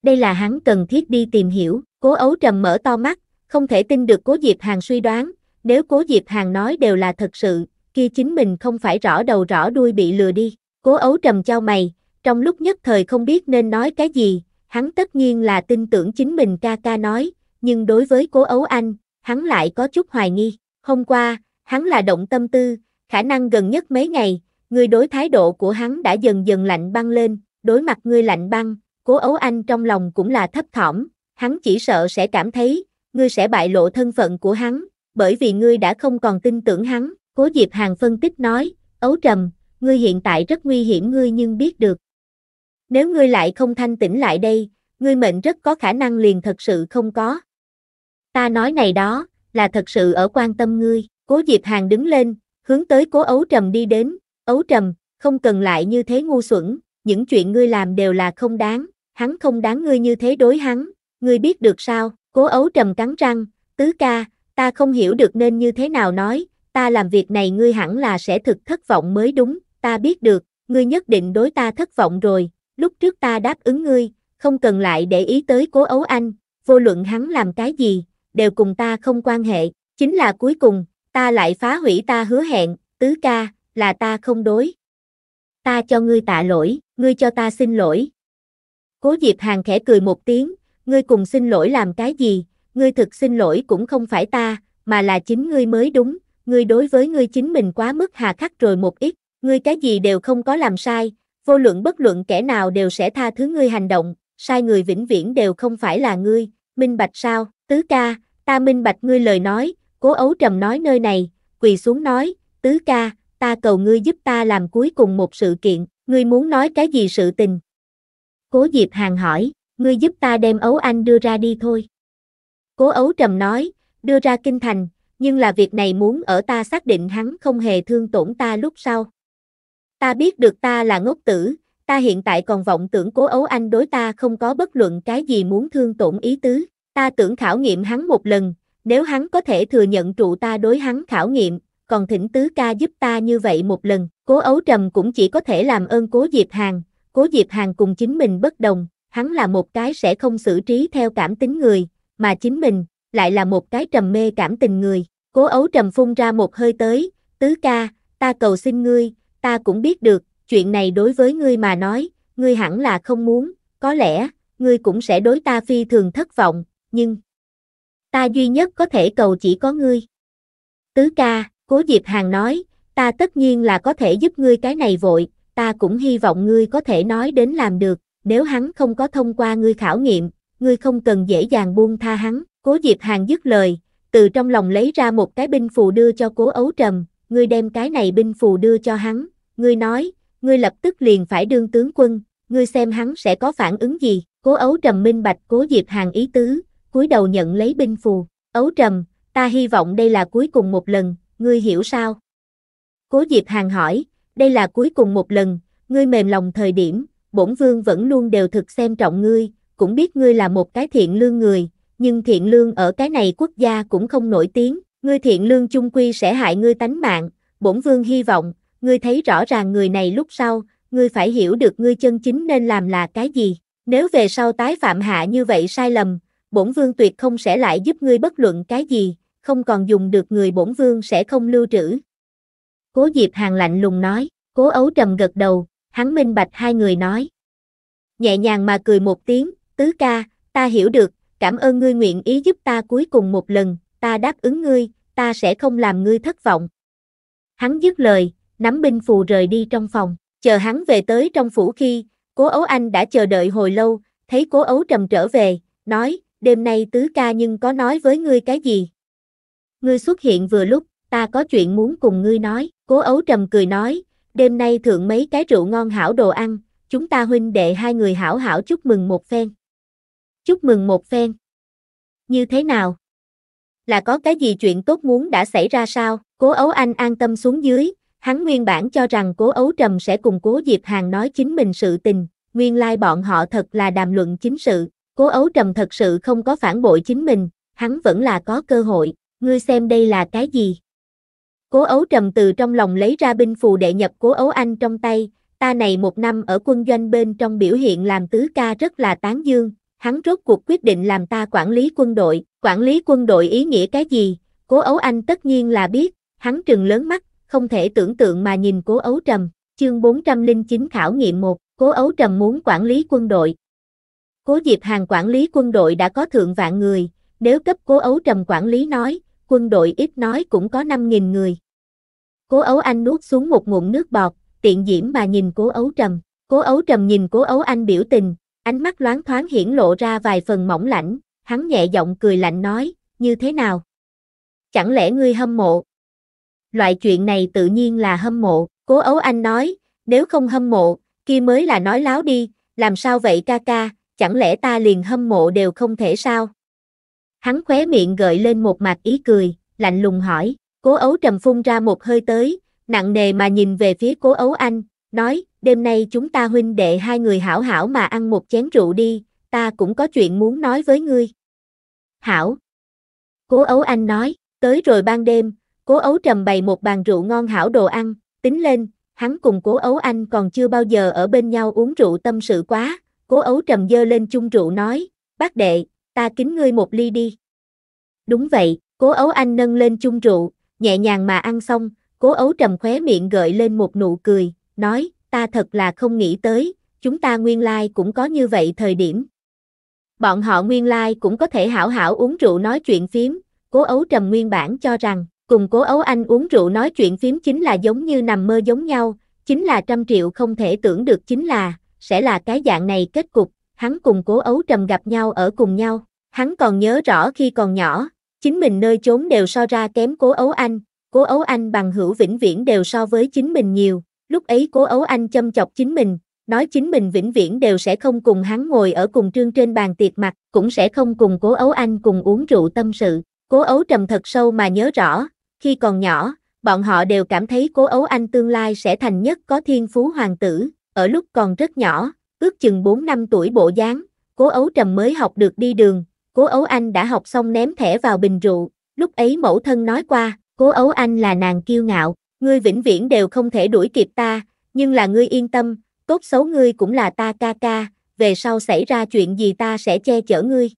Đây là hắn cần thiết đi tìm hiểu, cố ấu trầm mở to mắt, không thể tin được cố Diệp Hàng suy đoán, nếu cố Diệp Hàng nói đều là thật sự, kia chính mình không phải rõ đầu rõ đuôi bị lừa đi. Cố ấu trầm trao mày, trong lúc nhất thời không biết nên nói cái gì, hắn tất nhiên là tin tưởng chính mình ca ca nói, nhưng đối với cố ấu anh, hắn lại có chút hoài nghi. Hôm qua, hắn là động tâm tư, khả năng gần nhất mấy ngày, người đối thái độ của hắn đã dần dần lạnh băng lên, đối mặt ngươi lạnh băng, cố ấu anh trong lòng cũng là thấp thỏm, hắn chỉ sợ sẽ cảm thấy, ngươi sẽ bại lộ thân phận của hắn, bởi vì ngươi đã không còn tin tưởng hắn, cố Diệp Hàng phân tích nói, ấu trầm, ngươi hiện tại rất nguy hiểm ngươi nhưng biết được. Nếu ngươi lại không thanh tĩnh lại đây, ngươi mệnh rất có khả năng liền thật sự không có. Ta nói này đó, là thật sự ở quan tâm ngươi, cố Diệp Hàng đứng lên, hướng tới cố ấu trầm đi đến, ấu trầm, không cần lại như thế ngu xuẩn, những chuyện ngươi làm đều là không đáng, hắn không đáng ngươi như thế đối hắn, ngươi biết được sao, cố ấu trầm cắn răng, tứ ca, ta không hiểu được nên như thế nào nói, ta làm việc này ngươi hẳn là sẽ thực thất vọng mới đúng, ta biết được, ngươi nhất định đối ta thất vọng rồi, lúc trước ta đáp ứng ngươi, không cần lại để ý tới cố ấu anh, vô luận hắn làm cái gì, đều cùng ta không quan hệ, chính là cuối cùng, ta lại phá hủy ta hứa hẹn, tứ ca, là ta không đối. Ta cho ngươi tạ lỗi, ngươi cho ta xin lỗi. Cố Diệp Hàng khẽ cười một tiếng, ngươi cùng xin lỗi làm cái gì, ngươi thực xin lỗi cũng không phải ta, mà là chính ngươi mới đúng, ngươi đối với ngươi chính mình quá mức hà khắc rồi một ít, Ngươi cái gì đều không có làm sai, vô luận bất luận kẻ nào đều sẽ tha thứ ngươi hành động, sai người vĩnh viễn đều không phải là ngươi, minh bạch sao, tứ ca, ta minh bạch ngươi lời nói, cố ấu trầm nói nơi này, quỳ xuống nói, tứ ca, ta cầu ngươi giúp ta làm cuối cùng một sự kiện, ngươi muốn nói cái gì sự tình. Cố Diệp Hàng hỏi, ngươi giúp ta đem ấu anh đưa ra đi thôi. Cố ấu trầm nói, đưa ra kinh thành, nhưng là việc này muốn ở ta xác định hắn không hề thương tổn ta lúc sau. Ta biết được ta là ngốc tử, ta hiện tại còn vọng tưởng cố ấu anh đối ta không có bất luận cái gì muốn thương tổn ý tứ. Ta tưởng khảo nghiệm hắn một lần, nếu hắn có thể thừa nhận trụ ta đối hắn khảo nghiệm, còn thỉnh tứ ca giúp ta như vậy một lần. Cố ấu trầm cũng chỉ có thể làm ơn cố Diệp Hàng, cố Diệp Hàng cùng chính mình bất đồng, hắn là một cái sẽ không xử trí theo cảm tính người, mà chính mình lại là một cái trầm mê cảm tình người. Cố ấu trầm phun ra một hơi tới, tứ ca, ta cầu xin ngươi, ta cũng biết được, chuyện này đối với ngươi mà nói, ngươi hẳn là không muốn, có lẽ, ngươi cũng sẽ đối ta phi thường thất vọng, nhưng ta duy nhất có thể cầu chỉ có ngươi. Tứ ca, Cố Diệp Hàng nói, ta tất nhiên là có thể giúp ngươi cái này vội, ta cũng hy vọng ngươi có thể nói đến làm được, nếu hắn không có thông qua ngươi khảo nghiệm, ngươi không cần dễ dàng buông tha hắn. Cố Diệp Hàng dứt lời, từ trong lòng lấy ra một cái binh phù đưa cho Cố Ấu Trầm, ngươi đem cái này binh phù đưa cho hắn, ngươi nói, ngươi lập tức liền phải đương tướng quân, ngươi xem hắn sẽ có phản ứng gì, cố ấu trầm minh bạch cố diệp hàng ý tứ, cúi đầu nhận lấy binh phù, ấu trầm, ta hy vọng đây là cuối cùng một lần, ngươi hiểu sao? Cố diệp hàng hỏi, đây là cuối cùng một lần, ngươi mềm lòng thời điểm, bổn vương vẫn luôn đều thực xem trọng ngươi, cũng biết ngươi là một cái thiện lương người, nhưng thiện lương ở cái này quốc gia cũng không nổi tiếng, Ngươi thiện lương chung quy sẽ hại ngươi tánh mạng, bổn vương hy vọng, ngươi thấy rõ ràng người này lúc sau, ngươi phải hiểu được ngươi chân chính nên làm là cái gì. Nếu về sau tái phạm hạ như vậy sai lầm, bổn vương tuyệt không sẽ lại giúp ngươi bất luận cái gì, không còn dùng được người bổn vương sẽ không lưu trữ. Cố Diệp Hàng lạnh lùng nói, cố ấu trầm gật đầu, hắn minh bạch hai người nói. Nhẹ nhàng mà cười một tiếng, tứ ca, ta hiểu được, cảm ơn ngươi nguyện ý giúp ta cuối cùng một lần, ta đáp ứng ngươi, ta sẽ không làm ngươi thất vọng. Hắn dứt lời, nắm binh phù rời đi trong phòng, chờ hắn về tới trong phủ khi, cố ấu anh đã chờ đợi hồi lâu, thấy cố ấu trầm trở về, nói, đêm nay tứ ca nhưng có nói với ngươi cái gì? Ngươi xuất hiện vừa lúc, ta có chuyện muốn cùng ngươi nói, cố ấu trầm cười nói, đêm nay thượng mấy cái rượu ngon hảo đồ ăn, chúng ta huynh đệ hai người hảo hảo chúc mừng một phen. Chúc mừng một phen. Như thế nào? Là có cái gì chuyện tốt muốn đã xảy ra sao? Cố Ấu Anh an tâm xuống dưới, hắn nguyên bản cho rằng Cố Ấu Trầm sẽ cùng Cố Diệp Hàng nói chính mình sự tình, nguyên lai like bọn họ thật là đàm luận chính sự, Cố Ấu Trầm thật sự không có phản bội chính mình, hắn vẫn là có cơ hội, ngươi xem đây là cái gì? Cố Ấu Trầm từ trong lòng lấy ra binh phù đệ nhập Cố Ấu Anh trong tay, ta này một năm ở quân doanh bên trong biểu hiện làm tứ ca rất là tán dương, hắn rốt cuộc quyết định làm ta quản lý quân đội, quản lý quân đội ý nghĩa cái gì, cố ấu anh tất nhiên là biết, hắn trừng lớn mắt, không thể tưởng tượng mà nhìn cố ấu trầm, chương 409 khảo nghiệm 1, cố ấu trầm muốn quản lý quân đội. Cố Diệp Hàng quản lý quân đội đã có thượng vạn người, nếu cấp cố ấu trầm quản lý nói, quân đội ít nói cũng có 5.000 người. Cố ấu anh nuốt xuống một ngụm nước bọt, tiện diễm mà nhìn cố ấu trầm. Cố ấu trầm nhìn cố ấu anh biểu tình, Ánh mắt loáng thoáng hiển lộ ra vài phần mỏng lạnh, hắn nhẹ giọng cười lạnh nói, như thế nào? Chẳng lẽ ngươi hâm mộ? Loại chuyện này tự nhiên là hâm mộ, cố ấu anh nói, nếu không hâm mộ, kia mới là nói láo đi, làm sao vậy ca ca, chẳng lẽ ta liền hâm mộ đều không thể sao? Hắn khóe miệng gợi lên một mặt ý cười, lạnh lùng hỏi, cố ấu trầm phun ra một hơi tới, nặng nề mà nhìn về phía cố ấu anh, nói, đêm nay chúng ta huynh đệ hai người hảo hảo mà ăn một chén rượu đi, ta cũng có chuyện muốn nói với ngươi. Hảo. Cố ấu anh nói, tới rồi ban đêm, cố ấu trầm bày một bàn rượu ngon hảo đồ ăn, tính lên, hắn cùng cố ấu anh còn chưa bao giờ ở bên nhau uống rượu tâm sự quá, cố ấu trầm dơ lên chung rượu nói, bác đệ, ta kính ngươi một ly đi. Đúng vậy, cố ấu anh nâng lên chung rượu, nhẹ nhàng mà ăn xong, cố ấu trầm khóe miệng gợi lên một nụ cười, nói, ta thật là không nghĩ tới, chúng ta nguyên lai like cũng có như vậy thời điểm. Bọn họ nguyên lai like cũng có thể hảo hảo uống rượu nói chuyện phím, cố ấu trầm nguyên bản cho rằng, cùng cố ấu anh uống rượu nói chuyện phím chính là giống như nằm mơ giống nhau, chính là trăm triệu không thể tưởng được chính là, sẽ là cái dạng này kết cục, hắn cùng cố ấu trầm gặp nhau ở cùng nhau, hắn còn nhớ rõ khi còn nhỏ, chính mình nơi trốn đều so ra kém cố ấu anh, cố ấu anh bằng hữu vĩnh viễn đều so với chính mình nhiều, Lúc ấy cố ấu anh châm chọc chính mình, nói chính mình vĩnh viễn đều sẽ không cùng hắn ngồi ở cùng trương trên bàn tiệc mặt, cũng sẽ không cùng cố ấu anh cùng uống rượu tâm sự. Cố ấu trầm thật sâu mà nhớ rõ, khi còn nhỏ, bọn họ đều cảm thấy cố ấu anh tương lai sẽ thành nhất có thiên phú hoàng tử, ở lúc còn rất nhỏ, ước chừng 4 năm tuổi bộ dáng, cố ấu trầm mới học được đi đường, cố ấu anh đã học xong ném thẻ vào bình rượu, lúc ấy mẫu thân nói qua, cố ấu anh là nàng kiêu ngạo, Ngươi vĩnh viễn đều không thể đuổi kịp ta, nhưng là ngươi yên tâm, tốt xấu ngươi cũng là ta ca ca, về sau xảy ra chuyện gì ta sẽ che chở ngươi.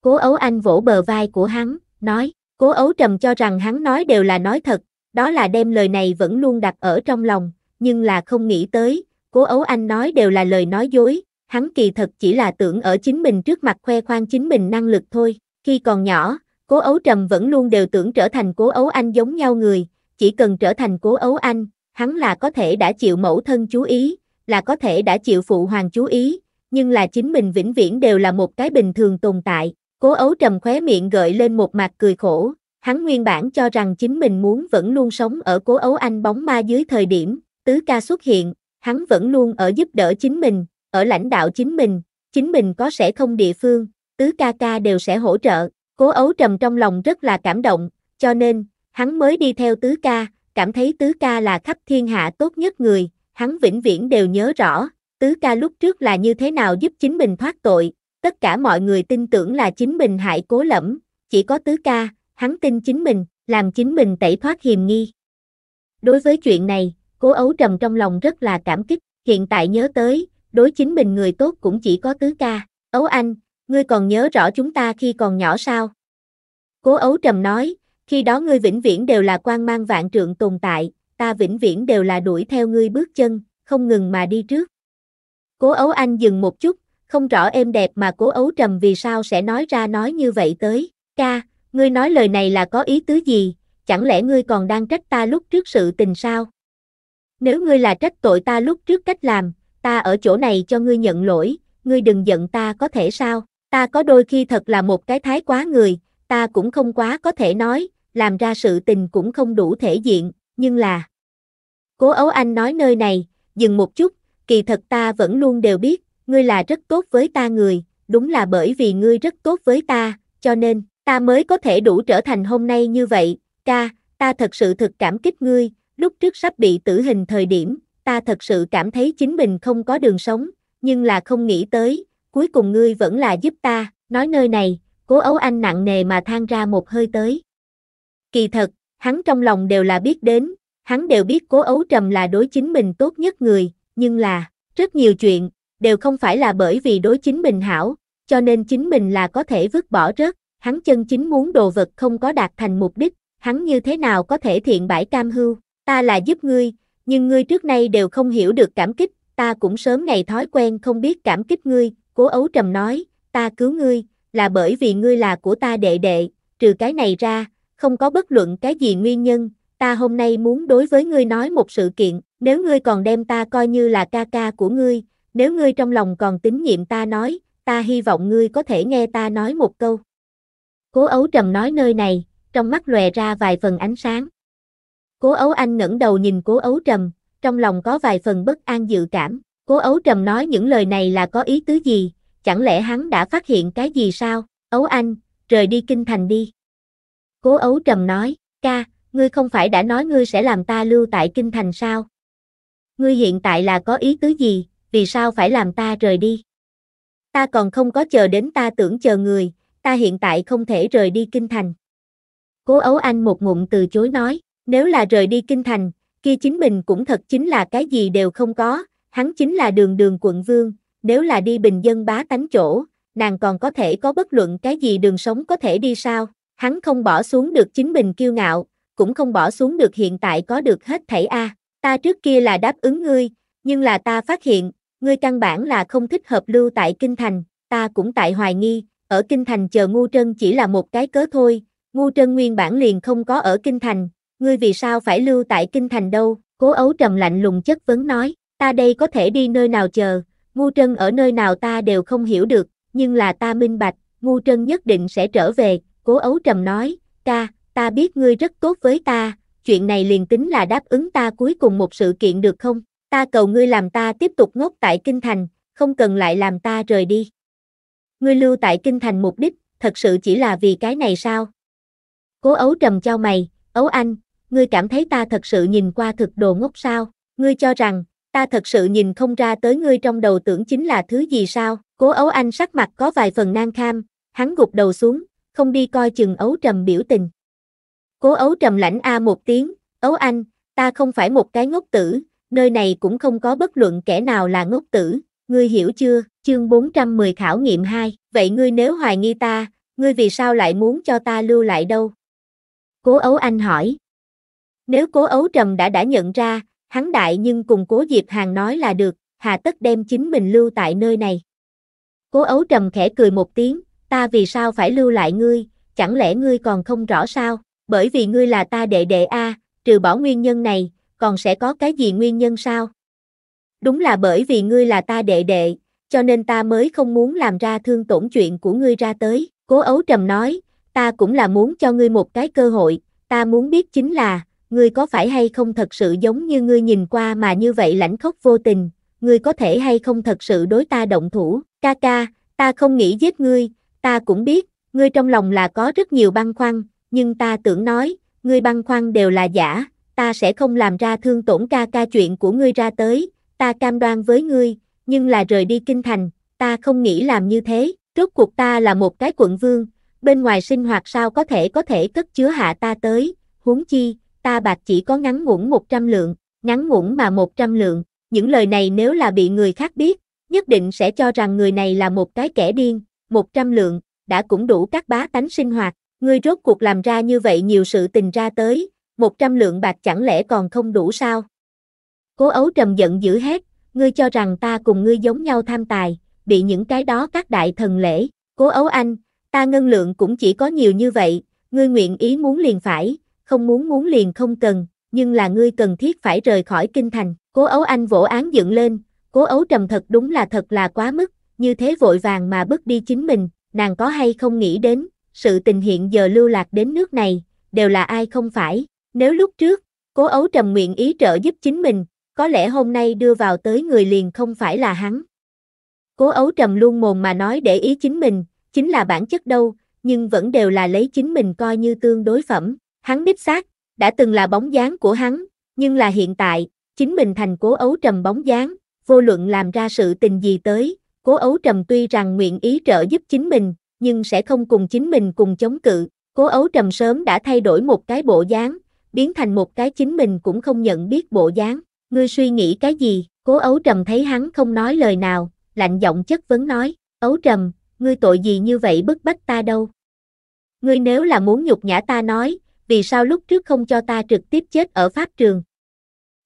Cố ấu anh vỗ bờ vai của hắn, nói, cố ấu trầm cho rằng hắn nói đều là nói thật, đó là đem lời này vẫn luôn đặt ở trong lòng, nhưng là không nghĩ tới, cố ấu anh nói đều là lời nói dối, hắn kỳ thật chỉ là tưởng ở chính mình trước mặt khoe khoang chính mình năng lực thôi, khi còn nhỏ, cố ấu trầm vẫn luôn đều tưởng trở thành cố ấu anh giống nhau người, chỉ cần trở thành cố ấu anh, hắn là có thể đã chịu mẫu thân chú ý, là có thể đã chịu phụ hoàng chú ý, nhưng là chính mình vĩnh viễn đều là một cái bình thường tồn tại. Cố ấu trầm khóe miệng gợi lên một mặt cười khổ, hắn nguyên bản cho rằng chính mình muốn vẫn luôn sống ở cố ấu anh bóng ma dưới thời điểm, tứ ca xuất hiện, hắn vẫn luôn ở giúp đỡ chính mình, ở lãnh đạo chính mình, chính mình có sẽ không địa phương, tứ ca ca đều sẽ hỗ trợ, cố ấu trầm trong lòng rất là cảm động, cho nên, Hắn mới đi theo tứ ca, cảm thấy tứ ca là khắp thiên hạ tốt nhất người, hắn vĩnh viễn đều nhớ rõ, tứ ca lúc trước là như thế nào giúp chính mình thoát tội, tất cả mọi người tin tưởng là chính mình hại cố lẫm, chỉ có tứ ca, hắn tin chính mình, làm chính mình tẩy thoát hiềm nghi. Đối với chuyện này, cố ấu trầm trong lòng rất là cảm kích, hiện tại nhớ tới, đối chính mình người tốt cũng chỉ có tứ ca, ấu anh, ngươi còn nhớ rõ chúng ta khi còn nhỏ sao? Cố ấu trầm nói, khi đó ngươi vĩnh viễn đều là quan mang vạn trượng tồn tại, ta vĩnh viễn đều là đuổi theo ngươi bước chân, không ngừng mà đi trước. Cố ấu anh dừng một chút, không rõ êm đẹp mà cố ấu trầm vì sao sẽ nói ra nói như vậy tới. Ca, ngươi nói lời này là có ý tứ gì, chẳng lẽ ngươi còn đang trách ta lúc trước sự tình sao? Nếu ngươi là trách tội ta lúc trước cách làm, ta ở chỗ này cho ngươi nhận lỗi, ngươi đừng giận ta có thể sao? Ta có đôi khi thật là một cái thái quá người, ta cũng không quá có thể nói, làm ra sự tình cũng không đủ thể diện, nhưng là... Cố Ấu Anh nói nơi này, dừng một chút, kỳ thật ta vẫn luôn đều biết, ngươi là rất tốt với ta người, đúng là bởi vì ngươi rất tốt với ta, cho nên, ta mới có thể đủ trở thành hôm nay như vậy, ca, ta thật sự thực cảm kích ngươi, lúc trước sắp bị tử hình thời điểm, ta thật sự cảm thấy chính mình không có đường sống, nhưng là không nghĩ tới, cuối cùng ngươi vẫn là giúp ta, nói nơi này, cố ấu anh nặng nề mà than ra một hơi tới. Kỳ thật, hắn trong lòng đều là biết đến, hắn đều biết cố ấu trầm là đối chính mình tốt nhất người, nhưng là, rất nhiều chuyện, đều không phải là bởi vì đối chính mình hảo, cho nên chính mình là có thể vứt bỏ rớt, hắn chân chính muốn đồ vật không có đạt thành mục đích, hắn như thế nào có thể thiện bãi cam hưu, ta là giúp ngươi, nhưng ngươi trước nay đều không hiểu được cảm kích, ta cũng sớm ngày thói quen không biết cảm kích ngươi, cố ấu trầm nói, ta cứu ngươi, là bởi vì ngươi là của ta đệ đệ, trừ cái này ra, không có bất luận cái gì nguyên nhân, ta hôm nay muốn đối với ngươi nói một sự kiện, nếu ngươi còn đem ta coi như là ca ca của ngươi, nếu ngươi trong lòng còn tín nhiệm ta nói, ta hy vọng ngươi có thể nghe ta nói một câu. Cố ấu trầm nói nơi này, trong mắt lòe ra vài phần ánh sáng. Cố ấu anh ngẩng đầu nhìn cố ấu trầm, trong lòng có vài phần bất an dự cảm. Cố ấu trầm nói những lời này là có ý tứ gì, chẳng lẽ hắn đã phát hiện cái gì sao? Ấu anh, rời đi kinh thành đi. Cố ấu trầm nói, ca, ngươi không phải đã nói ngươi sẽ làm ta lưu tại kinh thành sao? Ngươi hiện tại là có ý tứ gì, vì sao phải làm ta rời đi? Ta còn không có chờ đến ta tưởng chờ người, ta hiện tại không thể rời đi kinh thành. Cố ấu anh một ngụm từ chối nói, nếu là rời đi kinh thành, kia chính mình cũng thật chính là cái gì đều không có, hắn chính là đường đường quận vương, nếu là đi bình dân bá tánh chỗ, nàng còn có thể có bất luận cái gì đường sống có thể đi sao? Hắn không bỏ xuống được chính mình kiêu ngạo, cũng không bỏ xuống được hiện tại có được hết thảy a. Ta trước kia là đáp ứng ngươi, nhưng là ta phát hiện, ngươi căn bản là không thích hợp lưu tại kinh thành, ta cũng tại hoài nghi, ở kinh thành chờ ngu trân chỉ là một cái cớ thôi, ngu trân nguyên bản liền không có ở kinh thành, ngươi vì sao phải lưu tại kinh thành đâu, cố ấu trầm lạnh lùng chất vấn nói, ta đây có thể đi nơi nào chờ, ngu trân ở nơi nào ta đều không hiểu được, nhưng là ta minh bạch, ngu trân nhất định sẽ trở về, Cố ấu trầm nói, ca, ta biết ngươi rất tốt với ta, chuyện này liền tính là đáp ứng ta cuối cùng một sự kiện được không? Ta cầu ngươi làm ta tiếp tục ngốc tại Kinh Thành, không cần lại làm ta rời đi. Ngươi lưu tại Kinh Thành mục đích, thật sự chỉ là vì cái này sao? Cố ấu trầm trao mày, ấu anh, ngươi cảm thấy ta thật sự nhìn qua thực đồ ngốc sao? Ngươi cho rằng, ta thật sự nhìn không ra tới ngươi trong đầu tưởng chính là thứ gì sao? Cố ấu anh sắc mặt có vài phần nang kham, hắn gục đầu xuống, không đi coi chừng ấu trầm biểu tình. Cố ấu trầm lãnh A một tiếng, ấu anh, ta không phải một cái ngốc tử, nơi này cũng không có bất luận kẻ nào là ngốc tử, ngươi hiểu chưa, chương 410 khảo nghiệm 2, vậy ngươi nếu hoài nghi ta, ngươi vì sao lại muốn cho ta lưu lại đâu? Cố ấu anh hỏi. Nếu cố ấu trầm đã đã nhận ra, hắn đại nhưng cùng cố Diệp Hàng nói là được, hà tất đem chính mình lưu tại nơi này. Cố ấu trầm khẽ cười một tiếng, ta vì sao phải lưu lại ngươi, chẳng lẽ ngươi còn không rõ sao, bởi vì ngươi là ta đệ đệ A, trừ bỏ nguyên nhân này, còn sẽ có cái gì nguyên nhân sao? Đúng là bởi vì ngươi là ta đệ đệ, cho nên ta mới không muốn làm ra thương tổn chuyện của ngươi ra tới, cố ấu trầm nói, ta cũng là muốn cho ngươi một cái cơ hội, ta muốn biết chính là, ngươi có phải hay không thật sự giống như ngươi nhìn qua mà như vậy lãnh khốc vô tình, ngươi có thể hay không thật sự đối ta động thủ, ca ca, ta không nghĩ giết ngươi, ta cũng biết, ngươi trong lòng là có rất nhiều băng khoăn, nhưng ta tưởng nói, ngươi băng khoăn đều là giả, ta sẽ không làm ra thương tổn ca ca chuyện của ngươi ra tới, ta cam đoan với ngươi, nhưng là rời đi kinh thành, ta không nghĩ làm như thế, rốt cuộc ta là một cái quận vương, bên ngoài sinh hoạt sao có thể có thể cất chứa hạ ta tới, huống chi, ta bạc chỉ có ngắn ngủn 100 lượng, ngắn ngủn mà 100 lượng, những lời này nếu là bị người khác biết, nhất định sẽ cho rằng người này là một cái kẻ điên, 100 lượng, đã cũng đủ các bá tánh sinh hoạt, ngươi rốt cuộc làm ra như vậy nhiều sự tình ra tới, 100 lượng bạc chẳng lẽ còn không đủ sao? Cố ấu trầm giận dữ hết, ngươi cho rằng ta cùng ngươi giống nhau tham tài, bị những cái đó các đại thần lễ, cố ấu anh, ta ngân lượng cũng chỉ có nhiều như vậy, ngươi nguyện ý muốn liền phải, không muốn muốn liền không cần, nhưng là ngươi cần thiết phải rời khỏi kinh thành, cố ấu anh vỗ án dựng lên, cố ấu trầm thật đúng là thật là quá mức, như thế vội vàng mà bước đi chính mình, nàng có hay không nghĩ đến, sự tình hiện giờ lưu lạc đến nước này, đều là ai không phải, nếu lúc trước, cố ấu trầm nguyện ý trợ giúp chính mình, có lẽ hôm nay đưa vào tới người liền không phải là hắn. Cố ấu trầm luôn mồm mà nói để ý chính mình, chính là bản chất đâu, nhưng vẫn đều là lấy chính mình coi như tương đối phẩm, hắn đích xác, đã từng là bóng dáng của hắn, nhưng là hiện tại, chính mình thành cố ấu trầm bóng dáng, vô luận làm ra sự tình gì tới, Cố Ấu Trầm tuy rằng nguyện ý trợ giúp chính mình, nhưng sẽ không cùng chính mình cùng chống cự. Cố Ấu Trầm sớm đã thay đổi một cái bộ dáng, biến thành một cái chính mình cũng không nhận biết bộ dáng. Ngươi suy nghĩ cái gì? Cố Ấu Trầm thấy hắn không nói lời nào, lạnh giọng chất vấn nói, Ấu Trầm, ngươi tội gì như vậy bức bách ta đâu? Ngươi nếu là muốn nhục nhã ta nói, vì sao lúc trước không cho ta trực tiếp chết ở pháp trường?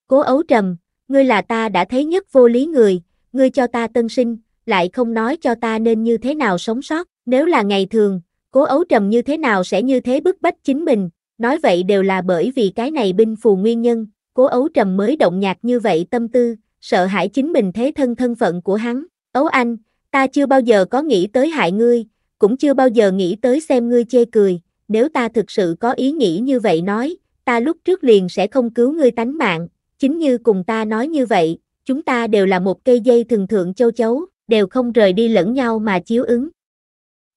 Cố Ấu Trầm, ngươi là ta đã thấy nhất vô lý người, ngươi cho ta tân sinh, lại không nói cho ta nên như thế nào sống sót, nếu là ngày thường, cố ấu trầm như thế nào sẽ như thế bức bách chính mình, nói vậy đều là bởi vì cái này binh phù nguyên nhân, cố ấu trầm mới động nhạc như vậy tâm tư, sợ hãi chính mình thế thân thân phận của hắn, ấu anh, ta chưa bao giờ có nghĩ tới hại ngươi, cũng chưa bao giờ nghĩ tới xem ngươi chê cười, nếu ta thực sự có ý nghĩ như vậy nói, ta lúc trước liền sẽ không cứu ngươi tánh mạng, chính như cùng ta nói như vậy, chúng ta đều là một cây dây thường thượng châu chấu, đều không rời đi lẫn nhau mà chiếu ứng.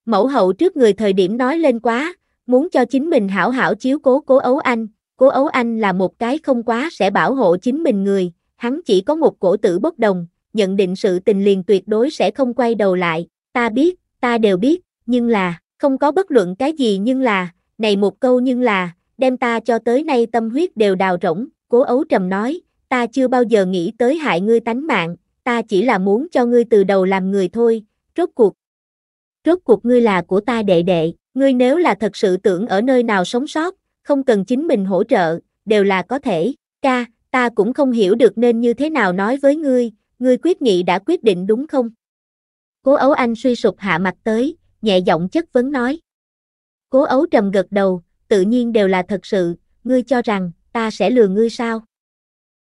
Mẫu hậu trước người thời điểm nói lên quá, muốn cho chính mình hảo hảo chiếu cố cố ấu anh, cố ấu anh là một cái không quá sẽ bảo hộ chính mình người, hắn chỉ có một cổ tử bất đồng, nhận định sự tình liền tuyệt đối sẽ không quay đầu lại, ta biết, ta đều biết, nhưng là, không có bất luận cái gì nhưng là, này một câu nhưng là, đem ta cho tới nay tâm huyết đều đào rỗng, cố ấu trầm nói, ta chưa bao giờ nghĩ tới hại ngươi tánh mạng, ta chỉ là muốn cho ngươi từ đầu làm người thôi, rốt cuộc. Rốt cuộc ngươi là của ta đệ đệ, ngươi nếu là thật sự tưởng ở nơi nào sống sót, không cần chính mình hỗ trợ, đều là có thể, ca, ta cũng không hiểu được nên như thế nào nói với ngươi, ngươi quyết nghị đã quyết định đúng không? Cố ấu anh suy sụp hạ mặt tới, nhẹ giọng chất vấn nói. Cố ấu trầm gật đầu, tự nhiên đều là thật sự, ngươi cho rằng, ta sẽ lừa ngươi sao?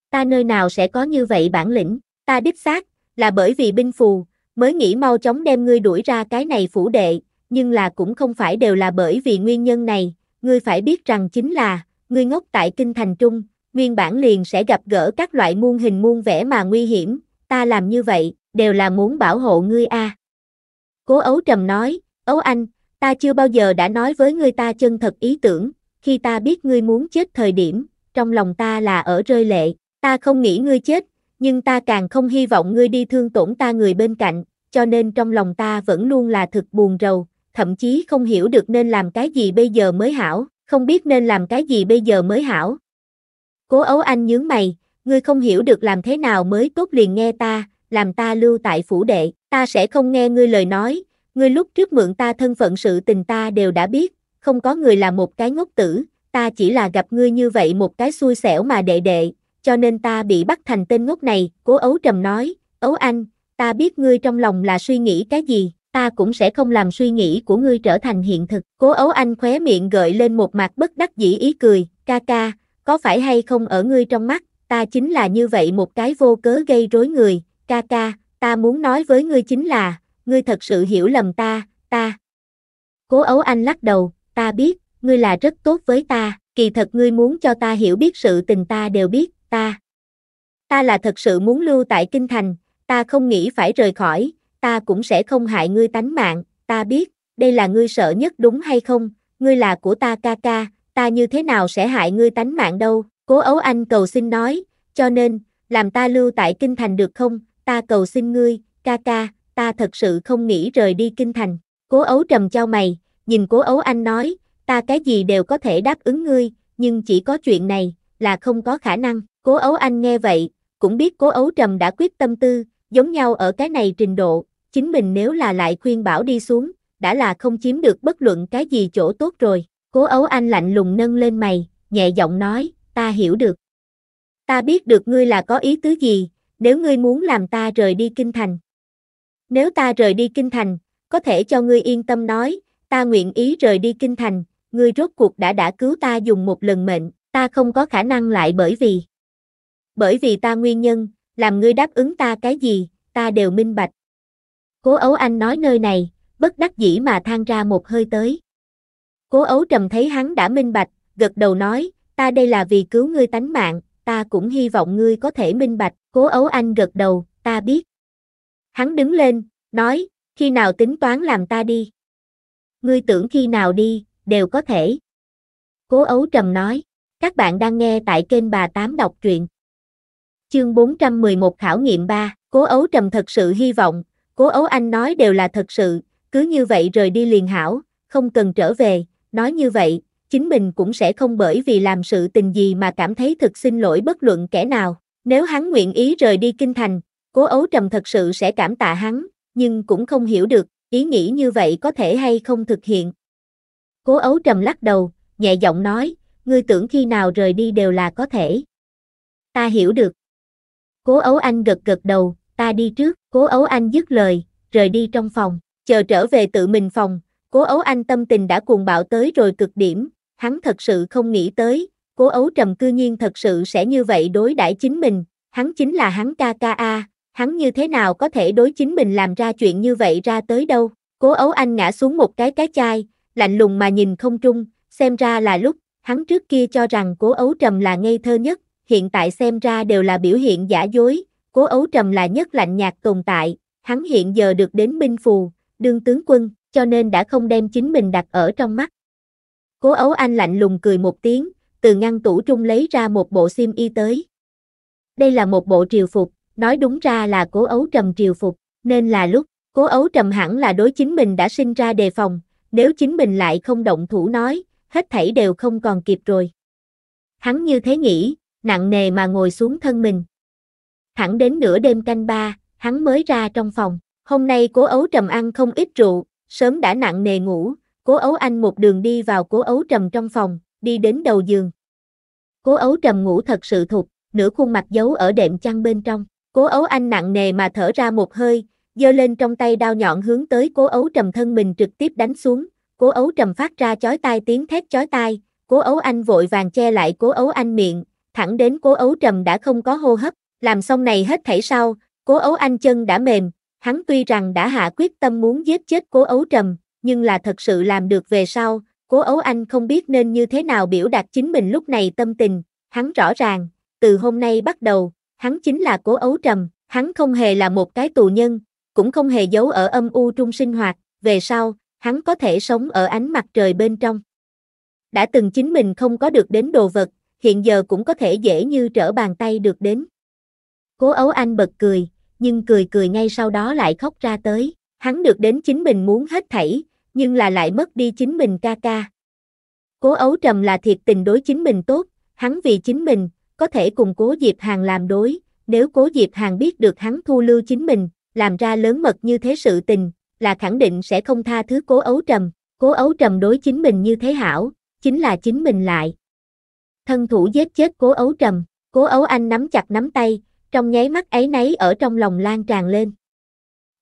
Ta nơi nào sẽ có như vậy bản lĩnh? Ta đích xác, là bởi vì binh phù, mới nghĩ mau chóng đem ngươi đuổi ra cái này phủ đệ, nhưng là cũng không phải đều là bởi vì nguyên nhân này, ngươi phải biết rằng chính là, ngươi ngốc tại kinh thành trung, nguyên bản liền sẽ gặp gỡ các loại muôn hình muôn vẻ mà nguy hiểm, ta làm như vậy, đều là muốn bảo hộ ngươi a. Cố ấu trầm nói, ấu anh, ta chưa bao giờ đã nói với ngươi ta chân thật ý tưởng, khi ta biết ngươi muốn chết thời điểm, trong lòng ta là ở rơi lệ, ta không nghĩ ngươi chết, nhưng ta càng không hy vọng ngươi đi thương tổn ta người bên cạnh, cho nên trong lòng ta vẫn luôn là thực buồn rầu, thậm chí không hiểu được nên làm cái gì bây giờ mới hảo, không biết nên làm cái gì bây giờ mới hảo. Cố ấu anh nhướng mày, ngươi không hiểu được làm thế nào mới tốt liền nghe ta, làm ta lưu tại phủ đệ, ta sẽ không nghe ngươi lời nói, ngươi lúc trước mượn ta thân phận sự tình ta đều đã biết, không có người là một cái ngốc tử, ta chỉ là gặp ngươi như vậy một cái xui xẻo mà đệ đệ, cho nên ta bị bắt thành tên ngốc này, cố ấu trầm nói, ấu anh, ta biết ngươi trong lòng là suy nghĩ cái gì, ta cũng sẽ không làm suy nghĩ của ngươi trở thành hiện thực. Cố ấu anh khóe miệng gợi lên một mặt bất đắc dĩ ý cười, ca ca, có phải hay không ở ngươi trong mắt, ta chính là như vậy một cái vô cớ gây rối người, ca ca, ta muốn nói với ngươi chính là, ngươi thật sự hiểu lầm ta, ta. Cố ấu anh lắc đầu, ta biết, ngươi là rất tốt với ta, kỳ thật ngươi muốn cho ta hiểu biết sự tình ta đều biết, ta. Ta là thật sự muốn lưu tại kinh thành, ta không nghĩ phải rời khỏi, ta cũng sẽ không hại ngươi tánh mạng, ta biết, đây là ngươi sợ nhất đúng hay không, ngươi là của ta ca ca, ta như thế nào sẽ hại ngươi tánh mạng đâu, cố ấu anh cầu xin nói, cho nên, làm ta lưu tại kinh thành được không, ta cầu xin ngươi, ca ca, ta thật sự không nghĩ rời đi kinh thành, cố ấu trầm cho mày, nhìn cố ấu anh nói, ta cái gì đều có thể đáp ứng ngươi, nhưng chỉ có chuyện này, là không có khả năng, Cố ấu anh nghe vậy, cũng biết cố ấu trầm đã quyết tâm tư, giống nhau ở cái này trình độ, chính mình nếu là lại khuyên bảo đi xuống, đã là không chiếm được bất luận cái gì chỗ tốt rồi. Cố ấu anh lạnh lùng nâng lên mày, nhẹ giọng nói, ta hiểu được. Ta biết được ngươi là có ý tứ gì, nếu ngươi muốn làm ta rời đi kinh thành. Nếu ta rời đi kinh thành, có thể cho ngươi yên tâm nói, ta nguyện ý rời đi kinh thành, ngươi rốt cuộc đã đã cứu ta dùng một lần mệnh, ta không có khả năng lại bởi vì bởi vì ta nguyên nhân, làm ngươi đáp ứng ta cái gì, ta đều minh bạch. Cố ấu anh nói nơi này, bất đắc dĩ mà than ra một hơi tới. Cố ấu trầm thấy hắn đã minh bạch, gật đầu nói, ta đây là vì cứu ngươi tánh mạng, ta cũng hy vọng ngươi có thể minh bạch, cố ấu anh gật đầu, ta biết. Hắn đứng lên, nói, khi nào tính toán làm ta đi. Ngươi tưởng khi nào đi, đều có thể. Cố ấu trầm nói, các bạn đang nghe tại kênh bà Tám đọc truyện. Chương 411 Khảo nghiệm 3, Cố Ấu Trầm thật sự hy vọng, Cố Ấu Anh nói đều là thật sự, cứ như vậy rời đi liền hảo, không cần trở về, nói như vậy, chính mình cũng sẽ không bởi vì làm sự tình gì mà cảm thấy thực xin lỗi bất luận kẻ nào. Nếu hắn nguyện ý rời đi kinh thành, Cố Ấu Trầm thật sự sẽ cảm tạ hắn, nhưng cũng không hiểu được, ý nghĩ như vậy có thể hay không thực hiện. Cố Ấu Trầm lắc đầu, nhẹ giọng nói, ngươi tưởng khi nào rời đi đều là có thể. Ta hiểu được. Cố Ấu Anh gật gật đầu, ta đi trước, Cố Ấu Anh dứt lời, rời đi trong phòng, chờ trở về tự mình phòng, Cố Ấu Anh tâm tình đã cuồng bạo tới rồi cực điểm, hắn thật sự không nghĩ tới, Cố Ấu Trầm cư nhiên thật sự sẽ như vậy đối đãi chính mình, hắn chính là hắn ca ca a, hắn như thế nào có thể đối chính mình làm ra chuyện như vậy ra tới đâu. Cố Ấu Anh ngã xuống một cái cái chai, lạnh lùng mà nhìn không trung, xem ra là lúc, hắn trước kia cho rằng Cố Ấu Trầm là ngây thơ nhất, hiện tại xem ra đều là biểu hiện giả dối, cố ấu trầm là nhất lạnh nhạt tồn tại, hắn hiện giờ được đến binh phù, đương tướng quân, cho nên đã không đem chính mình đặt ở trong mắt. Cố ấu anh lạnh lùng cười một tiếng, từ ngăn tủ trung lấy ra một bộ xiêm y tới. Đây là một bộ triều phục, nói đúng ra là cố ấu trầm triều phục, nên là lúc cố ấu trầm hẳn là đối chính mình đã sinh ra đề phòng, nếu chính mình lại không động thủ nói, hết thảy đều không còn kịp rồi. Hắn như thế nghĩ, nặng nề mà ngồi xuống thân mình. Thẳng đến nửa đêm canh ba, hắn mới ra trong phòng. Hôm nay cố ấu trầm ăn không ít rượu, sớm đã nặng nề ngủ, cố ấu anh một đường đi vào cố ấu trầm trong phòng, đi đến đầu giường. Cố ấu trầm ngủ thật sự thục, nửa khuôn mặt giấu ở đệm chăn bên trong. Cố ấu anh nặng nề mà thở ra một hơi, giơ lên trong tay đao nhọn hướng tới cố ấu trầm thân mình trực tiếp đánh xuống. Cố ấu trầm phát ra chói tai tiếng thét chói tai, cố ấu anh vội vàng che lại cố ấu anh miệng, thẳng đến cố ấu trầm đã không có hô hấp, làm xong này hết thảy sau, cố ấu anh chân đã mềm, hắn tuy rằng đã hạ quyết tâm muốn giết chết cố ấu trầm, nhưng là thật sự làm được về sau, cố ấu anh không biết nên như thế nào biểu đạt chính mình lúc này tâm tình, hắn rõ ràng, từ hôm nay bắt đầu, hắn chính là cố ấu trầm, hắn không hề là một cái tù nhân, cũng không hề giấu ở âm u trung sinh hoạt, về sau, hắn có thể sống ở ánh mặt trời bên trong. Đã từng chính mình không có được đến đồ vật, hiện giờ cũng có thể dễ như trở bàn tay được đến. Cố ấu anh bật cười, nhưng cười cười ngay sau đó lại khóc ra tới, hắn được đến chính mình muốn hết thảy, nhưng là lại mất đi chính mình ca ca. Cố ấu trầm là thiệt tình đối chính mình tốt, hắn vì chính mình, có thể cùng cố Diệp Hàng làm đối, nếu cố Diệp Hàng biết được hắn thu lưu chính mình, làm ra lớn mật như thế sự tình, là khẳng định sẽ không tha thứ cố ấu trầm, cố ấu trầm đối chính mình như thế hảo, chính là chính mình lại, thân thủ giết chết cố ấu trầm, cố ấu anh nắm chặt nắm tay, trong nháy mắt ấy nấy ở trong lòng lan tràn lên.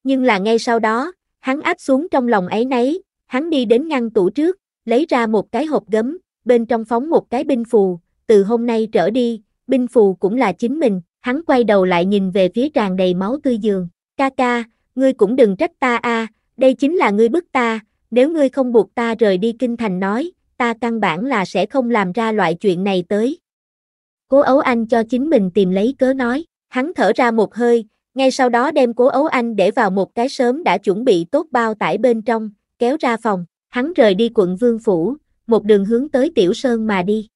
Nhưng là ngay sau đó, hắn áp xuống trong lòng ấy nấy, hắn đi đến ngăn tủ trước, lấy ra một cái hộp gấm, bên trong phóng một cái binh phù, từ hôm nay trở đi, binh phù cũng là chính mình, hắn quay đầu lại nhìn về phía tràn đầy máu tươi giường, ca ca, ngươi cũng đừng trách ta a, đây chính là ngươi bức ta, nếu ngươi không buộc ta rời đi kinh thành nói, ta căn bản là sẽ không làm ra loại chuyện này tới. Cố Ấu Anh cho chính mình tìm lấy cớ nói, hắn thở ra một hơi, ngay sau đó đem Cố Ấu Anh để vào một cái sớm đã chuẩn bị tốt bao tải bên trong, kéo ra phòng, hắn rời đi quận Vương Phủ, một đường hướng tới Tiểu Sơn mà đi.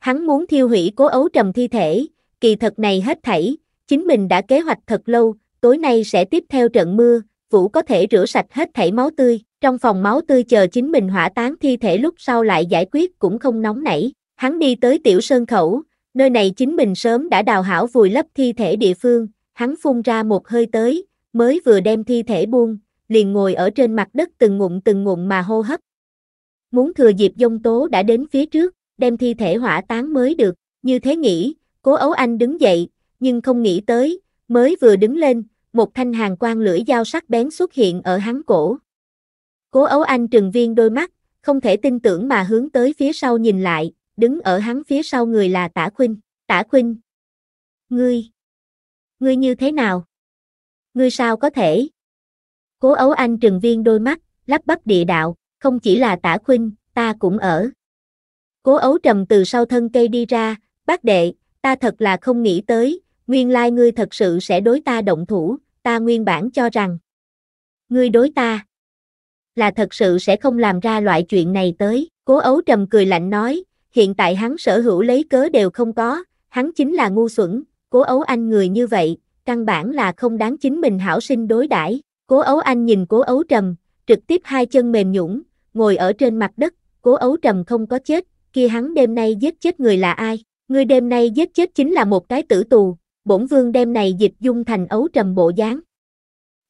Hắn muốn thiêu hủy Cố Ấu Trầm thi thể, kỳ thật này hết thảy, chính mình đã kế hoạch thật lâu, tối nay sẽ tiếp theo trận mưa, Vũ có thể rửa sạch hết thảy máu tươi, trong phòng máu tươi chờ chính mình hỏa táng thi thể lúc sau lại giải quyết cũng không nóng nảy, hắn đi tới tiểu sơn khẩu, nơi này chính mình sớm đã đào hảo vùi lấp thi thể địa phương, hắn phun ra một hơi tới, mới vừa đem thi thể buông, liền ngồi ở trên mặt đất từng ngụm từng ngụm mà hô hấp. Muốn thừa dịp dông tố đã đến phía trước, đem thi thể hỏa táng mới được, như thế nghĩ, cố ấu anh đứng dậy, nhưng không nghĩ tới, mới vừa đứng lên, một thanh hàng quan lưỡi dao sắc bén xuất hiện ở hắn cổ. Cố Ấu Anh trừng viên đôi mắt, không thể tin tưởng mà hướng tới phía sau nhìn lại, đứng ở hắn phía sau người là Tả Khuynh, Tả Khuynh. Ngươi, ngươi như thế nào? Ngươi sao có thể? Cố Ấu Anh trừng viên đôi mắt, lắp bắp địa đạo, không chỉ là Tả Khuynh, ta cũng ở. Cố Ấu trầm từ sau thân cây đi ra, bác đệ, ta thật là không nghĩ tới, nguyên lai like ngươi thật sự sẽ đối ta động thủ, ta nguyên bản cho rằng ngươi đối ta là thật sự sẽ không làm ra loại chuyện này tới. Cố ấu trầm cười lạnh nói, hiện tại hắn sở hữu lấy cớ đều không có, hắn chính là ngu xuẩn, cố ấu anh người như vậy, căn bản là không đáng chính mình hảo sinh đối đãi. Cố ấu anh nhìn cố ấu trầm, trực tiếp hai chân mềm nhũng, ngồi ở trên mặt đất, cố ấu trầm không có chết, kia hắn đêm nay giết chết người là ai, người đêm nay giết chết chính là một cái tử tù, bổn vương đem này dịch dung thành ấu trầm bộ dáng.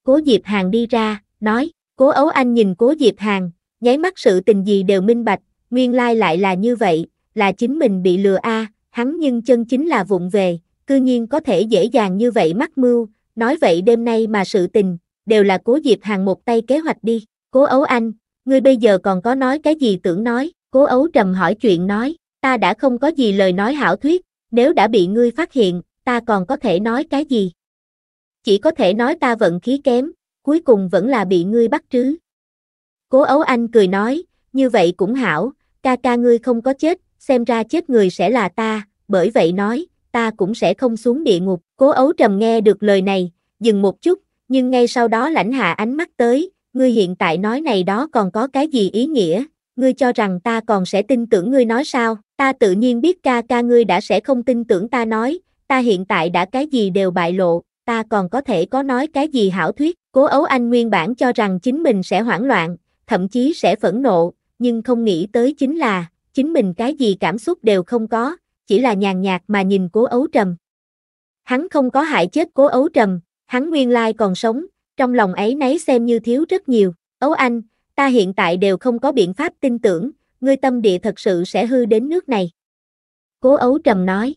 Cố Diệp Hàng đi ra, nói, cố ấu anh nhìn cố Diệp Hàng, nháy mắt sự tình gì đều minh bạch, nguyên lai lại là như vậy, là chính mình bị lừa a, hắn nhưng chân chính là vụng về, cư nhiên có thể dễ dàng như vậy mắc mưu, nói vậy đêm nay mà sự tình, đều là cố Diệp Hàng một tay kế hoạch đi, cố ấu anh, ngươi bây giờ còn có nói cái gì tưởng nói, cố ấu trầm hỏi chuyện nói, ta đã không có gì lời nói hảo thuyết, nếu đã bị ngươi phát hiện, ta còn có thể nói cái gì? Chỉ có thể nói ta vận khí kém, cuối cùng vẫn là bị ngươi bắt trứ. Cố Ấu Anh cười nói, như vậy cũng hảo, ca ca ngươi không có chết, xem ra chết người sẽ là ta, bởi vậy nói, ta cũng sẽ không xuống địa ngục. Cố Ấu Trầm nghe được lời này, dừng một chút, nhưng ngay sau đó lãnh hạ ánh mắt tới, ngươi hiện tại nói này đó còn có cái gì ý nghĩa, ngươi cho rằng ta còn sẽ tin tưởng ngươi nói sao, ta tự nhiên biết ca ca ngươi đã sẽ không tin tưởng ta nói, ta hiện tại đã cái gì đều bại lộ, ta còn có thể có nói cái gì hảo thuyết. Cố Ấu Anh nguyên bản cho rằng chính mình sẽ hoảng loạn, thậm chí sẽ phẫn nộ, nhưng không nghĩ tới chính là, chính mình cái gì cảm xúc đều không có, chỉ là nhàn nhạt mà nhìn Cố Ấu Trầm. Hắn không có hại chết Cố Ấu Trầm, hắn nguyên lai còn sống, trong lòng ấy nấy xem như thiếu rất nhiều. Ấu Anh, ta hiện tại đều không có biện pháp tin tưởng, ngươi tâm địa thật sự sẽ hư đến nước này. Cố Ấu Trầm nói.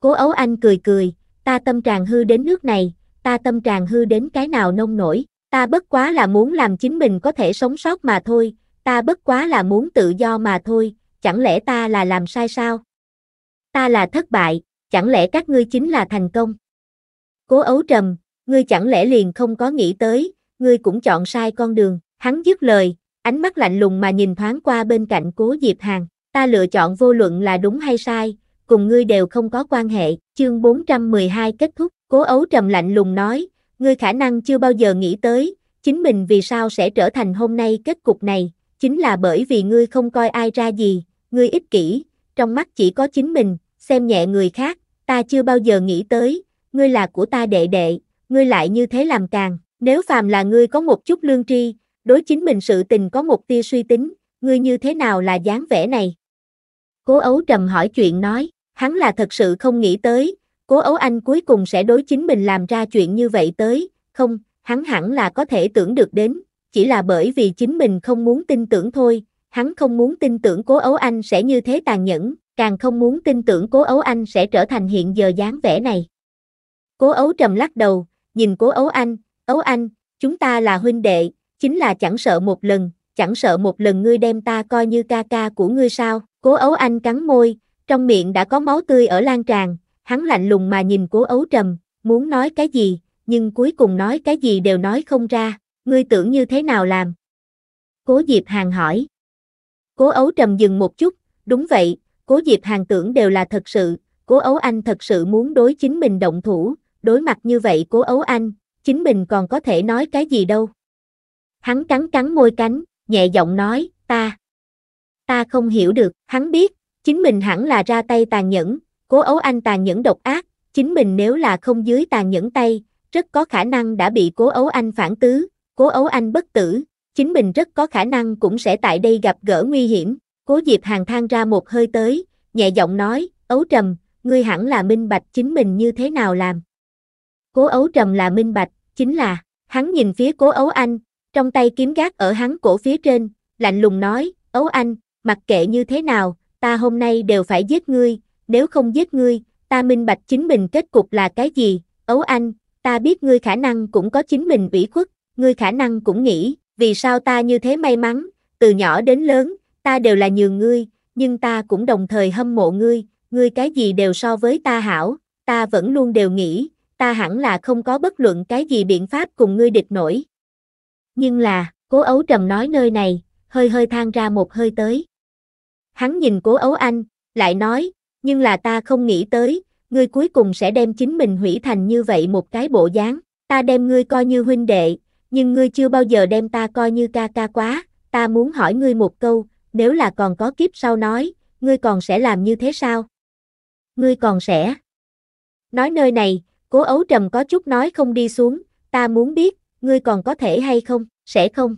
Cố Ấu Anh cười cười, ta tâm trạng hư đến nước này, ta tâm trạng hư đến cái nào nông nổi, ta bất quá là muốn làm chính mình có thể sống sót mà thôi, ta bất quá là muốn tự do mà thôi, chẳng lẽ ta là làm sai sao? Ta là thất bại, chẳng lẽ các ngươi chính là thành công? Cố Ấu Trầm, ngươi chẳng lẽ liền không có nghĩ tới, ngươi cũng chọn sai con đường, hắn dứt lời, ánh mắt lạnh lùng mà nhìn thoáng qua bên cạnh Cố Diệp Hàn, ta lựa chọn vô luận là đúng hay sai, cùng ngươi đều không có quan hệ, chương 412 kết thúc, cố ấu trầm lạnh lùng nói, ngươi khả năng chưa bao giờ nghĩ tới, chính mình vì sao sẽ trở thành hôm nay kết cục này, chính là bởi vì ngươi không coi ai ra gì, ngươi ích kỷ, trong mắt chỉ có chính mình, xem nhẹ người khác, ta chưa bao giờ nghĩ tới, ngươi là của ta đệ đệ, ngươi lại như thế làm càng, nếu phàm là ngươi có một chút lương tri, đối chính mình sự tình có một tia suy tính, ngươi như thế nào là dáng vẻ này? Cố ấu trầm hỏi chuyện nói hắn là thật sự không nghĩ tới, cố ấu anh cuối cùng sẽ đối chính mình làm ra chuyện như vậy tới, không, hắn hẳn là có thể tưởng được đến, chỉ là bởi vì chính mình không muốn tin tưởng thôi, hắn không muốn tin tưởng cố ấu anh sẽ như thế tàn nhẫn, càng không muốn tin tưởng cố ấu anh sẽ trở thành hiện giờ dáng vẻ này. Cố ấu trầm lắc đầu, nhìn cố ấu anh, ấu anh, chúng ta là huynh đệ, chính là chẳng sợ một lần, chẳng sợ một lần ngươi đem ta coi như ca ca của ngươi sao, cố ấu anh cắn môi, trong miệng đã có máu tươi ở lan tràn, hắn lạnh lùng mà nhìn cố ấu trầm, muốn nói cái gì, nhưng cuối cùng nói cái gì đều nói không ra, ngươi tưởng như thế nào làm? Cố Diệp Hàng hỏi. Cố ấu trầm dừng một chút, đúng vậy, cố Diệp Hàng tưởng đều là thật sự, cố ấu anh thật sự muốn đối chính mình động thủ, đối mặt như vậy cố ấu anh, chính mình còn có thể nói cái gì đâu. Hắn cắn cắn môi cánh, nhẹ giọng nói, ta, ta không hiểu được, hắn biết, Chính mình hẳn là ra tay tàn nhẫn, cố ấu anh tàn nhẫn độc ác, chính mình nếu là không dưới tàn nhẫn tay, rất có khả năng đã bị cố ấu anh phản tứ, cố ấu anh bất tử, chính mình rất có khả năng cũng sẽ tại đây gặp gỡ nguy hiểm. Cố Diệp Hàng than ra một hơi tới, nhẹ giọng nói, ấu trầm, ngươi hẳn là minh bạch chính mình như thế nào làm. Cố ấu trầm là minh bạch, chính là, hắn nhìn phía cố ấu anh, trong tay kiếm gác ở hắn cổ phía trên, lạnh lùng nói, ấu anh, mặc kệ như thế nào, ta hôm nay đều phải giết ngươi, nếu không giết ngươi, ta minh bạch chính mình kết cục là cái gì, ấu anh, ta biết ngươi khả năng cũng có chính mình ủy khuất, ngươi khả năng cũng nghĩ, vì sao ta như thế may mắn, từ nhỏ đến lớn, ta đều là nhường ngươi, nhưng ta cũng đồng thời hâm mộ ngươi, ngươi cái gì đều so với ta hảo, ta vẫn luôn đều nghĩ, ta hẳn là không có bất luận cái gì biện pháp cùng ngươi địch nổi. Nhưng là, cố ấu trầm nói nơi này, hơi hơi than ra một hơi tới. Hắn nhìn cố ấu anh, lại nói, nhưng là ta không nghĩ tới, ngươi cuối cùng sẽ đem chính mình hủy thành như vậy một cái bộ dáng. Ta đem ngươi coi như huynh đệ, nhưng ngươi chưa bao giờ đem ta coi như ca ca quá. Ta muốn hỏi ngươi một câu, nếu là còn có kiếp sau nói, ngươi còn sẽ làm như thế sao? Ngươi còn sẽ... Nói nơi này, cố ấu trầm có chút nói không đi xuống, ta muốn biết, ngươi còn có thể hay không, sẽ không.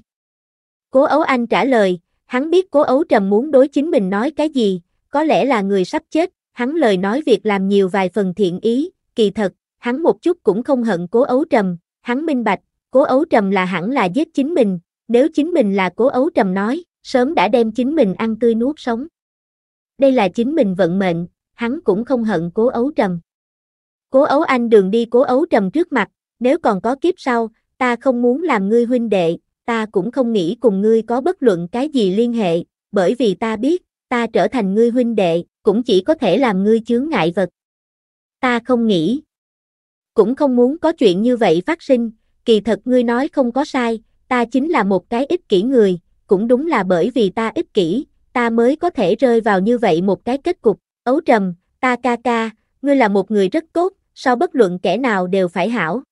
Cố ấu anh trả lời, Hắn biết cố ấu trầm muốn đối chính mình nói cái gì, có lẽ là người sắp chết, hắn lời nói việc làm nhiều vài phần thiện ý, kỳ thật, hắn một chút cũng không hận cố ấu trầm, hắn minh bạch, cố ấu trầm là hẳn là giết chính mình, nếu chính mình là cố ấu trầm nói, sớm đã đem chính mình ăn tươi nuốt sống. Đây là chính mình vận mệnh, hắn cũng không hận cố ấu trầm. Cố ấu anh đường đi cố ấu trầm trước mặt, nếu còn có kiếp sau, ta không muốn làm ngươi huynh đệ, ta cũng không nghĩ cùng ngươi có bất luận cái gì liên hệ, bởi vì ta biết, ta trở thành ngươi huynh đệ, cũng chỉ có thể làm ngươi chướng ngại vật. Ta không nghĩ, cũng không muốn có chuyện như vậy phát sinh, kỳ thật ngươi nói không có sai, ta chính là một cái ích kỷ người, cũng đúng là bởi vì ta ích kỷ, ta mới có thể rơi vào như vậy một cái kết cục, ấu trầm, ta ca ca, ngươi là một người rất tốt, sau bất luận kẻ nào đều phải hảo.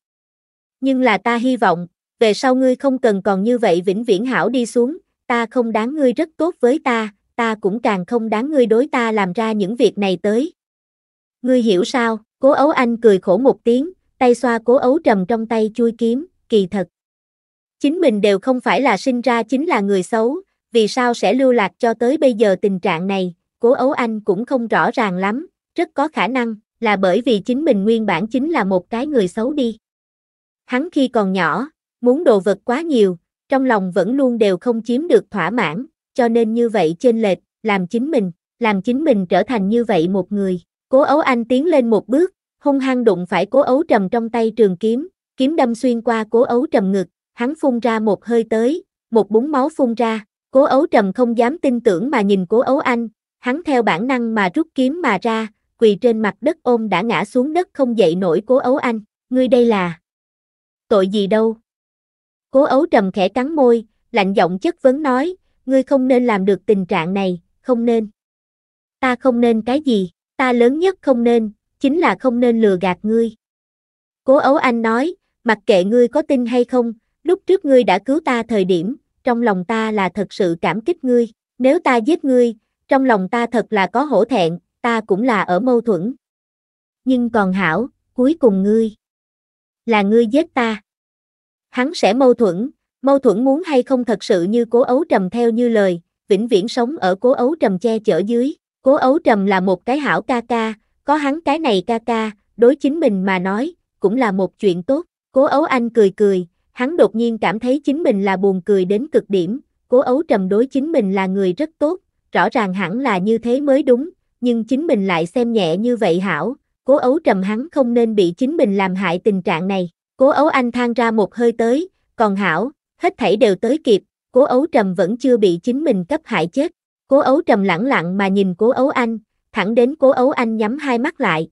Nhưng là ta hy vọng, về sau ngươi không cần còn như vậy vĩnh viễn hảo đi xuống, ta không đáng ngươi rất tốt với ta, ta cũng càng không đáng ngươi đối ta làm ra những việc này tới. Ngươi hiểu sao, cố ấu anh cười khổ một tiếng, tay xoa cố ấu trầm trong tay chui kiếm, kỳ thật. Chính mình đều không phải là sinh ra chính là người xấu, vì sao sẽ lưu lạc cho tới bây giờ tình trạng này, cố ấu anh cũng không rõ ràng lắm, rất có khả năng là bởi vì chính mình nguyên bản chính là một cái người xấu đi. Hắn khi còn nhỏ, muốn đồ vật quá nhiều, trong lòng vẫn luôn đều không chiếm được thỏa mãn, cho nên như vậy trên lệch, làm chính mình, làm chính mình trở thành như vậy một người. Cố Ấu Anh tiến lên một bước, hung hăng đụng phải Cố Ấu Trầm trong tay trường kiếm, kiếm đâm xuyên qua Cố Ấu Trầm ngực, hắn phun ra một hơi tới, một búng máu phun ra, Cố Ấu Trầm không dám tin tưởng mà nhìn Cố Ấu Anh, hắn theo bản năng mà rút kiếm mà ra, quỳ trên mặt đất ôm đã ngã xuống đất không dậy nổi Cố Ấu Anh, ngươi đây là tội gì đâu. Cố ấu trầm khẽ cắn môi, lạnh giọng chất vấn nói, ngươi không nên làm được tình trạng này, không nên. Ta không nên cái gì, ta lớn nhất không nên, chính là không nên lừa gạt ngươi. Cố ấu anh nói, mặc kệ ngươi có tin hay không, lúc trước ngươi đã cứu ta thời điểm, trong lòng ta là thật sự cảm kích ngươi, nếu ta giết ngươi, trong lòng ta thật là có hổ thẹn, ta cũng là ở mâu thuẫn. Nhưng còn hảo, cuối cùng ngươi, là ngươi giết ta hắn sẽ mâu thuẫn, mâu thuẫn muốn hay không thật sự như cố ấu trầm theo như lời, vĩnh viễn sống ở cố ấu trầm che chở dưới, cố ấu trầm là một cái hảo ca ca, có hắn cái này ca ca, đối chính mình mà nói, cũng là một chuyện tốt, cố ấu anh cười cười, hắn đột nhiên cảm thấy chính mình là buồn cười đến cực điểm, cố ấu trầm đối chính mình là người rất tốt, rõ ràng hẳn là như thế mới đúng, nhưng chính mình lại xem nhẹ như vậy hảo, cố ấu trầm hắn không nên bị chính mình làm hại tình trạng này. Cố ấu anh than ra một hơi tới, còn hảo, hết thảy đều tới kịp, cố ấu trầm vẫn chưa bị chính mình cấp hại chết. Cố ấu trầm lẳng lặng mà nhìn cố ấu anh, thẳng đến cố ấu anh nhắm hai mắt lại.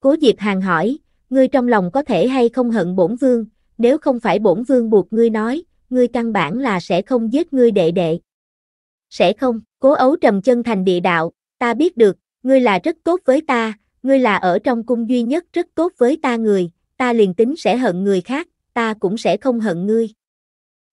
Cố Diệp Hàng hỏi, ngươi trong lòng có thể hay không hận bổn vương, nếu không phải bổn vương buộc ngươi nói, ngươi căn bản là sẽ không giết ngươi đệ đệ. Sẽ không, cố ấu trầm chân thành địa đạo, ta biết được, ngươi là rất tốt với ta, ngươi là ở trong cung duy nhất rất tốt với ta người, ta liền tính sẽ hận người khác, ta cũng sẽ không hận ngươi.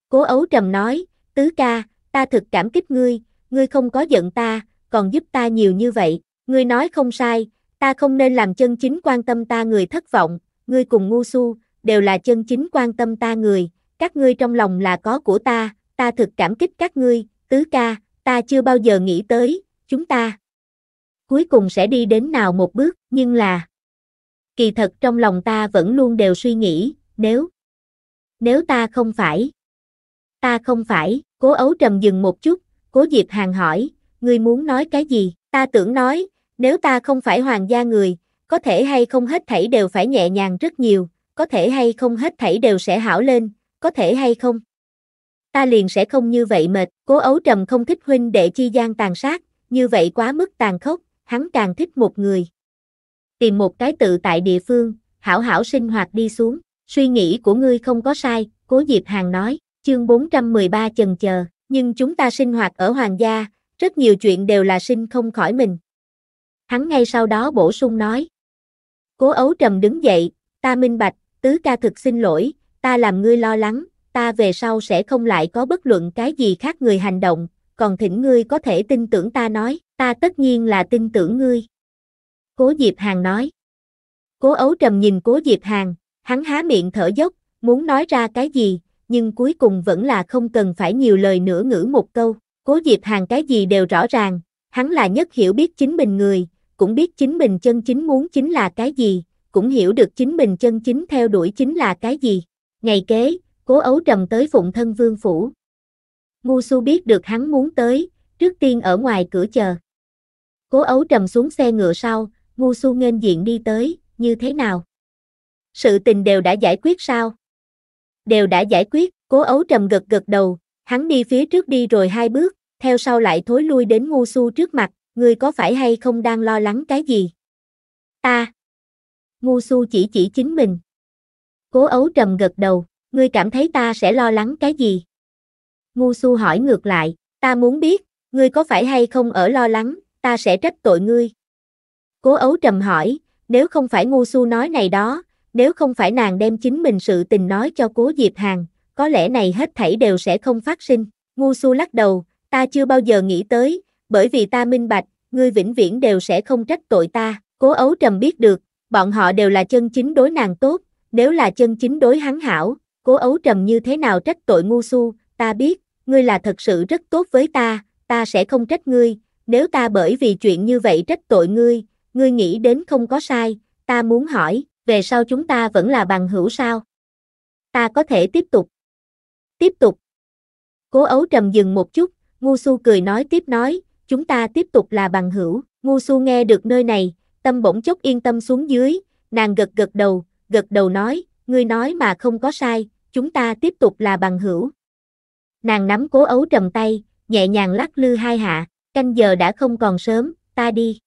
Cố ấu trầm nói, tứ ca, ta thực cảm kích ngươi, ngươi không có giận ta, còn giúp ta nhiều như vậy, ngươi nói không sai, ta không nên làm chân chính quan tâm ta người thất vọng, ngươi cùng ngu su, đều là chân chính quan tâm ta người, các ngươi trong lòng là có của ta, ta thực cảm kích các ngươi, tứ ca, ta chưa bao giờ nghĩ tới, chúng ta cuối cùng sẽ đi đến nào một bước, nhưng là kỳ thật trong lòng ta vẫn luôn đều suy nghĩ, nếu, nếu ta không phải, ta không phải, cố ấu trầm dừng một chút, cố Diệp hàn hỏi, ngươi muốn nói cái gì, ta tưởng nói, nếu ta không phải hoàng gia người, có thể hay không hết thảy đều phải nhẹ nhàng rất nhiều, có thể hay không hết thảy đều sẽ hảo lên, có thể hay không. Ta liền sẽ không như vậy mệt, cố ấu trầm không thích huynh đệ chi gian tàn sát, như vậy quá mức tàn khốc, hắn càng thích một người tìm một cái tự tại địa phương, hảo hảo sinh hoạt đi xuống, suy nghĩ của ngươi không có sai, Cố Diệp Hàng nói, chương 413 chần chờ, nhưng chúng ta sinh hoạt ở Hoàng gia, rất nhiều chuyện đều là sinh không khỏi mình. Hắn ngay sau đó bổ sung nói, Cố Ấu Trầm đứng dậy, ta minh bạch, tứ ca thực xin lỗi, ta làm ngươi lo lắng, ta về sau sẽ không lại có bất luận cái gì khác người hành động, còn thỉnh ngươi có thể tin tưởng ta nói, ta tất nhiên là tin tưởng ngươi. Cố Diệp Hàng nói. Cố ấu trầm nhìn Cố Diệp Hàng, hắn há miệng thở dốc, muốn nói ra cái gì, nhưng cuối cùng vẫn là không cần phải nhiều lời nữa ngữ một câu. Cố Diệp Hàng cái gì đều rõ ràng, hắn là nhất hiểu biết chính mình người, cũng biết chính mình chân chính muốn chính là cái gì, cũng hiểu được chính mình chân chính theo đuổi chính là cái gì. Ngày kế, Cố Ấu Trầm tới Phụng Thân Vương Phủ. Ngu Su biết được hắn muốn tới, trước tiên ở ngoài cửa chờ. Cố Ấu Trầm xuống xe ngựa sau, Ngu su nghênh diện đi tới, như thế nào? Sự tình đều đã giải quyết sao? Đều đã giải quyết, cố ấu trầm gật gật đầu, hắn đi phía trước đi rồi hai bước, theo sau lại thối lui đến ngu su trước mặt, ngươi có phải hay không đang lo lắng cái gì? Ta. À. Ngu su chỉ chỉ chính mình. Cố ấu trầm gật đầu, ngươi cảm thấy ta sẽ lo lắng cái gì? Ngu su hỏi ngược lại, ta muốn biết, ngươi có phải hay không ở lo lắng, ta sẽ trách tội ngươi. Cố ấu trầm hỏi, nếu không phải ngu su nói này đó, nếu không phải nàng đem chính mình sự tình nói cho cố Diệp Hàng, có lẽ này hết thảy đều sẽ không phát sinh. Ngu su lắc đầu, ta chưa bao giờ nghĩ tới, bởi vì ta minh bạch, ngươi vĩnh viễn đều sẽ không trách tội ta. Cố ấu trầm biết được, bọn họ đều là chân chính đối nàng tốt, nếu là chân chính đối hắn hảo, cố ấu trầm như thế nào trách tội ngu su, ta biết, ngươi là thật sự rất tốt với ta, ta sẽ không trách ngươi, nếu ta bởi vì chuyện như vậy trách tội ngươi, ngươi nghĩ đến không có sai, ta muốn hỏi, về sau chúng ta vẫn là bằng hữu sao? Ta có thể tiếp tục. Tiếp tục. Cố ấu trầm dừng một chút, ngu su cười nói tiếp nói, chúng ta tiếp tục là bằng hữu, ngu su nghe được nơi này, tâm bỗng chốc yên tâm xuống dưới, nàng gật gật đầu, gật đầu nói, ngươi nói mà không có sai, chúng ta tiếp tục là bằng hữu. Nàng nắm cố ấu trầm tay, nhẹ nhàng lắc lư hai hạ, canh giờ đã không còn sớm, ta đi.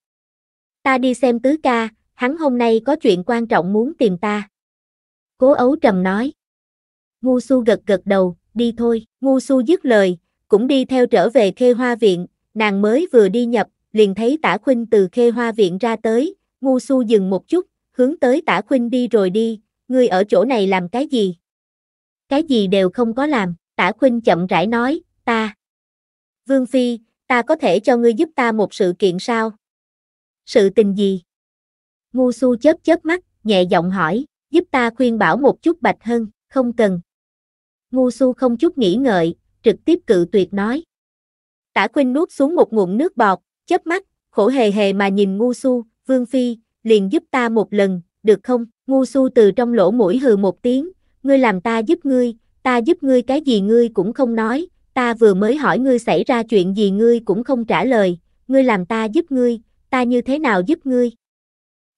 Ta đi xem tứ ca, hắn hôm nay có chuyện quan trọng muốn tìm ta. Cố ấu trầm nói. Ngu su gật gật đầu, đi thôi. Ngu su dứt lời, cũng đi theo trở về khê hoa viện, nàng mới vừa đi nhập, liền thấy tả khuynh từ khê hoa viện ra tới, ngu su dừng một chút, hướng tới tả khuynh đi rồi đi, ngươi ở chỗ này làm cái gì? Cái gì đều không có làm, tả khuynh chậm rãi nói, ta. Vương Phi, ta có thể cho ngươi giúp ta một sự kiện sao? sự tình gì? Ngu su chớp chớp mắt, nhẹ giọng hỏi, giúp ta khuyên bảo một chút bạch hơn, không cần. Ngu su không chút nghĩ ngợi, trực tiếp cự tuyệt nói. Tả Khuynh nuốt xuống một ngụm nước bọt, chớp mắt, khổ hề hề mà nhìn ngu su, vương phi, liền giúp ta một lần, được không? Ngu su từ trong lỗ mũi hừ một tiếng, ngươi làm ta giúp ngươi, ta giúp ngươi cái gì ngươi cũng không nói, ta vừa mới hỏi ngươi xảy ra chuyện gì ngươi cũng không trả lời, ngươi làm ta giúp ngươi, ta như thế nào giúp ngươi?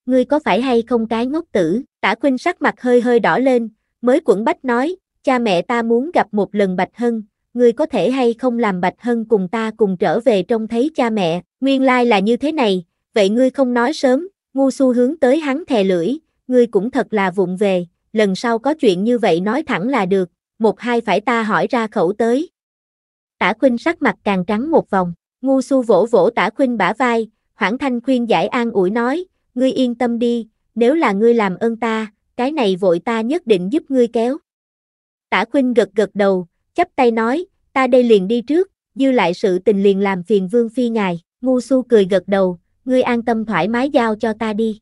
Ngươi có phải hay không cái ngốc tử? Tả Khuynh sắc mặt hơi hơi đỏ lên, mới quẩn bách nói, cha mẹ ta muốn gặp một lần Bạch Hân, ngươi có thể hay không làm Bạch Hân cùng ta cùng trở về trông thấy cha mẹ, nguyên lai là như thế này, vậy ngươi không nói sớm, ngu su hướng tới hắn thè lưỡi, ngươi cũng thật là vụng về, lần sau có chuyện như vậy nói thẳng là được, một hai phải ta hỏi ra khẩu tới. Tả Khuynh sắc mặt càng trắng một vòng, ngu su vỗ vỗ Tả Khuynh bả vai, Hoảng Thanh khuyên giải an ủi nói, ngươi yên tâm đi, nếu là ngươi làm ơn ta, cái này vội ta nhất định giúp ngươi kéo. Tả Khuynh gật gật đầu, chấp tay nói, ta đây liền đi trước, dư lại sự tình liền làm phiền vương phi ngài, ngu su cười gật đầu, ngươi an tâm thoải mái giao cho ta đi.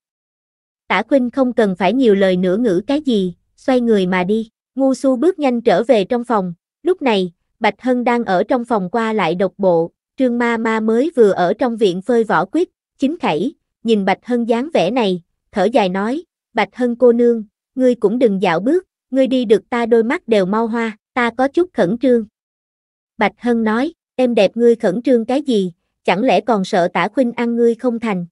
Tả Khuynh không cần phải nhiều lời nữa ngữ cái gì, xoay người mà đi, ngu su bước nhanh trở về trong phòng, lúc này, Bạch Hân đang ở trong phòng qua lại độc bộ, Trương ma ma mới vừa ở trong viện phơi võ quyết, chính khẩy, nhìn Bạch Hân dáng vẻ này, thở dài nói, Bạch Hân cô nương, ngươi cũng đừng dạo bước, ngươi đi được ta đôi mắt đều mau hoa, ta có chút khẩn trương. Bạch Hân nói, em đẹp ngươi khẩn trương cái gì, chẳng lẽ còn sợ tả khuynh ăn ngươi không thành.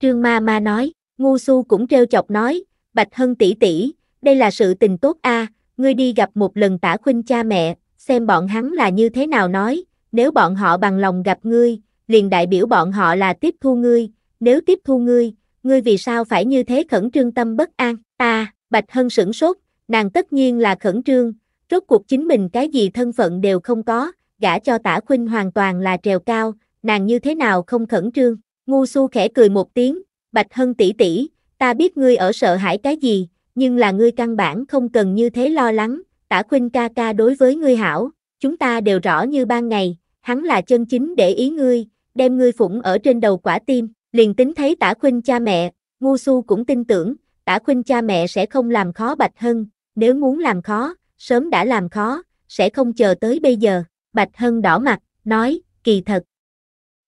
Trương ma ma nói, ngu su cũng treo chọc nói, Bạch Hân tỷ tỷ, đây là sự tình tốt a, ngươi đi gặp một lần tả khuynh cha mẹ, xem bọn hắn là như thế nào nói, nếu bọn họ bằng lòng gặp ngươi, liền đại biểu bọn họ là tiếp thu ngươi, nếu tiếp thu ngươi, ngươi vì sao phải như thế khẩn trương tâm bất an? Ta, Bạch Hân sửng sốt, nàng tất nhiên là khẩn trương, rốt cuộc chính mình cái gì thân phận đều không có, gả cho tả khuynh hoàn toàn là trèo cao, nàng như thế nào không khẩn trương? Ngu su khẽ cười một tiếng, Bạch Hân tỷ tỷ, ta biết ngươi ở sợ hãi cái gì, nhưng là ngươi căn bản không cần như thế lo lắng, tả khuynh ca ca đối với ngươi hảo, chúng ta đều rõ như ban ngày, hắn là chân chính để ý ngươi, đem ngươi phụng ở trên đầu quả tim, liền tính thấy tả khuynh cha mẹ, ngu su cũng tin tưởng, tả khuynh cha mẹ sẽ không làm khó Bạch Hân, nếu muốn làm khó, sớm đã làm khó, sẽ không chờ tới bây giờ, Bạch Hân đỏ mặt, nói, kỳ thật.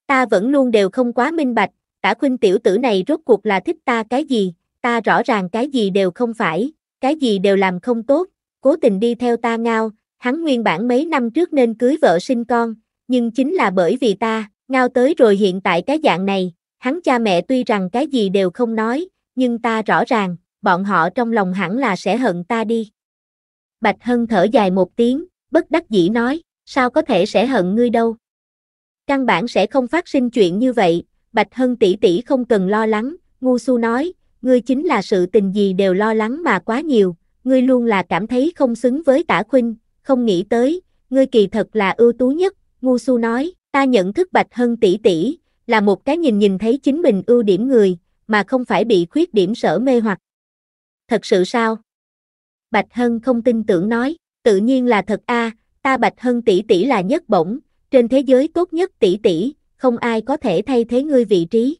Ta vẫn luôn đều không quá minh bạch, tả khuynh tiểu tử này rốt cuộc là thích ta cái gì, ta rõ ràng cái gì đều không phải, cái gì đều làm không tốt, cố tình đi theo ta ngao, hắn nguyên bản mấy năm trước nên cưới vợ sinh con, nhưng chính là bởi vì ta, ngao tới rồi hiện tại cái dạng này, hắn cha mẹ tuy rằng cái gì đều không nói, nhưng ta rõ ràng, bọn họ trong lòng hẳn là sẽ hận ta đi. Bạch Hân thở dài một tiếng, bất đắc dĩ nói, sao có thể sẽ hận ngươi đâu. Căn bản sẽ không phát sinh chuyện như vậy, Bạch Hân tỷ tỷ không cần lo lắng, Ngu Su nói, ngươi chính là sự tình gì đều lo lắng mà quá nhiều, ngươi luôn là cảm thấy không xứng với tả khuynh, không nghĩ tới, ngươi kỳ thật là ưu tú nhất, Ngu su nói, ta nhận thức Bạch Hân tỷ tỷ là một cái nhìn nhìn thấy chính mình ưu điểm người, mà không phải bị khuyết điểm sở mê hoặc. Thật sự sao? Bạch Hân không tin tưởng nói, tự nhiên là thật a, ta Bạch Hân tỷ tỷ là nhất bổng, trên thế giới tốt nhất tỷ tỷ, không ai có thể thay thế ngươi vị trí.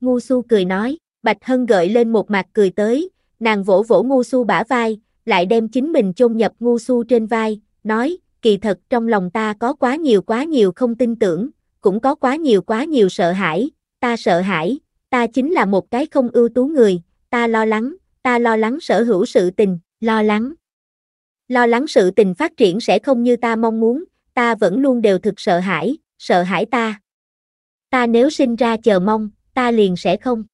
Ngu Su cười nói, Bạch Hân gợi lên một mặt cười tới, nàng vỗ vỗ Ngu Su bả vai, lại đem chính mình chôn nhập Ngu Su trên vai, nói, kỳ thật trong lòng ta có quá nhiều quá nhiều không tin tưởng, cũng có quá nhiều quá nhiều sợ hãi, ta sợ hãi, ta chính là một cái không ưu tú người, ta lo lắng, ta lo lắng sở hữu sự tình, lo lắng. Lo lắng sự tình phát triển sẽ không như ta mong muốn, ta vẫn luôn đều thực sợ hãi, sợ hãi ta. Ta nếu sinh ra chờ mong, ta liền sẽ không.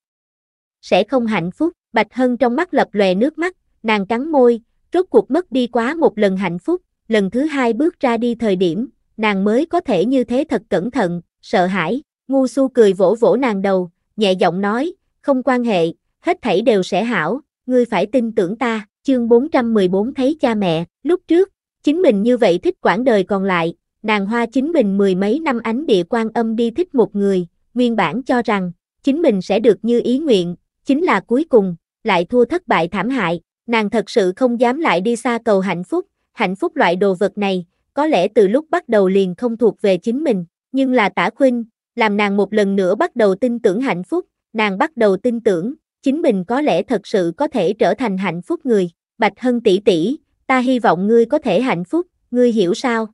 Sẽ không hạnh phúc, Bạch Hân trong mắt lập lòe nước mắt, nàng cắn môi, rốt cuộc mất đi quá một lần hạnh phúc, lần thứ hai bước ra đi thời điểm, nàng mới có thể như thế thật cẩn thận, sợ hãi, ngu su cười vỗ vỗ nàng đầu, nhẹ giọng nói, không quan hệ, hết thảy đều sẽ hảo, ngươi phải tin tưởng ta, chương 414 thấy cha mẹ, lúc trước, chính mình như vậy thích quãng đời còn lại, nàng hoa chính mình mười mấy năm ánh địa quan âm đi thích một người, nguyên bản cho rằng, chính mình sẽ được như ý nguyện, chính là cuối cùng, lại thua thất bại thảm hại, nàng thật sự không dám lại đi xa cầu hạnh phúc, hạnh phúc loại đồ vật này, có lẽ từ lúc bắt đầu liền không thuộc về chính mình, nhưng là tả khuynh, làm nàng một lần nữa bắt đầu tin tưởng hạnh phúc, nàng bắt đầu tin tưởng, chính mình có lẽ thật sự có thể trở thành hạnh phúc người. Bạch Hân tỷ tỷ, ta hy vọng ngươi có thể hạnh phúc, ngươi hiểu sao?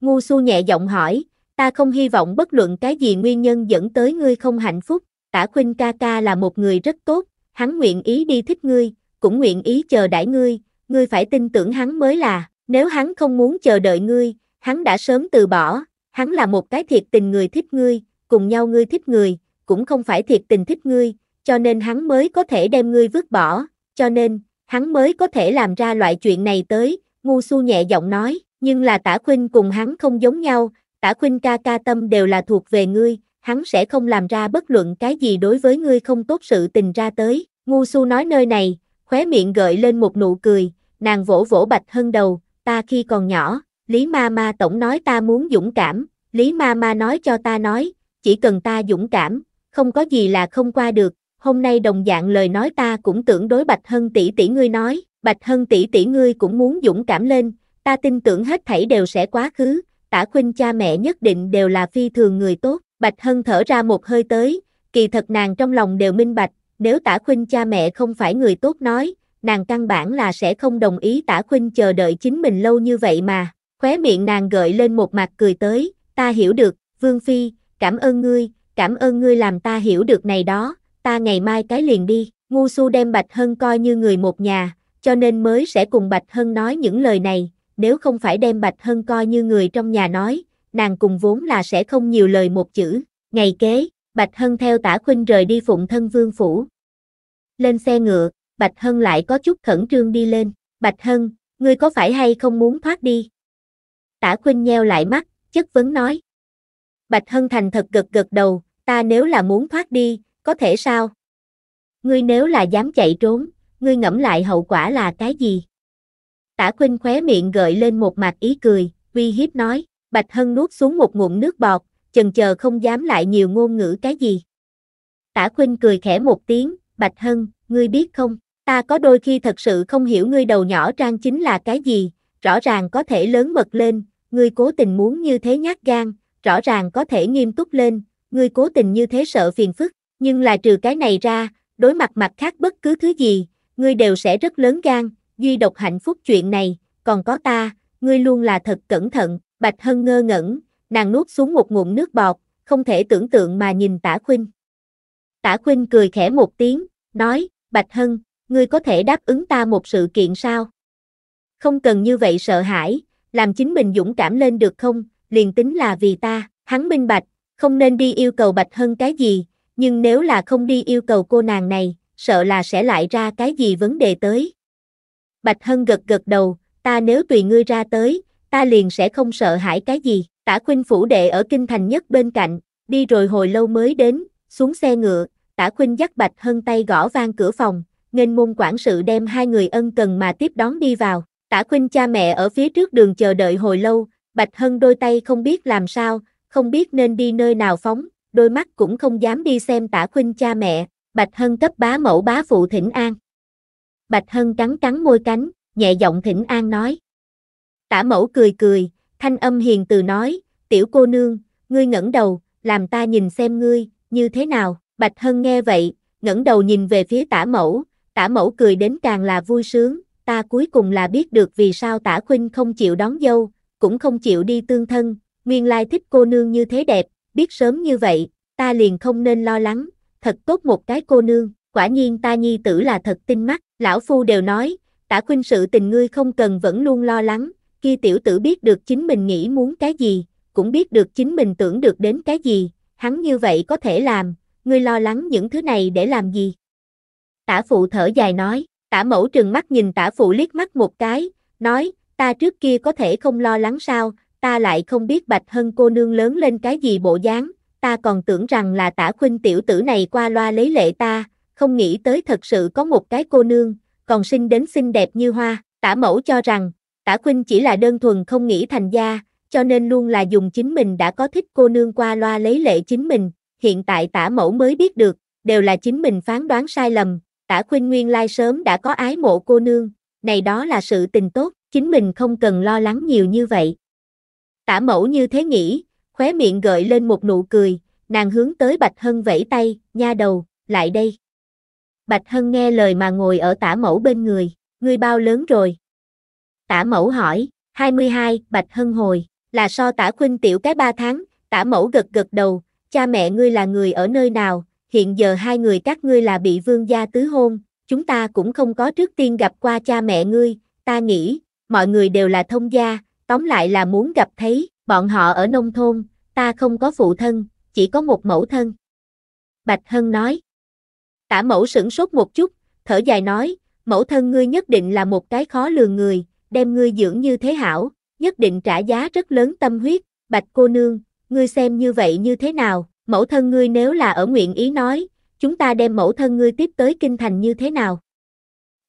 Ngu Su nhẹ giọng hỏi, ta không hy vọng bất luận cái gì nguyên nhân dẫn tới ngươi không hạnh phúc, Tả Khuynh ca ca là một người rất tốt, hắn nguyện ý đi thích ngươi, cũng nguyện ý chờ đãi ngươi, Ngươi phải tin tưởng hắn mới là, nếu hắn không muốn chờ đợi ngươi, hắn đã sớm từ bỏ, hắn là một cái thiệt tình người thích ngươi, cùng nhau ngươi thích người, cũng không phải thiệt tình thích ngươi, cho nên hắn mới có thể đem ngươi vứt bỏ, cho nên, hắn mới có thể làm ra loại chuyện này tới, ngu su nhẹ giọng nói, nhưng là tả khuynh cùng hắn không giống nhau, tả khuynh ca ca tâm đều là thuộc về ngươi, hắn sẽ không làm ra bất luận cái gì đối với ngươi không tốt sự tình ra tới, ngu su nói nơi này, khóe miệng gợi lên một nụ cười, nàng vỗ vỗ Bạch Hân đầu, ta khi còn nhỏ, Lý Ma Ma tổng nói ta muốn dũng cảm, Lý Ma Ma nói cho ta nói, chỉ cần ta dũng cảm, không có gì là không qua được, hôm nay đồng dạng lời nói ta cũng tưởng đối Bạch Hân tỷ tỷ ngươi nói, Bạch Hân tỷ tỷ ngươi cũng muốn dũng cảm lên, ta tin tưởng hết thảy đều sẽ quá khứ, tả khuynh cha mẹ nhất định đều là phi thường người tốt, Bạch Hân thở ra một hơi tới, kỳ thật nàng trong lòng đều minh bạch, nếu tả khuynh cha mẹ không phải người tốt nói, nàng căn bản là sẽ không đồng ý tả khuynh chờ đợi chính mình lâu như vậy mà, khóe miệng nàng gợi lên một mặt cười tới, ta hiểu được, Vương Phi, cảm ơn ngươi, cảm ơn ngươi làm ta hiểu được này đó, ta ngày mai cái liền đi, ngu su đem Bạch Hân coi như người một nhà, cho nên mới sẽ cùng Bạch Hân nói những lời này, nếu không phải đem Bạch Hân coi như người trong nhà nói, nàng cùng vốn là sẽ không nhiều lời một chữ, ngày kế, Bạch Hân theo tả khuynh rời đi phụng thân vương phủ. Lên xe ngựa, Bạch Hân lại có chút khẩn trương đi lên. Bạch Hân, ngươi có phải hay không muốn thoát đi? Tả Khuynh nheo lại mắt, chất vấn nói. Bạch Hân thành thật gật gật đầu, ta nếu là muốn thoát đi, có thể sao? Ngươi nếu là dám chạy trốn, ngươi ngẫm lại hậu quả là cái gì? Tả Khuynh khóe miệng gợi lên một mặt ý cười, Vi hiếp nói, Bạch Hân nuốt xuống một ngụm nước bọt, chần chờ không dám lại nhiều ngôn ngữ cái gì. Tả Khuynh cười khẽ một tiếng, Bạch Hân, ngươi biết không? ta có đôi khi thật sự không hiểu ngươi đầu nhỏ trang chính là cái gì, rõ ràng có thể lớn mật lên, ngươi cố tình muốn như thế nhát gan, rõ ràng có thể nghiêm túc lên, ngươi cố tình như thế sợ phiền phức, nhưng là trừ cái này ra, đối mặt mặt khác bất cứ thứ gì, ngươi đều sẽ rất lớn gan, duy độc hạnh phúc chuyện này, còn có ta, ngươi luôn là thật cẩn thận, Bạch Hân ngơ ngẩn, nàng nuốt xuống một ngụm nước bọt, không thể tưởng tượng mà nhìn Tả Khuynh. Tả Khuynh cười khẽ một tiếng, nói, Bạch Hân, ngươi có thể đáp ứng ta một sự kiện sao? Không cần như vậy sợ hãi, làm chính mình dũng cảm lên được không, liền tính là vì ta, hắn minh bạch, không nên đi yêu cầu bạch hơn cái gì, nhưng nếu là không đi yêu cầu cô nàng này, sợ là sẽ lại ra cái gì vấn đề tới. Bạch Hân gật gật đầu, ta nếu tùy ngươi ra tới, ta liền sẽ không sợ hãi cái gì. Tả Khuynh phủ đệ ở kinh thành nhất bên cạnh, đi rồi hồi lâu mới đến, xuống xe ngựa, Tả Khuynh dắt Bạch Hân tay gõ vang cửa phòng, nghênh môn quản sự đem hai người ân cần mà tiếp đón đi vào. Tả Khuynh cha mẹ ở phía trước đường chờ đợi hồi lâu, Bạch Hân đôi tay không biết làm sao, không biết nên đi nơi nào phóng, đôi mắt cũng không dám đi xem Tả Khuynh cha mẹ. Bạch Hân cấp bá mẫu bá phụ thỉnh an. Bạch Hân cắn cắn môi cánh, nhẹ giọng thỉnh an nói. Tả mẫu cười cười, thanh âm hiền từ nói, tiểu cô nương, ngươi ngẩng đầu, làm ta nhìn xem ngươi, như thế nào. Bạch Hân nghe vậy, ngẩng đầu nhìn về phía tả mẫu, tả mẫu cười đến càng là vui sướng, ta cuối cùng là biết được vì sao tả khuynh không chịu đón dâu, cũng không chịu đi tương thân, nguyên lai thích cô nương như thế đẹp, biết sớm như vậy, ta liền không nên lo lắng, thật tốt một cái cô nương, quả nhiên ta nhi tử là thật tinh mắt, lão phu đều nói, tả khuynh sự tình ngươi không cần vẫn luôn lo lắng, Khi tiểu tử biết được chính mình nghĩ muốn cái gì, cũng biết được chính mình tưởng được đến cái gì, hắn như vậy có thể làm, ngươi lo lắng những thứ này để làm gì, Tả phụ thở dài nói, tả mẫu trừng mắt nhìn tả phụ liếc mắt một cái, nói, ta trước kia có thể không lo lắng sao, ta lại không biết bạch hân cô nương lớn lên cái gì bộ dáng, ta còn tưởng rằng là tả khuynh tiểu tử này qua loa lấy lệ ta, không nghĩ tới thật sự có một cái cô nương, còn xinh đến xinh đẹp như hoa, tả mẫu cho rằng, tả khuynh chỉ là đơn thuần không nghĩ thành gia, cho nên luôn là dùng chính mình đã có thích cô nương qua loa lấy lệ chính mình, hiện tại tả mẫu mới biết được, đều là chính mình phán đoán sai lầm, Tả Khuynh nguyên lai sớm đã có ái mộ cô nương, này đó là sự tình tốt, chính mình không cần lo lắng nhiều như vậy. Tả mẫu như thế nghĩ, khóe miệng gợi lên một nụ cười, nàng hướng tới Bạch Hân vẫy tay, nha đầu, lại đây. Bạch Hân nghe lời mà ngồi ở tả mẫu bên người, người bao lớn rồi? Tả mẫu hỏi, 22, Bạch Hân hồi, là so tả khuynh tiểu cái 3 tháng, tả mẫu gật gật đầu, cha mẹ ngươi là người ở nơi nào, hiện giờ hai người các ngươi là bị vương gia tứ hôn, chúng ta cũng không có trước tiên gặp qua cha mẹ ngươi, ta nghĩ, mọi người đều là thông gia, tóm lại là muốn gặp thấy, bọn họ ở nông thôn, ta không có phụ thân, chỉ có một mẫu thân. Bạch Hân nói. Tả mẫu sửng sốt một chút, thở dài nói, mẫu thân ngươi nhất định là một cái khó lường người, đem ngươi dưỡng như thế hảo, nhất định trả giá rất lớn tâm huyết, bạch cô nương, ngươi xem như vậy như thế nào, mẫu thân ngươi nếu là ở nguyện ý nói, chúng ta đem mẫu thân ngươi tiếp tới kinh thành như thế nào?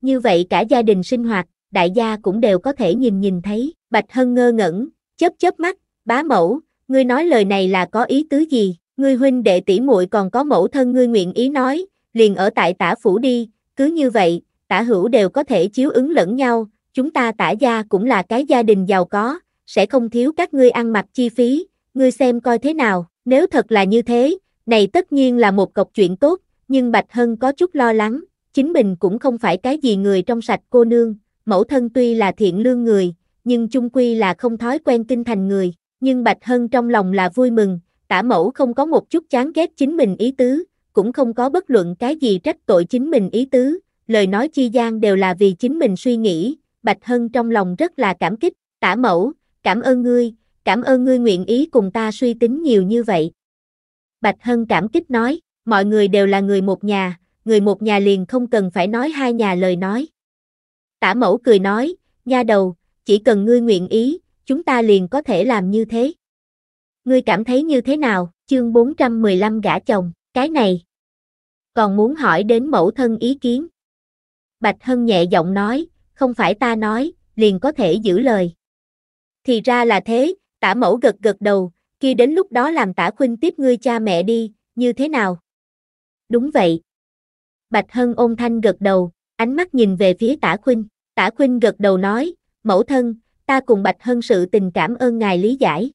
Như vậy cả gia đình sinh hoạt, đại gia cũng đều có thể nhìn nhìn thấy, Bạch Hân ngơ ngẩn, chớp chớp mắt, bá mẫu, ngươi nói lời này là có ý tứ gì, ngươi huynh đệ tỷ muội còn có mẫu thân ngươi nguyện ý nói, liền ở tại tả phủ đi, cứ như vậy, tả hữu đều có thể chiếu ứng lẫn nhau, chúng ta tả gia cũng là cái gia đình giàu có, sẽ không thiếu các ngươi ăn mặc chi phí, ngươi xem coi thế nào. Nếu thật là như thế, này tất nhiên là một cọc chuyện tốt, nhưng Bạch Hân có chút lo lắng, chính mình cũng không phải cái gì người trong sạch cô nương, mẫu thân tuy là thiện lương người, nhưng chung quy là không thói quen kinh thành người, nhưng Bạch Hân trong lòng là vui mừng, tả mẫu không có một chút chán ghét chính mình ý tứ, cũng không có bất luận cái gì trách tội chính mình ý tứ, lời nói chi gian đều là vì chính mình suy nghĩ, Bạch Hân trong lòng rất là cảm kích, tả mẫu, cảm ơn ngươi, cảm ơn ngươi nguyện ý cùng ta suy tính nhiều như vậy. Bạch Hân cảm kích nói, mọi người đều là người một nhà, người một nhà liền không cần phải nói hai nhà lời nói. Tả mẫu cười nói, nha đầu, chỉ cần ngươi nguyện ý, chúng ta liền có thể làm như thế. Ngươi cảm thấy như thế nào, chương 415 gã chồng, cái này. Còn muốn hỏi đến mẫu thân ý kiến. Bạch Hân nhẹ giọng nói, không phải ta nói, liền có thể giữ lời. Thì ra là thế, Tả mẫu gật gật đầu, kia đến lúc đó làm tả khuynh tiếp ngươi cha mẹ đi, như thế nào? Đúng vậy. Bạch Hân ôn thanh gật đầu, ánh mắt nhìn về phía tả khuynh. Tả khuynh gật đầu nói, mẫu thân, ta cùng Bạch Hân sự tình cảm ơn ngài lý giải.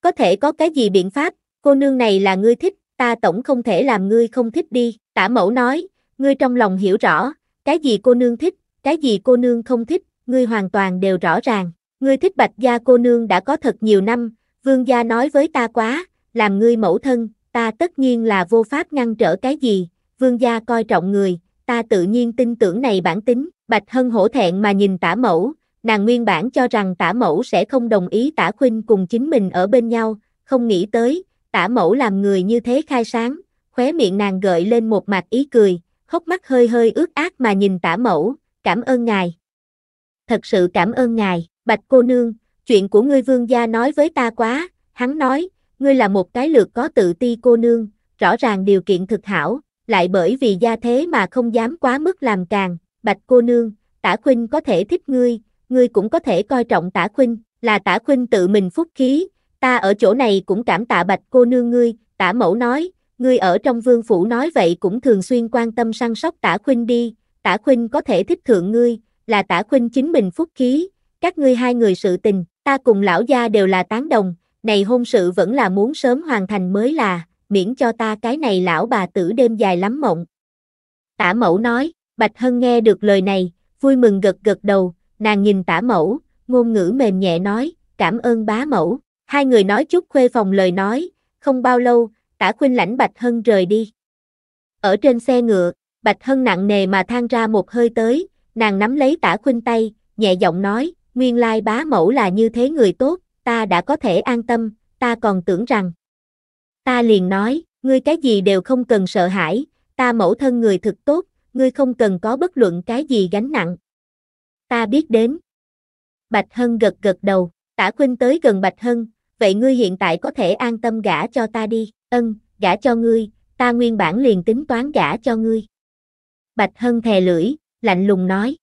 Có thể có cái gì biện pháp, cô nương này là ngươi thích, ta tổng không thể làm ngươi không thích đi. Tả mẫu nói, ngươi trong lòng hiểu rõ, cái gì cô nương thích, cái gì cô nương không thích, ngươi hoàn toàn đều rõ ràng. Ngươi thích bạch gia cô nương đã có thật nhiều năm, vương gia nói với ta quá, làm ngươi mẫu thân, ta tất nhiên là vô pháp ngăn trở cái gì, vương gia coi trọng người, ta tự nhiên tin tưởng này bản tính, bạch hân hổ thẹn mà nhìn tả mẫu, nàng nguyên bản cho rằng tả mẫu sẽ không đồng ý tả khuynh cùng chính mình ở bên nhau, không nghĩ tới, tả mẫu làm người như thế khai sáng, khóe miệng nàng gợi lên một mặt ý cười, hốc mắt hơi hơi ướt át mà nhìn tả mẫu, cảm ơn ngài. Thật sự cảm ơn ngài. Bạch cô nương, chuyện của ngươi vương gia nói với ta quá, hắn nói, ngươi là một cái lược có tự ti cô nương, rõ ràng điều kiện thực hảo, lại bởi vì gia thế mà không dám quá mức làm càng, bạch cô nương, tả khuynh có thể thích ngươi, ngươi cũng có thể coi trọng tả khuynh, là tả khuynh tự mình phúc khí, ta ở chỗ này cũng cảm tạ bạch cô nương ngươi, tả mẫu nói, ngươi ở trong vương phủ nói vậy cũng thường xuyên quan tâm săn sóc tả khuynh đi, tả khuynh có thể thích thượng ngươi, là tả khuynh chính mình phúc khí, các ngươi hai người sự tình, ta cùng lão gia đều là tán đồng, này hôn sự vẫn là muốn sớm hoàn thành mới là, miễn cho ta cái này lão bà tử đêm dài lắm mộng. Tả mẫu nói, Bạch Hân nghe được lời này, vui mừng gật gật đầu, nàng nhìn tả mẫu, ngôn ngữ mềm nhẹ nói, cảm ơn bá mẫu, hai người nói chút khuê phòng lời nói, không bao lâu, tả khuynh lãnh Bạch Hân rời đi. Ở trên xe ngựa, Bạch Hân nặng nề mà than ra một hơi tới, nàng nắm lấy tả khuynh tay, nhẹ giọng nói, nguyên lai bá mẫu là như thế người tốt, ta đã có thể an tâm, ta còn tưởng rằng. Ta liền nói, ngươi cái gì đều không cần sợ hãi, ta mẫu thân người thực tốt, ngươi không cần có bất luận cái gì gánh nặng. Ta biết đến. Bạch Hân gật gật đầu, tả khuynh tới gần Bạch Hân, vậy ngươi hiện tại có thể an tâm gả cho ta đi, ân, gả cho ngươi, ta nguyên bản liền tính toán gả cho ngươi. Bạch Hân thè lưỡi, lạnh lùng nói.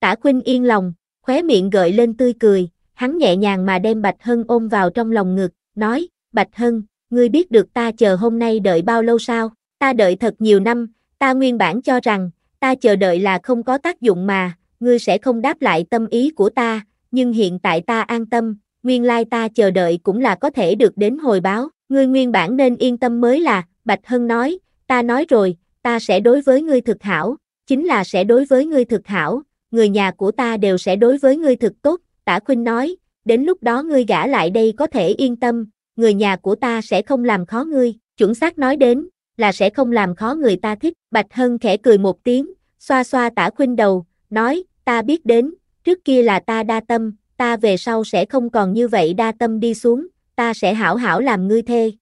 Tả khuynh yên lòng, khóe miệng gợi lên tươi cười, hắn nhẹ nhàng mà đem Bạch Hân ôm vào trong lòng ngực, nói, Bạch Hân, ngươi biết được ta chờ hôm nay đợi bao lâu sao, ta đợi thật nhiều năm, ta nguyên bản cho rằng, ta chờ đợi là không có tác dụng mà, ngươi sẽ không đáp lại tâm ý của ta, nhưng hiện tại ta an tâm, nguyên lai ta chờ đợi cũng là có thể được đến hồi báo, ngươi nguyên bản nên yên tâm mới là, Bạch Hân nói, ta nói rồi, ta sẽ đối với ngươi thực hảo, chính là sẽ đối với ngươi thực hảo, người nhà của ta đều sẽ đối với ngươi thực tốt, tả khuynh nói, đến lúc đó ngươi gả lại đây có thể yên tâm, người nhà của ta sẽ không làm khó ngươi, chuẩn xác nói đến, là sẽ không làm khó người ta thích, Bạch Hân khẽ cười một tiếng, xoa xoa tả khuynh đầu, nói, ta biết đến, trước kia là ta đa tâm, ta về sau sẽ không còn như vậy đa tâm đi xuống, ta sẽ hảo hảo làm ngươi thê.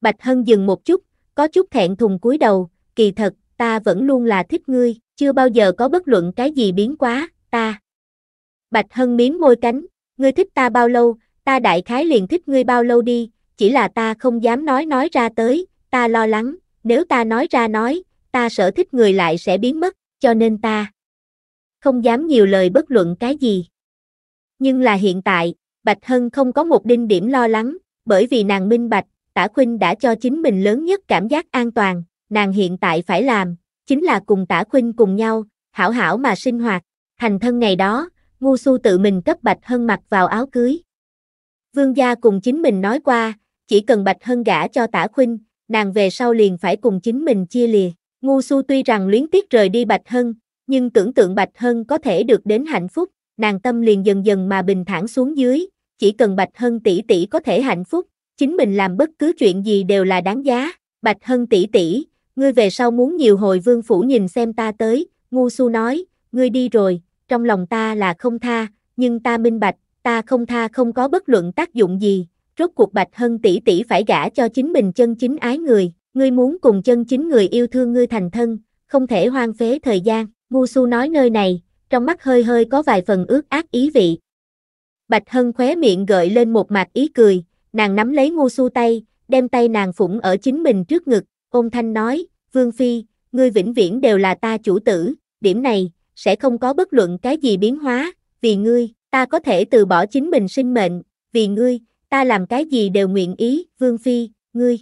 Bạch Hân dừng một chút, có chút thẹn thùng cúi đầu, kỳ thật, ta vẫn luôn là thích ngươi chưa bao giờ có bất luận cái gì biến quá, ta. Bạch Hân miếm môi cánh, ngươi thích ta bao lâu, ta đại khái liền thích ngươi bao lâu đi, chỉ là ta không dám nói nói ra tới, ta lo lắng, nếu ta nói ra nói, ta sợ thích người lại sẽ biến mất, cho nên ta không dám nhiều lời bất luận cái gì. Nhưng là hiện tại, Bạch Hân không có một đinh điểm lo lắng, bởi vì nàng minh bạch, Tả Khuynh đã cho chính mình lớn nhất cảm giác an toàn, nàng hiện tại phải làm, chính là cùng tả khuynh cùng nhau, hảo hảo mà sinh hoạt, thành thân ngày đó, ngu su tự mình cấp Bạch Hân mặc vào áo cưới. Vương gia cùng chính mình nói qua, chỉ cần Bạch Hân gả cho tả khuynh, nàng về sau liền phải cùng chính mình chia lìa. Ngu su tuy rằng luyến tiếc rời đi Bạch Hân, nhưng tưởng tượng Bạch Hân có thể được đến hạnh phúc, nàng tâm liền dần dần mà bình thản xuống dưới, chỉ cần Bạch Hân tỷ tỷ có thể hạnh phúc, chính mình làm bất cứ chuyện gì đều là đáng giá. Bạch Hân tỷ tỷ, Ngươi về sau muốn nhiều hồi vương phủ nhìn xem ta tới, ngu su nói, ngươi đi rồi, trong lòng ta là không tha, nhưng ta minh bạch, ta không tha không có bất luận tác dụng gì, rốt cuộc bạch hân tỷ tỷ phải gả cho chính mình chân chính ái người, ngươi muốn cùng chân chính người yêu thương ngươi thành thân, không thể hoang phế thời gian, ngu su nói nơi này, trong mắt hơi hơi có vài phần ước ác ý vị. Bạch Hân khóe miệng gợi lên một mặt ý cười, nàng nắm lấy ngu su tay, đem tay nàng phủng ở chính mình trước ngực, ôn thanh nói, Vương Phi, ngươi vĩnh viễn đều là ta chủ tử, điểm này, sẽ không có bất luận cái gì biến hóa, vì ngươi, ta có thể từ bỏ chính mình sinh mệnh, vì ngươi, ta làm cái gì đều nguyện ý, Vương Phi, ngươi.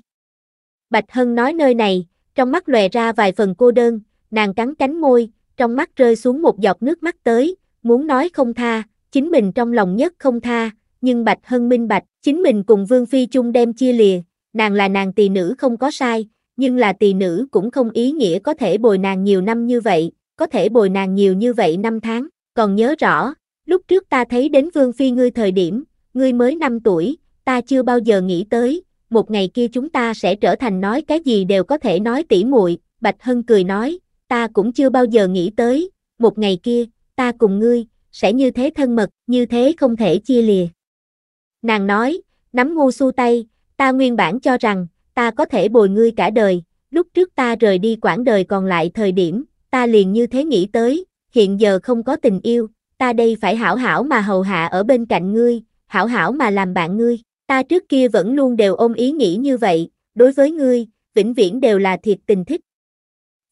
Bạch Hân nói nơi này, trong mắt lòe ra vài phần cô đơn, nàng cắn cánh môi, trong mắt rơi xuống một giọt nước mắt tới, muốn nói không tha, chính mình trong lòng nhất không tha, nhưng Bạch Hân minh bạch, chính mình cùng Vương Phi chung đem chia lìa, nàng là nàng tỳ nữ không có sai, nhưng là tỳ nữ cũng không ý nghĩa có thể bồi nàng nhiều năm như vậy, có thể bồi nàng nhiều như vậy năm tháng, còn nhớ rõ, lúc trước ta thấy đến vương phi ngươi thời điểm, ngươi mới 5 tuổi, ta chưa bao giờ nghĩ tới, một ngày kia chúng ta sẽ trở thành nói cái gì đều có thể nói tỉ muội, Bạch Hân cười nói, ta cũng chưa bao giờ nghĩ tới, một ngày kia, ta cùng ngươi, sẽ như thế thân mật, như thế không thể chia lìa. Nàng nói, nắm ngu su tay, ta nguyên bản cho rằng, ta có thể bồi ngươi cả đời, lúc trước ta rời đi quãng đời còn lại thời điểm, ta liền như thế nghĩ tới, hiện giờ không có tình yêu, ta đây phải hảo hảo mà hầu hạ ở bên cạnh ngươi, hảo hảo mà làm bạn ngươi, ta trước kia vẫn luôn đều ôm ý nghĩ như vậy, đối với ngươi, vĩnh viễn đều là thiệt tình thích.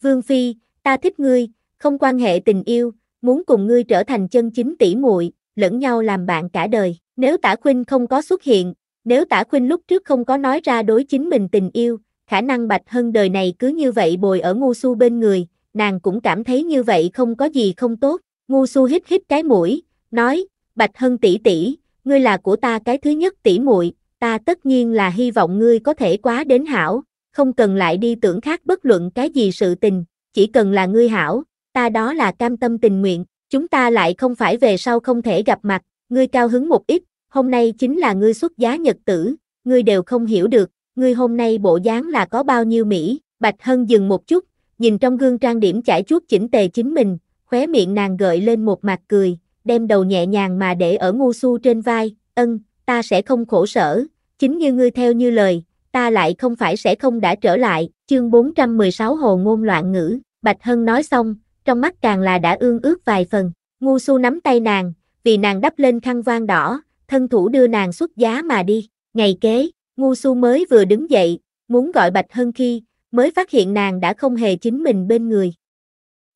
Vương Phi, ta thích ngươi, không quan hệ tình yêu, muốn cùng ngươi trở thành chân chính tỷ muội, lẫn nhau làm bạn cả đời. Nếu Tả Khuynh không có xuất hiện, nếu tả khuynh lúc trước không có nói ra đối chính mình tình yêu, khả năng Bạch Hân đời này cứ như vậy bồi ở ngu xu bên người, nàng cũng cảm thấy như vậy không có gì không tốt. Ngu xu hít hít cái mũi, nói, Bạch Hân tỷ tỷ, ngươi là của ta cái thứ nhất tỷ muội, ta tất nhiên là hy vọng ngươi có thể quá đến hảo, không cần lại đi tưởng khác bất luận cái gì sự tình, chỉ cần là ngươi hảo, ta đó là cam tâm tình nguyện, chúng ta lại không phải về sau không thể gặp mặt, ngươi cao hứng một ít, hôm nay chính là ngươi xuất giá nhật tử, ngươi đều không hiểu được, ngươi hôm nay bộ dáng là có bao nhiêu mỹ, Bạch Hân dừng một chút, nhìn trong gương trang điểm chải chuốt chỉnh tề chính mình, khóe miệng nàng gợi lên một mặt cười, đem đầu nhẹ nhàng mà để ở ngu su trên vai, ân, ta sẽ không khổ sở, chính như ngươi theo như lời, ta lại không phải sẽ không đã trở lại, chương 416 hồ ngôn loạn ngữ, Bạch Hân nói xong, trong mắt càng là đã ương ước vài phần, ngu su nắm tay nàng, vì nàng đắp lên khăn vang đỏ, thân thủ đưa nàng xuất giá mà đi. Ngày kế, Ngu Su mới vừa đứng dậy, muốn gọi Bạch Hân khi, mới phát hiện nàng đã không hề chính mình bên người.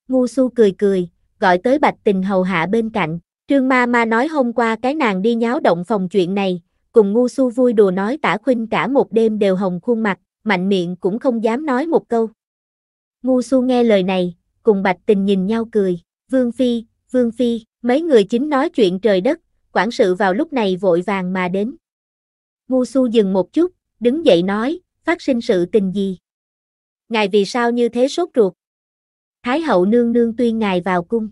Ngu Su cười cười, gọi tới Bạch Tình hầu hạ bên cạnh. Trương Ma Ma nói hôm qua cái nàng đi nháo động phòng chuyện này, cùng Ngu Su vui đùa nói tả khuynh cả một đêm đều hồng khuôn mặt, mạnh miệng cũng không dám nói một câu. Ngu Su nghe lời này, cùng Bạch Tình nhìn nhau cười, Vương Phi, Vương Phi, mấy người chính nói chuyện trời đất, quản sự vào lúc này vội vàng mà đến. Ngu su dừng một chút, đứng dậy nói, phát sinh sự tình gì? Ngài vì sao như thế sốt ruột? Thái hậu nương nương tuyên ngài vào cung.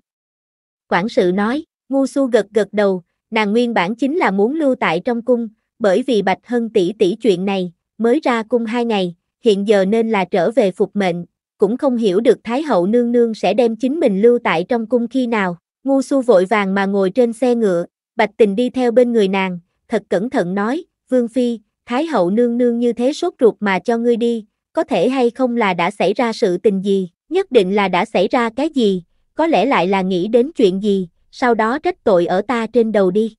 Quản sự nói, ngu su gật gật đầu, nàng nguyên bản chính là muốn lưu tại trong cung, bởi vì Bạch Hân tỷ tỷ chuyện này, mới ra cung hai ngày, hiện giờ nên là trở về phục mệnh, cũng không hiểu được Thái hậu nương nương sẽ đem chính mình lưu tại trong cung khi nào. Ngu su vội vàng mà ngồi trên xe ngựa, Bạch Tình đi theo bên người nàng, thật cẩn thận nói, Vương Phi, Thái hậu nương nương như thế sốt ruột mà cho ngươi đi, có thể hay không là đã xảy ra sự tình gì, nhất định là đã xảy ra cái gì, có lẽ lại là nghĩ đến chuyện gì, sau đó trách tội ở ta trên đầu đi.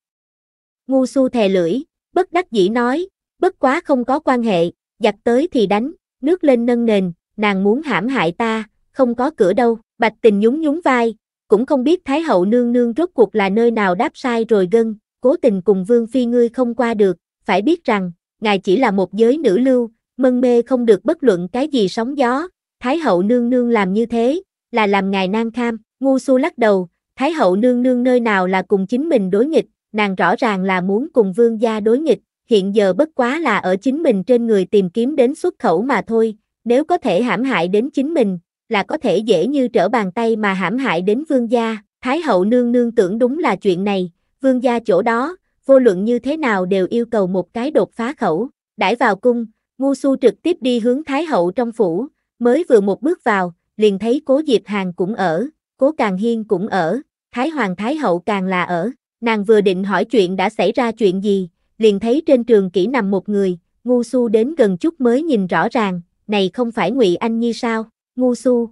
Ngu su thè lưỡi, bất đắc dĩ nói, bất quá không có quan hệ, giặt tới thì đánh, nước lên nâng nền, nàng muốn hãm hại ta, không có cửa đâu, bạch tình nhún nhún vai, cũng không biết Thái hậu nương nương rốt cuộc là nơi nào đáp sai rồi gân, cố tình cùng Vương Phi ngươi không qua được, phải biết rằng, ngài chỉ là một giới nữ lưu, mân mê không được bất luận cái gì sóng gió, Thái hậu nương nương làm như thế, là làm ngài nan kham, ngu su lắc đầu, Thái hậu nương nương nơi nào là cùng chính mình đối nghịch, nàng rõ ràng là muốn cùng vương gia đối nghịch, hiện giờ bất quá là ở chính mình trên người tìm kiếm đến xuất khẩu mà thôi, nếu có thể hãm hại đến chính mình, là có thể dễ như trở bàn tay mà hãm hại đến vương gia, Thái hậu nương nương tưởng đúng là chuyện này, vương gia chỗ đó, vô luận như thế nào đều yêu cầu một cái đột phá khẩu, đãi vào cung, ngu su trực tiếp đi hướng Thái hậu trong phủ, mới vừa một bước vào, liền thấy cố Diệp Hàng cũng ở, cố Càng Hiên cũng ở, Thái Hoàng Thái hậu càng là ở, nàng vừa định hỏi chuyện đã xảy ra chuyện gì, liền thấy trên trường kỹ nằm một người, ngu su đến gần chút mới nhìn rõ ràng, này không phải ngụy Anh Nhi sao? ngu su.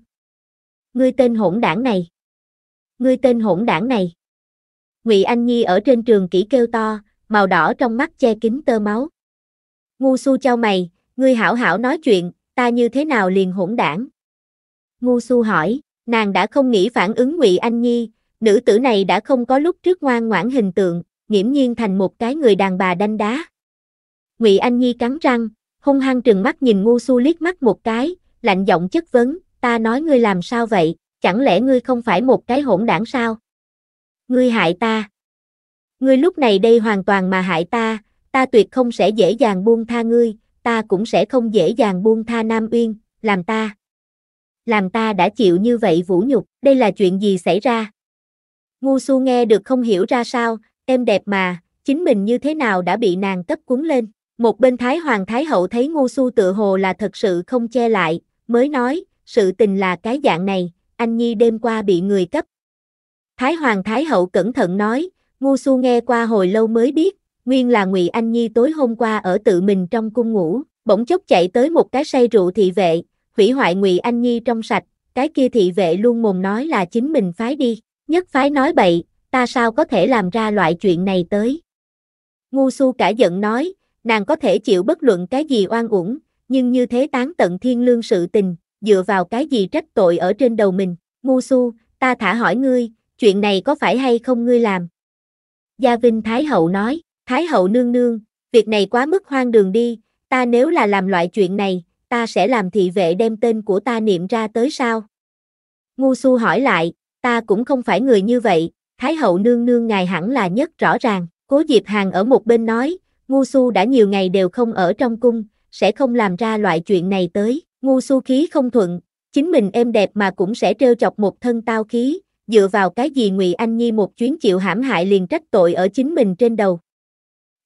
Ngươi tên hỗn đảng này. Ngươi tên hỗn đảng này. Ngụy Anh Nhi ở trên trường kỹ kêu to, màu đỏ trong mắt che kín tơ máu. Ngu su trao mày, ngươi hảo hảo nói chuyện, ta như thế nào liền hỗn đảng. Ngu su hỏi, nàng đã không nghĩ phản ứng Ngụy Anh Nhi, nữ tử này đã không có lúc trước ngoan ngoãn hình tượng, nghiễm nhiên thành một cái người đàn bà đanh đá. Ngụy Anh Nhi cắn răng, hung hăng trừng mắt nhìn ngu su liếc mắt một cái, lạnh giọng chất vấn, ta nói ngươi làm sao vậy, chẳng lẽ ngươi không phải một cái hỗn đảng sao? Ngươi hại ta. Ngươi lúc này đây hoàn toàn mà hại ta, ta tuyệt không sẽ dễ dàng buông tha ngươi, ta cũng sẽ không dễ dàng buông tha Nam Uyên, làm ta. Làm ta đã chịu như vậy vũ nhục, đây là chuyện gì xảy ra? Ngu su nghe được không hiểu ra sao, em đẹp mà, chính mình như thế nào đã bị nàng cấp cuốn lên. Một bên Thái Hoàng Thái Hậu thấy ngu su tự hồ là thật sự không che lại, mới nói, sự tình là cái dạng này, anh Nhi đêm qua bị người cấp. Thái Hoàng Thái Hậu cẩn thận nói, Ngu Su nghe qua hồi lâu mới biết, nguyên là Ngụy Anh Nhi tối hôm qua ở tự mình trong cung ngủ, bỗng chốc chạy tới một cái say rượu thị vệ, hủy hoại Ngụy Anh Nhi trong sạch, cái kia thị vệ luôn mồm nói là chính mình phái đi, nhất phái nói bậy, ta sao có thể làm ra loại chuyện này tới. Ngu Su cả giận nói, nàng có thể chịu bất luận cái gì oan uổng, nhưng như thế tán tận thiên lương sự tình, dựa vào cái gì trách tội ở trên đầu mình, ngu su, ta thả hỏi ngươi, chuyện này có phải hay không ngươi làm? Gia Vinh Thái Hậu nói, Thái Hậu nương nương, việc này quá mức hoang đường đi, ta nếu là làm loại chuyện này, ta sẽ làm thị vệ đem tên của ta niệm ra tới sao? Ngu su hỏi lại, ta cũng không phải người như vậy, Thái Hậu nương nương ngài hẳn là nhất rõ ràng, cố Diệp Hàng ở một bên nói, Ngu su đã nhiều ngày đều không ở trong cung, sẽ không làm ra loại chuyện này tới. Ngu su khí không thuận, chính mình êm đẹp mà cũng sẽ trêu chọc một thân tao khí, dựa vào cái gì Ngụy Anh Nhi một chuyến chịu hãm hại liền trách tội ở chính mình trên đầu.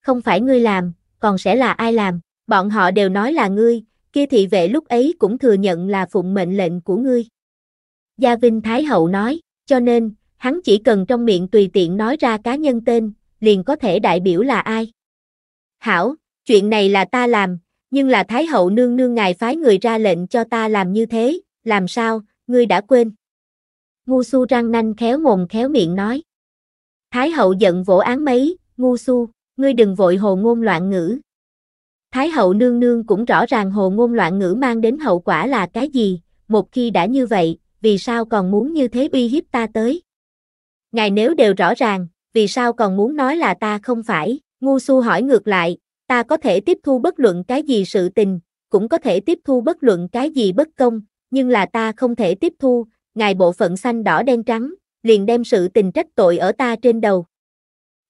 Không phải ngươi làm, còn sẽ là ai làm, bọn họ đều nói là ngươi, kia thị vệ lúc ấy cũng thừa nhận là phụng mệnh lệnh của ngươi. Gia Vinh Thái Hậu nói, cho nên, hắn chỉ cần trong miệng tùy tiện nói ra cá nhân tên, liền có thể đại biểu là ai. Hảo, chuyện này là ta làm, nhưng là Thái hậu nương nương ngài phái người ra lệnh cho ta làm như thế, làm sao, ngươi đã quên. Ngu su răng nanh khéo mồm khéo miệng nói. Thái hậu giận vỗ án mấy, ngu su, ngươi đừng vội hồ ngôn loạn ngữ. Thái hậu nương nương cũng rõ ràng hồ ngôn loạn ngữ mang đến hậu quả là cái gì, một khi đã như vậy, vì sao còn muốn như thế uy hiếp ta tới. Ngài nếu đều rõ ràng, vì sao còn muốn nói là ta không phải, ngu su hỏi ngược lại, ta có thể tiếp thu bất luận cái gì sự tình, cũng có thể tiếp thu bất luận cái gì bất công, nhưng là ta không thể tiếp thu, ngài bộ phận xanh đỏ đen trắng, liền đem sự tình trách tội ở ta trên đầu.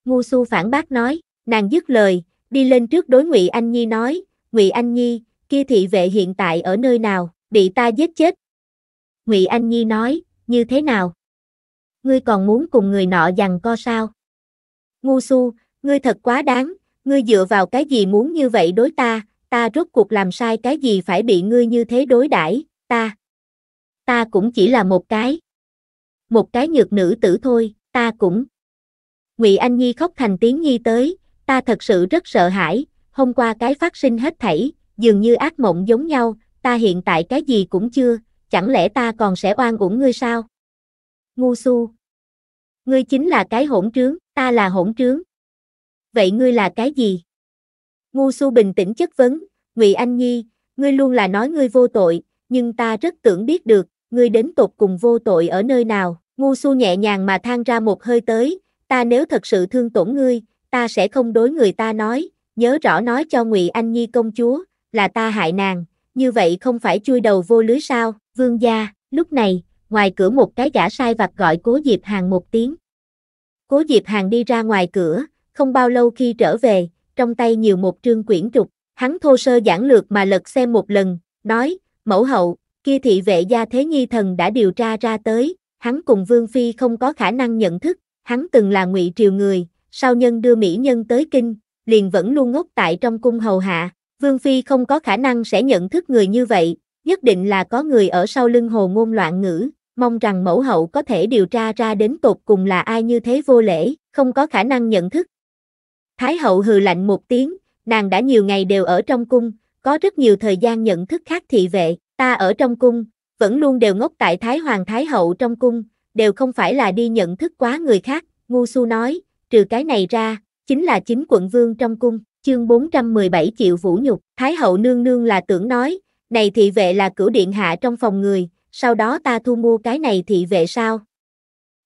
Ngu xu phản bác nói, nàng dứt lời, đi lên trước đối Ngụy Anh Nhi nói, Ngụy Anh Nhi, kia thị vệ hiện tại ở nơi nào, bị ta giết chết. Ngụy Anh Nhi nói, như thế nào? Ngươi còn muốn cùng người nọ giằng co sao? Ngu xu ngươi thật quá đáng, ngươi dựa vào cái gì muốn như vậy đối ta, ta rốt cuộc làm sai cái gì phải bị ngươi như thế đối đãi, ta. Ta cũng chỉ là một cái. Một cái nhược nữ tử thôi, ta cũng. Ngụy Anh Nhi khóc thành tiếng nhi tới, ta thật sự rất sợ hãi, hôm qua cái phát sinh hết thảy, dường như ác mộng giống nhau, ta hiện tại cái gì cũng chưa, chẳng lẽ ta còn sẽ oan uổng ngươi sao? Ngu su. Ngươi chính là cái hỗn trướng, ta là hỗn trướng vậy ngươi là cái gì? Ngu su bình tĩnh chất vấn, Ngụy Anh Nhi, ngươi luôn là nói ngươi vô tội, nhưng ta rất tưởng biết được, ngươi đến tột cùng vô tội ở nơi nào? Ngu su nhẹ nhàng mà than ra một hơi tới, ta nếu thật sự thương tổn ngươi, ta sẽ không đối người ta nói, nhớ rõ nói cho Ngụy Anh Nhi công chúa, là ta hại nàng, như vậy không phải chui đầu vô lưới sao? Vương gia, lúc này, ngoài cửa một cái gã sai vặt gọi Cố Diệp Hàng một tiếng. Cố Diệp Hàng đi ra ngoài cửa, không bao lâu khi trở về, trong tay nhiều một trương quyển trục, hắn thô sơ giản lược mà lật xem một lần, nói, mẫu hậu, kia thị vệ gia thế nhi thần đã điều tra ra tới, hắn cùng Vương Phi không có khả năng nhận thức, hắn từng là ngụy triều người, sau nhân đưa Mỹ nhân tới kinh, liền vẫn luôn ngốc tại trong cung hầu hạ, Vương Phi không có khả năng sẽ nhận thức người như vậy, nhất định là có người ở sau lưng hồ ngôn loạn ngữ, mong rằng mẫu hậu có thể điều tra ra đến tột cùng là ai như thế vô lễ, không có khả năng nhận thức, Thái hậu hừ lạnh một tiếng, nàng đã nhiều ngày đều ở trong cung, có rất nhiều thời gian nhận thức khác thị vệ, ta ở trong cung, vẫn luôn đều ngốc tại Thái Hoàng Thái hậu trong cung, đều không phải là đi nhận thức quá người khác, ngu su nói, trừ cái này ra, chính là chính quận vương trong cung, chương 417 triệu vũ nhục, Thái hậu nương nương là tưởng nói, này thị vệ là cửu điện hạ trong phòng người, sau đó ta thu mua cái này thị vệ sao?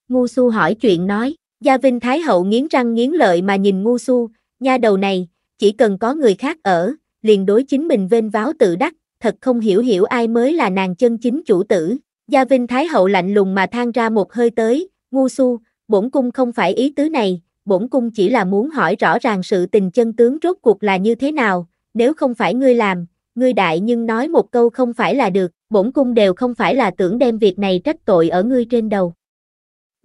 Ngu su hỏi chuyện nói, Gia Vinh Thái Hậu nghiến răng nghiến lợi mà nhìn ngu su, nha đầu này, chỉ cần có người khác ở, liền đối chính mình vênh váo tự đắc, thật không hiểu hiểu ai mới là nàng chân chính chủ tử. Gia Vinh Thái Hậu lạnh lùng mà than ra một hơi tới, ngu su, bổn cung không phải ý tứ này, bổn cung chỉ là muốn hỏi rõ ràng sự tình chân tướng rốt cuộc là như thế nào, nếu không phải ngươi làm, ngươi đại nhưng nói một câu không phải là được, bổn cung đều không phải là tưởng đem việc này trách tội ở ngươi trên đầu.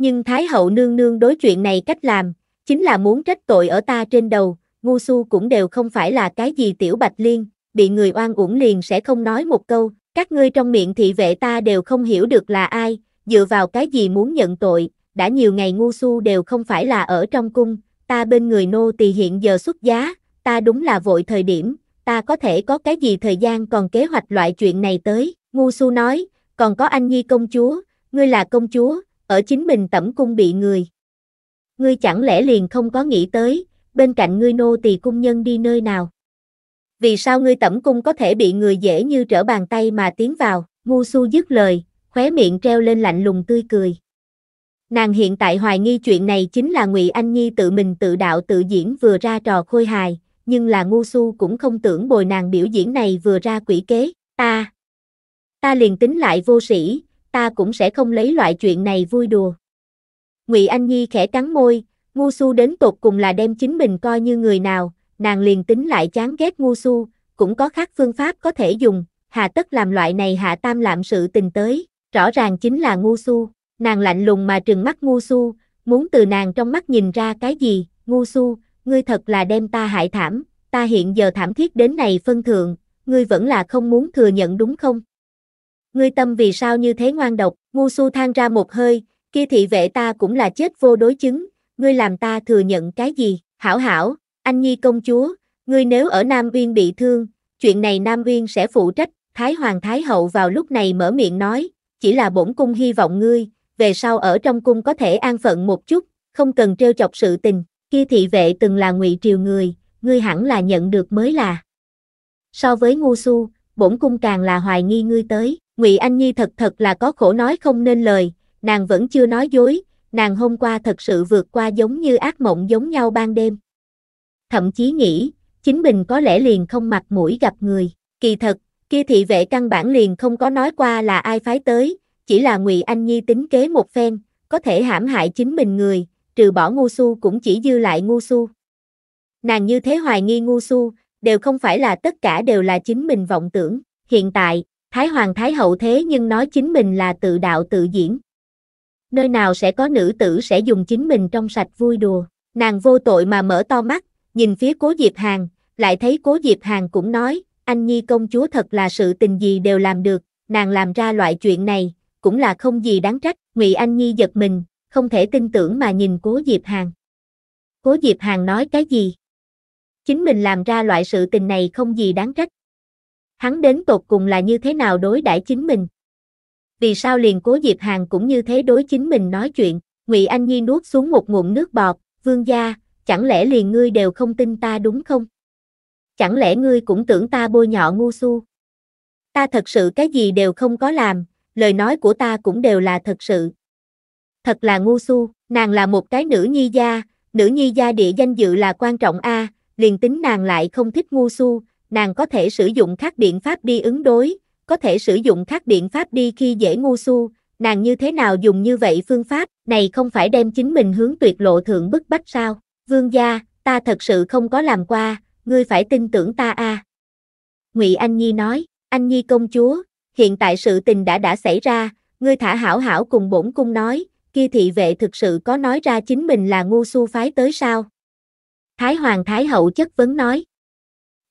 Nhưng Thái hậu nương nương đối chuyện này cách làm, chính là muốn trách tội ở ta trên đầu, ngu su cũng đều không phải là cái gì tiểu bạch liên, bị người oan uổng liền sẽ không nói một câu, các ngươi trong miệng thị vệ ta đều không hiểu được là ai, dựa vào cái gì muốn nhận tội, đã nhiều ngày ngu su đều không phải là ở trong cung, ta bên người nô tỳ hiện giờ xuất giá, ta đúng là vội thời điểm, ta có thể có cái gì thời gian còn kế hoạch loại chuyện này tới, ngu su nói, còn có anh nhi công chúa, ngươi là công chúa, ở chính mình tẩm cung bị người. Ngươi chẳng lẽ liền không có nghĩ tới, bên cạnh ngươi nô tỳ cung nhân đi nơi nào? Vì sao ngươi tẩm cung có thể bị người dễ như trở bàn tay mà tiến vào? Ngu su dứt lời, khóe miệng treo lên lạnh lùng tươi cười. Nàng hiện tại hoài nghi chuyện này chính là Ngụy Anh Nhi tự mình tự đạo tự diễn vừa ra trò khôi hài, nhưng là ngu su cũng không tưởng bồi nàng biểu diễn này vừa ra quỷ kế, ta. Ta liền tính lại vô sĩ, ta cũng sẽ không lấy loại chuyện này vui đùa. Ngụy Anh Nhi khẽ cắn môi, ngu su đến tột cùng là đem chính mình coi như người nào, nàng liền tính lại chán ghét ngu su, cũng có khác phương pháp có thể dùng, hà tất làm loại này hạ tam lạm sự tình tới, rõ ràng chính là ngu su, nàng lạnh lùng mà trừng mắt ngu su, muốn từ nàng trong mắt nhìn ra cái gì, ngu su, ngươi thật là đem ta hại thảm, ta hiện giờ thảm thiết đến này phân thượng, ngươi vẫn là không muốn thừa nhận đúng không? Ngươi tâm vì sao như thế ngoan độc, ngu su than ra một hơi, kia thị vệ ta cũng là chết vô đối chứng, ngươi làm ta thừa nhận cái gì, hảo hảo, anh nhi công chúa, ngươi nếu ở Nam Uyên bị thương, chuyện này Nam Uyên sẽ phụ trách, Thái Hoàng Thái Hậu vào lúc này mở miệng nói, chỉ là bổn cung hy vọng ngươi, về sau ở trong cung có thể an phận một chút, không cần trêu chọc sự tình, kia thị vệ từng là ngụy triều người, ngươi hẳn là nhận được mới là. So với ngu su, bổn cung càng là hoài nghi ngươi tới. Ngụy Anh Nhi thật thật là có khổ nói không nên lời, nàng vẫn chưa nói dối, nàng hôm qua thật sự vượt qua giống như ác mộng giống nhau ban đêm. Thậm chí nghĩ, chính mình có lẽ liền không mặt mũi gặp người, kỳ thật, kia thị vệ căn bản liền không có nói qua là ai phái tới, chỉ là Ngụy Anh Nhi tính kế một phen, có thể hãm hại chính mình người, trừ bỏ ngu su cũng chỉ dư lại ngu su. Nàng như thế hoài nghi ngu su, đều không phải là tất cả đều là chính mình vọng tưởng, hiện tại, Thái Hoàng Thái Hậu thế nhưng nói chính mình là tự đạo tự diễn. Nơi nào sẽ có nữ tử sẽ dùng chính mình trong sạch vui đùa. Nàng vô tội mà mở to mắt, nhìn phía cố Diệp Hàng, lại thấy cố Diệp Hàng cũng nói, anh Nhi công chúa thật là sự tình gì đều làm được, nàng làm ra loại chuyện này, cũng là không gì đáng trách. Ngụy Anh Nhi giật mình, không thể tin tưởng mà nhìn cố Diệp Hàng. Cố Diệp Hàng nói cái gì? Chính mình làm ra loại sự tình này không gì đáng trách, hắn đến tột cùng là như thế nào đối đãi chính mình. Vì sao liền cố Diệp Hàng cũng như thế đối chính mình nói chuyện, Ngụy Anh Nhi nuốt xuống một ngụm nước bọt, vương gia, chẳng lẽ liền ngươi đều không tin ta đúng không? Chẳng lẽ ngươi cũng tưởng ta bôi nhọ ngu xu? Ta thật sự cái gì đều không có làm, lời nói của ta cũng đều là thật sự. Thật là ngu xu, nàng là một cái nữ nhi gia, nữ nhi gia địa danh dự là quan trọng a, liền tính nàng lại không thích ngu xu nàng có thể sử dụng các biện pháp đi ứng đối, có thể sử dụng các biện pháp đi khi dễ ngu su, nàng như thế nào dùng như vậy phương pháp, này không phải đem chính mình hướng tuyệt lộ thượng bức bách sao, vương gia, ta thật sự không có làm qua, ngươi phải tin tưởng ta a. Ngụy Anh Nhi nói, Anh Nhi công chúa, hiện tại sự tình đã đã xảy ra, ngươi thả hảo hảo cùng bổn cung nói, kia thị vệ thực sự có nói ra chính mình là ngu su phái tới sao? Thái Hoàng Thái Hậu chất vấn nói,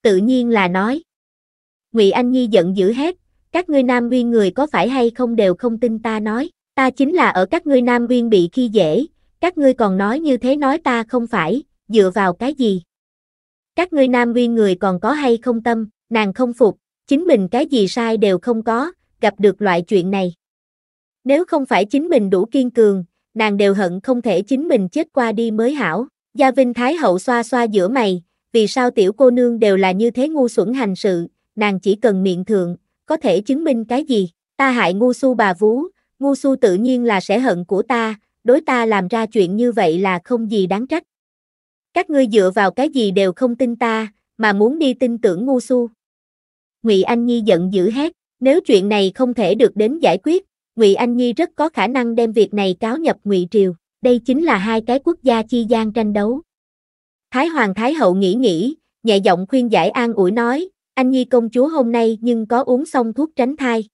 tự nhiên là nói. Ngụy Anh Nhi giận dữ hét, các ngươi Nam Uyên người có phải hay không đều không tin ta nói, ta chính là ở các ngươi Nam Uyên bị khi dễ, các ngươi còn nói như thế nói ta không phải, dựa vào cái gì? Các ngươi Nam Uyên người còn có hay không tâm, nàng không phục, chính mình cái gì sai đều không có, gặp được loại chuyện này. Nếu không phải chính mình đủ kiên cường, nàng đều hận không thể chính mình chết qua đi mới hảo. Gia Vinh Thái Hậu xoa xoa giữa mày, vì sao tiểu cô nương đều là như thế ngu xuẩn hành sự, nàng chỉ cần miệng thượng, có thể chứng minh cái gì, ta hại ngu su bà vú, ngu su tự nhiên là sẽ hận của ta, đối ta làm ra chuyện như vậy là không gì đáng trách. Các ngươi dựa vào cái gì đều không tin ta, mà muốn đi tin tưởng ngu su. Ngụy Anh Nhi giận dữ hét, nếu chuyện này không thể được đến giải quyết, Ngụy Anh Nhi rất có khả năng đem việc này cáo nhập Ngụy Triều, đây chính là hai cái quốc gia chi gian tranh đấu. Thái Hoàng Thái Hậu nghĩ nghĩ, nhẹ giọng khuyên giải an ủi nói, anh Nhi công chúa hôm nay nhưng có uống xong thuốc tránh thai.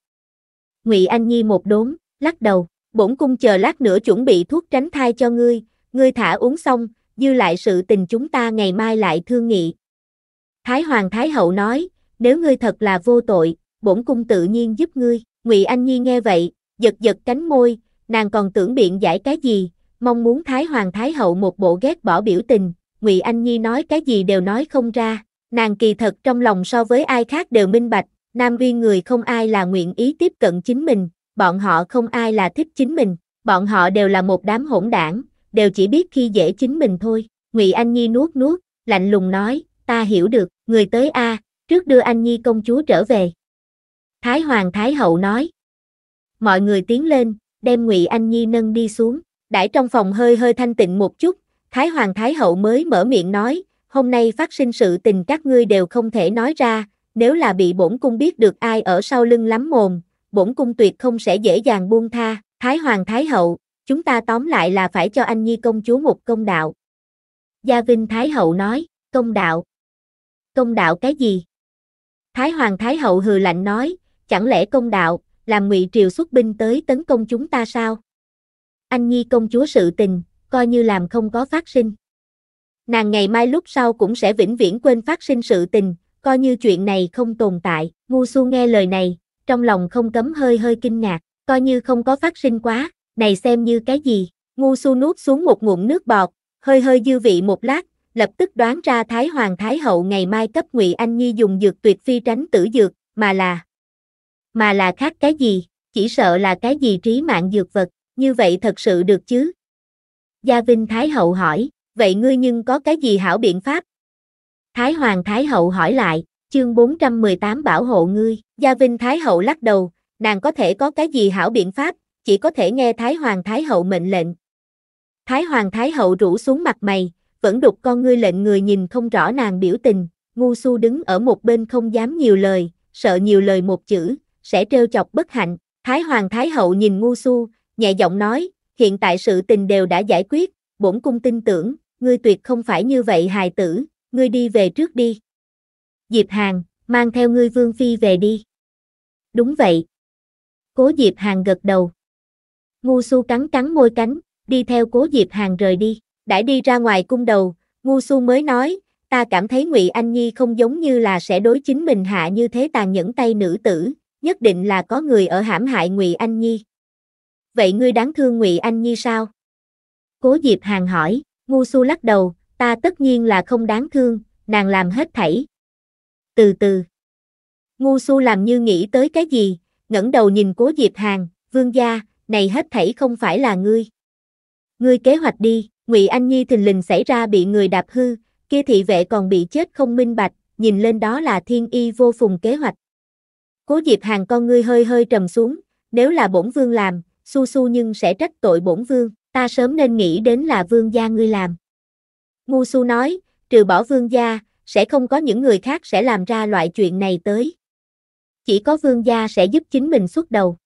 Ngụy Anh Nhi một đốn, lắc đầu, bổn cung chờ lát nữa chuẩn bị thuốc tránh thai cho ngươi, ngươi thả uống xong, dư lại sự tình chúng ta ngày mai lại thương nghị. Thái Hoàng Thái Hậu nói, nếu ngươi thật là vô tội, bổn cung tự nhiên giúp ngươi. Ngụy Anh Nhi nghe vậy, giật giật cánh môi, nàng còn tưởng biện giải cái gì, mong muốn Thái Hoàng Thái Hậu một bộ ghét bỏ biểu tình, Ngụy Anh Nhi nói cái gì đều nói không ra, nàng kỳ thật trong lòng so với ai khác đều minh bạch, Nam Uy người không ai là nguyện ý tiếp cận chính mình, bọn họ không ai là thích chính mình, bọn họ đều là một đám hỗn đảng, đều chỉ biết khi dễ chính mình thôi. Ngụy Anh Nhi nuốt nuốt, lạnh lùng nói, ta hiểu được, người tới a, trước đưa Anh Nhi công chúa trở về. Thái Hoàng Thái Hậu nói. Mọi người tiến lên, đem Ngụy Anh Nhi nâng đi xuống, đãi trong phòng hơi hơi thanh tịnh một chút, Thái Hoàng Thái Hậu mới mở miệng nói, hôm nay phát sinh sự tình các ngươi đều không thể nói ra, nếu là bị bổn cung biết được ai ở sau lưng lắm mồm, bổn cung tuyệt không sẽ dễ dàng buông tha, Thái Hoàng Thái Hậu, chúng ta tóm lại là phải cho anh Nhi công chúa một công đạo. Gia Vinh Thái Hậu nói, công đạo. Công đạo cái gì? Thái Hoàng Thái Hậu hừ lạnh nói, chẳng lẽ công đạo, làm ngụy triều xuất binh tới tấn công chúng ta sao? Anh Nhi công chúa sự tình, coi như làm không có phát sinh. Nàng ngày mai lúc sau cũng sẽ vĩnh viễn quên phát sinh sự tình, coi như chuyện này không tồn tại. Ngu Su nghe lời này, trong lòng không cấm hơi hơi kinh ngạc, coi như không có phát sinh quá, này xem như cái gì. Ngu Su nuốt xuống một ngụm nước bọt, hơi hơi dư vị một lát, lập tức đoán ra Thái Hoàng Thái Hậu ngày mai cấp Ngụy Anh Nhi dùng dược tuyệt phi tránh tử dược, mà là mà là khác cái gì, chỉ sợ là cái gì trí mạng dược vật, như vậy thật sự được chứ, Gia Vinh Thái Hậu hỏi, vậy ngươi nhưng có cái gì hảo biện pháp? Thái Hoàng Thái Hậu hỏi lại, chương 418 bảo hộ ngươi, Gia Vinh Thái Hậu lắc đầu, nàng có thể có cái gì hảo biện pháp, chỉ có thể nghe Thái Hoàng Thái Hậu mệnh lệnh. Thái Hoàng Thái Hậu rủ xuống mặt mày, vẫn đục con ngươi lệnh người nhìn không rõ nàng biểu tình, ngu su đứng ở một bên không dám nhiều lời, sợ nhiều lời một chữ, sẽ trêu chọc bất hạnh. Thái Hoàng Thái Hậu nhìn ngu su, nhẹ giọng nói, hiện tại sự tình đều đã giải quyết, bổn cung tin tưởng, ngươi tuyệt không phải như vậy hài tử, ngươi đi về trước đi. Diệp Hàng, mang theo ngươi Vương Phi về đi. Đúng vậy. Cố Diệp Hàng gật đầu. Ngu su cắn cắn môi cánh, đi theo cố Diệp Hàng rời đi. đã đi ra ngoài cung đầu, Ngu su mới nói, ta cảm thấy ngụy Anh Nhi không giống như là sẽ đối chính mình hạ như thế tàn nhẫn tay nữ tử, nhất định là có người ở hãm hại ngụy Anh Nhi vậy ngươi đáng thương ngụy anh nhi sao cố diệp hàng hỏi ngu Xu lắc đầu ta tất nhiên là không đáng thương nàng làm hết thảy từ từ ngu Xu làm như nghĩ tới cái gì ngẩng đầu nhìn cố diệp hàng vương gia này hết thảy không phải là ngươi ngươi kế hoạch đi ngụy anh nhi thình lình xảy ra bị người đạp hư kia thị vệ còn bị chết không minh bạch nhìn lên đó là thiên y vô phùng kế hoạch cố diệp hàng con ngươi hơi hơi trầm xuống nếu là bổn vương làm su su nhưng sẽ trách tội bổn vương, ta sớm nên nghĩ đến là vương gia ngươi làm. Ngu su nói, trừ bỏ vương gia, sẽ không có những người khác sẽ làm ra loại chuyện này tới. Chỉ có vương gia sẽ giúp chính mình xuất đầu.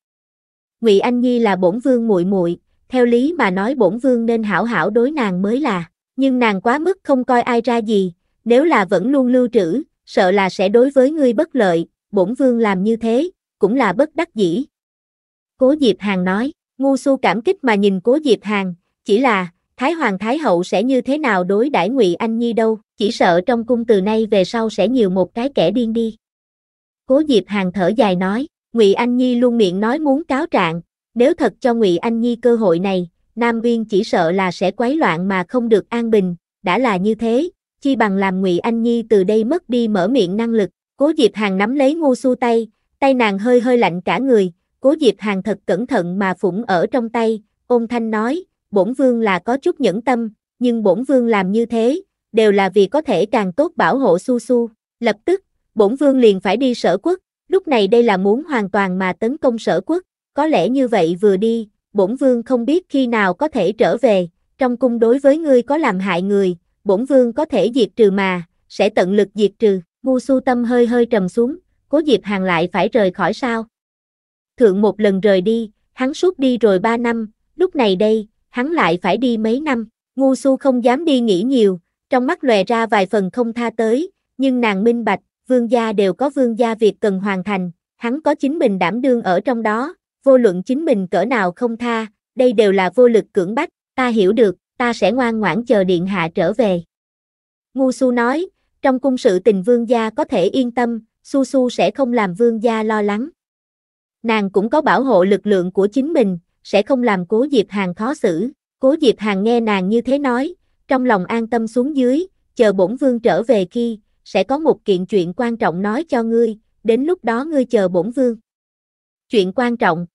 Ngụy Anh Nhi là bổn vương muội muội, theo lý mà nói bổn vương nên hảo hảo đối nàng mới là, nhưng nàng quá mức không coi ai ra gì, nếu là vẫn luôn lưu trữ, sợ là sẽ đối với ngươi bất lợi, bổn vương làm như thế, cũng là bất đắc dĩ, Cố Diệp Hàng nói, ngu su cảm kích mà nhìn Cố Diệp Hàng, chỉ là, Thái Hoàng Thái Hậu sẽ như thế nào đối đãi ngụy Anh Nhi đâu, chỉ sợ trong cung từ nay về sau sẽ nhiều một cái kẻ điên đi. Cố Diệp Hàng thở dài nói, ngụy Anh Nhi luôn miệng nói muốn cáo trạng, nếu thật cho ngụy Anh Nhi cơ hội này, Nam Viên chỉ sợ là sẽ quấy loạn mà không được an bình, đã là như thế, chi bằng làm ngụy Anh Nhi từ đây mất đi mở miệng năng lực, Cố Diệp Hàng nắm lấy ngu su tay, tay nàng hơi hơi lạnh cả người, Cố Diệp Hàng thật cẩn thận mà phủng ở trong tay, ôn thanh nói, bổn vương là có chút nhẫn tâm, nhưng bổn vương làm như thế, đều là vì có thể càng tốt bảo hộ su su. Lập tức, bổn vương liền phải đi sở quốc, lúc này đây là muốn hoàn toàn mà tấn công sở quốc, có lẽ như vậy vừa đi, bổn vương không biết khi nào có thể trở về, trong cung đối với ngươi có làm hại người, bổn vương có thể diệt trừ mà, sẽ tận lực diệt trừ, ngu su tâm hơi hơi trầm xuống, cố diệp hàng lại phải rời khỏi sao, thượng một lần rời đi, hắn suốt đi rồi 3 năm, lúc này đây, hắn lại phải đi mấy năm, ngu su không dám đi nghĩ nhiều, trong mắt lòe ra vài phần không tha tới, nhưng nàng minh bạch, vương gia đều có vương gia việc cần hoàn thành, hắn có chính mình đảm đương ở trong đó, vô luận chính mình cỡ nào không tha, đây đều là vô lực cưỡng bách, ta hiểu được, ta sẽ ngoan ngoãn chờ điện hạ trở về. Ngu su nói, trong cung sự tình vương gia có thể yên tâm, su su sẽ không làm vương gia lo lắng. Nàng cũng có bảo hộ lực lượng của chính mình, sẽ không làm cố Diệp Hàng khó xử. Cố Diệp Hàng nghe nàng như thế nói, trong lòng an tâm xuống dưới, chờ bổn vương trở về khi, sẽ có một kiện chuyện quan trọng nói cho ngươi, đến lúc đó ngươi chờ bổn vương. Chuyện quan trọng.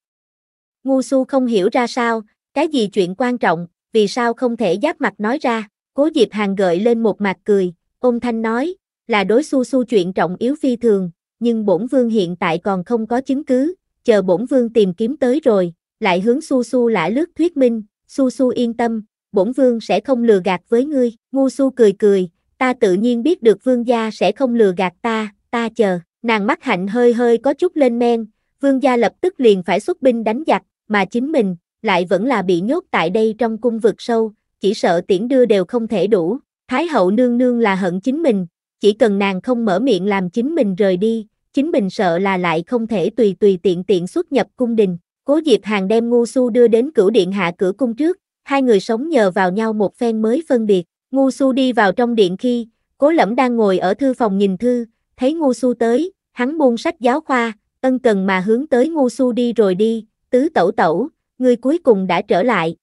Ngu su không hiểu ra sao, cái gì chuyện quan trọng, vì sao không thể giáp mặt nói ra, cố Diệp Hàng gợi lên một mặt cười, ôm thanh nói, là đối su su chuyện trọng yếu phi thường, nhưng bổn vương hiện tại còn không có chứng cứ, chờ bổn vương tìm kiếm tới rồi, lại hướng su su lã lướt thuyết minh, su su yên tâm, bổn vương sẽ không lừa gạt với ngươi, ngu su cười cười, ta tự nhiên biết được vương gia sẽ không lừa gạt ta, ta chờ, nàng mắt hạnh hơi hơi có chút lên men, vương gia lập tức liền phải xuất binh đánh giặc, mà chính mình, lại vẫn là bị nhốt tại đây trong cung vực sâu, chỉ sợ tiễn đưa đều không thể đủ, thái hậu nương nương là hận chính mình, chỉ cần nàng không mở miệng làm chính mình rời đi, chính bình sợ là lại không thể tùy tùy tiện tiện xuất nhập cung đình. Cố Diệp Hàng đem Ngu xu đưa đến cửu điện hạ cửa cung trước, hai người sống nhờ vào nhau một phen mới phân biệt. Ngu xu đi vào trong điện khi, Cố Lẫm đang ngồi ở thư phòng nhìn thư, thấy Ngu xu tới, hắn buông sách giáo khoa, ân cần mà hướng tới Ngu xu đi rồi đi, tứ tẩu tẩu, ngươi cuối cùng đã trở lại.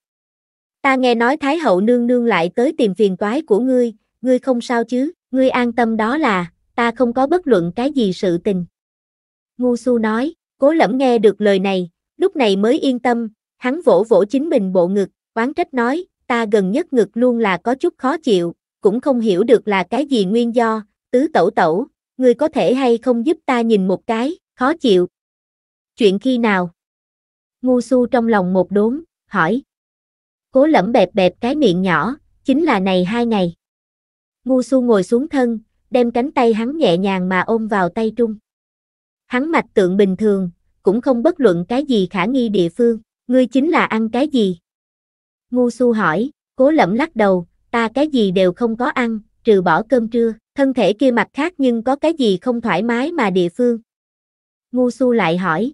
Ta nghe nói Thái hậu nương nương lại tới tìm phiền toái của ngươi, ngươi không sao chứ, ngươi an tâm đó là, ta không có bất luận cái gì sự tình. Ngu su nói, cố lẫm nghe được lời này, lúc này mới yên tâm, hắn vỗ vỗ chính mình bộ ngực, oán trách nói, ta gần nhất ngực luôn là có chút khó chịu, cũng không hiểu được là cái gì nguyên do, tứ tẩu tẩu, ngươi có thể hay không giúp ta nhìn một cái, khó chịu. Chuyện khi nào? Ngu su trong lòng một đốn, hỏi. Cố lẫm bẹp bẹp cái miệng nhỏ, chính là này hai ngày. Ngu su ngồi xuống thân, đem cánh tay hắn nhẹ nhàng mà ôm vào tay Trung. Hắn mạch tượng bình thường, cũng không bất luận cái gì khả nghi địa phương, ngươi chính là ăn cái gì? Ngu su hỏi, cố lẩm lắc đầu, ta cái gì đều không có ăn, trừ bỏ cơm trưa, thân thể kia mặt khác nhưng có cái gì không thoải mái mà địa phương. Ngu su lại hỏi.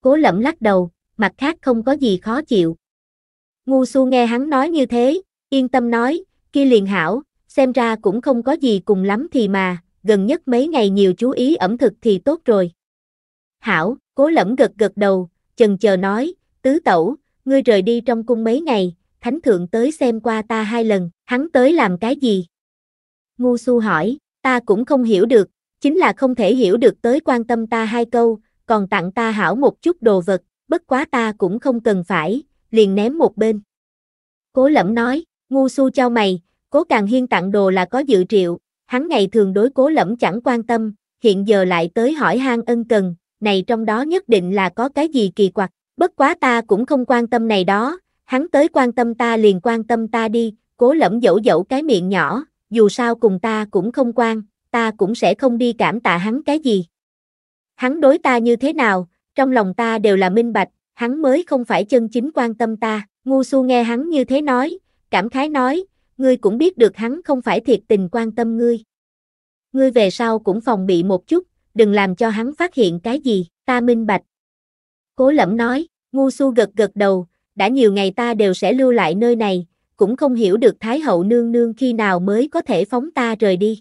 Cố lẩm lắc đầu, mặt khác không có gì khó chịu. Ngu su nghe hắn nói như thế, yên tâm nói, kia liền hảo, xem ra cũng không có gì cùng lắm thì mà, gần nhất mấy ngày nhiều chú ý ẩm thực thì tốt rồi. Hảo, cố lẫm gật gật đầu, chần chờ nói, tứ tẩu, ngươi rời đi trong cung mấy ngày, thánh thượng tới xem qua ta hai lần, hắn tới làm cái gì? Ngu su hỏi, ta cũng không hiểu được, chính là không thể hiểu được tới quan tâm ta hai câu, còn tặng ta hảo một chút đồ vật, bất quá ta cũng không cần phải, liền ném một bên. Cố lẫm nói, ngu su cho mày, Cố Càng Hiên tặng đồ là có dự triệu, hắn ngày thường đối cố lẫm chẳng quan tâm, hiện giờ lại tới hỏi han ân cần, này trong đó nhất định là có cái gì kỳ quặc, bất quá ta cũng không quan tâm này đó, hắn tới quan tâm ta liền quan tâm ta đi, cố lẫm dẫu dẫu cái miệng nhỏ, dù sao cùng ta cũng không quan, ta cũng sẽ không đi cảm tạ hắn cái gì. Hắn đối ta như thế nào, trong lòng ta đều là minh bạch, hắn mới không phải chân chính quan tâm ta, ngu su nghe hắn như thế nói, cảm khái nói, ngươi cũng biết được hắn không phải thiệt tình quan tâm ngươi. Ngươi về sau cũng phòng bị một chút, đừng làm cho hắn phát hiện cái gì, ta minh bạch. Cố lẫm nói, ngu su gật gật đầu, đã nhiều ngày ta đều sẽ lưu lại nơi này, cũng không hiểu được Thái hậu nương nương khi nào mới có thể phóng ta rời đi.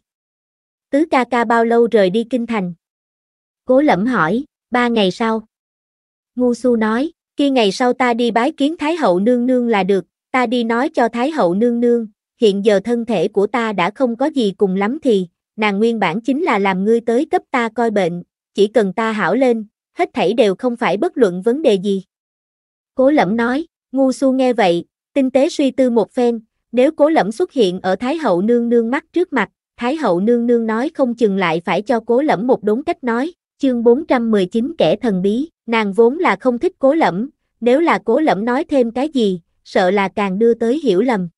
Tứ ca ca bao lâu rời đi kinh thành? Cố lẫm hỏi, ba ngày sau. Ngu su nói, Khi ngày sau ta đi bái kiến Thái hậu nương nương là được, ta đi nói cho Thái hậu nương nương, hiện giờ thân thể của ta đã không có gì cùng lắm thì, nàng nguyên bản chính là làm ngươi tới cấp ta coi bệnh, chỉ cần ta hảo lên, hết thảy đều không phải bất luận vấn đề gì. Cố lẫm nói, ngu su nghe vậy, tinh tế suy tư một phen, nếu cố lẫm xuất hiện ở Thái hậu nương nương mắt trước mặt, Thái hậu nương nương nói không chừng lại phải cho cố lẫm một đốn cách nói, chương 419 kẻ thần bí, nàng vốn là không thích cố lẫm, nếu là cố lẫm nói thêm cái gì, sợ là càng đưa tới hiểu lầm.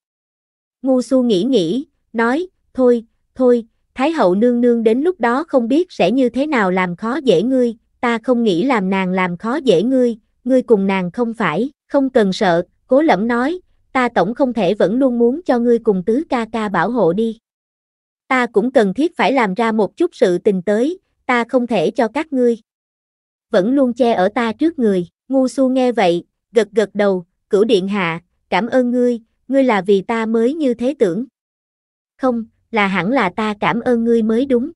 Ngu su nghĩ nghĩ, nói, thôi, thôi, Thái hậu nương nương đến lúc đó không biết sẽ như thế nào làm khó dễ ngươi, ta không nghĩ làm nàng làm khó dễ ngươi, ngươi cùng nàng không phải, không cần sợ, cố lẫm nói, ta tổng không thể vẫn luôn muốn cho ngươi cùng tứ ca ca bảo hộ đi. Ta cũng cần thiết phải làm ra một chút sự tình tới, ta không thể cho các ngươi. Vẫn luôn che ở ta trước người, ngu su nghe vậy, gật gật đầu, cửu điện hạ, cảm ơn ngươi, ngươi là vì ta mới như thế tưởng. Không, là hẳn là ta cảm ơn ngươi mới đúng.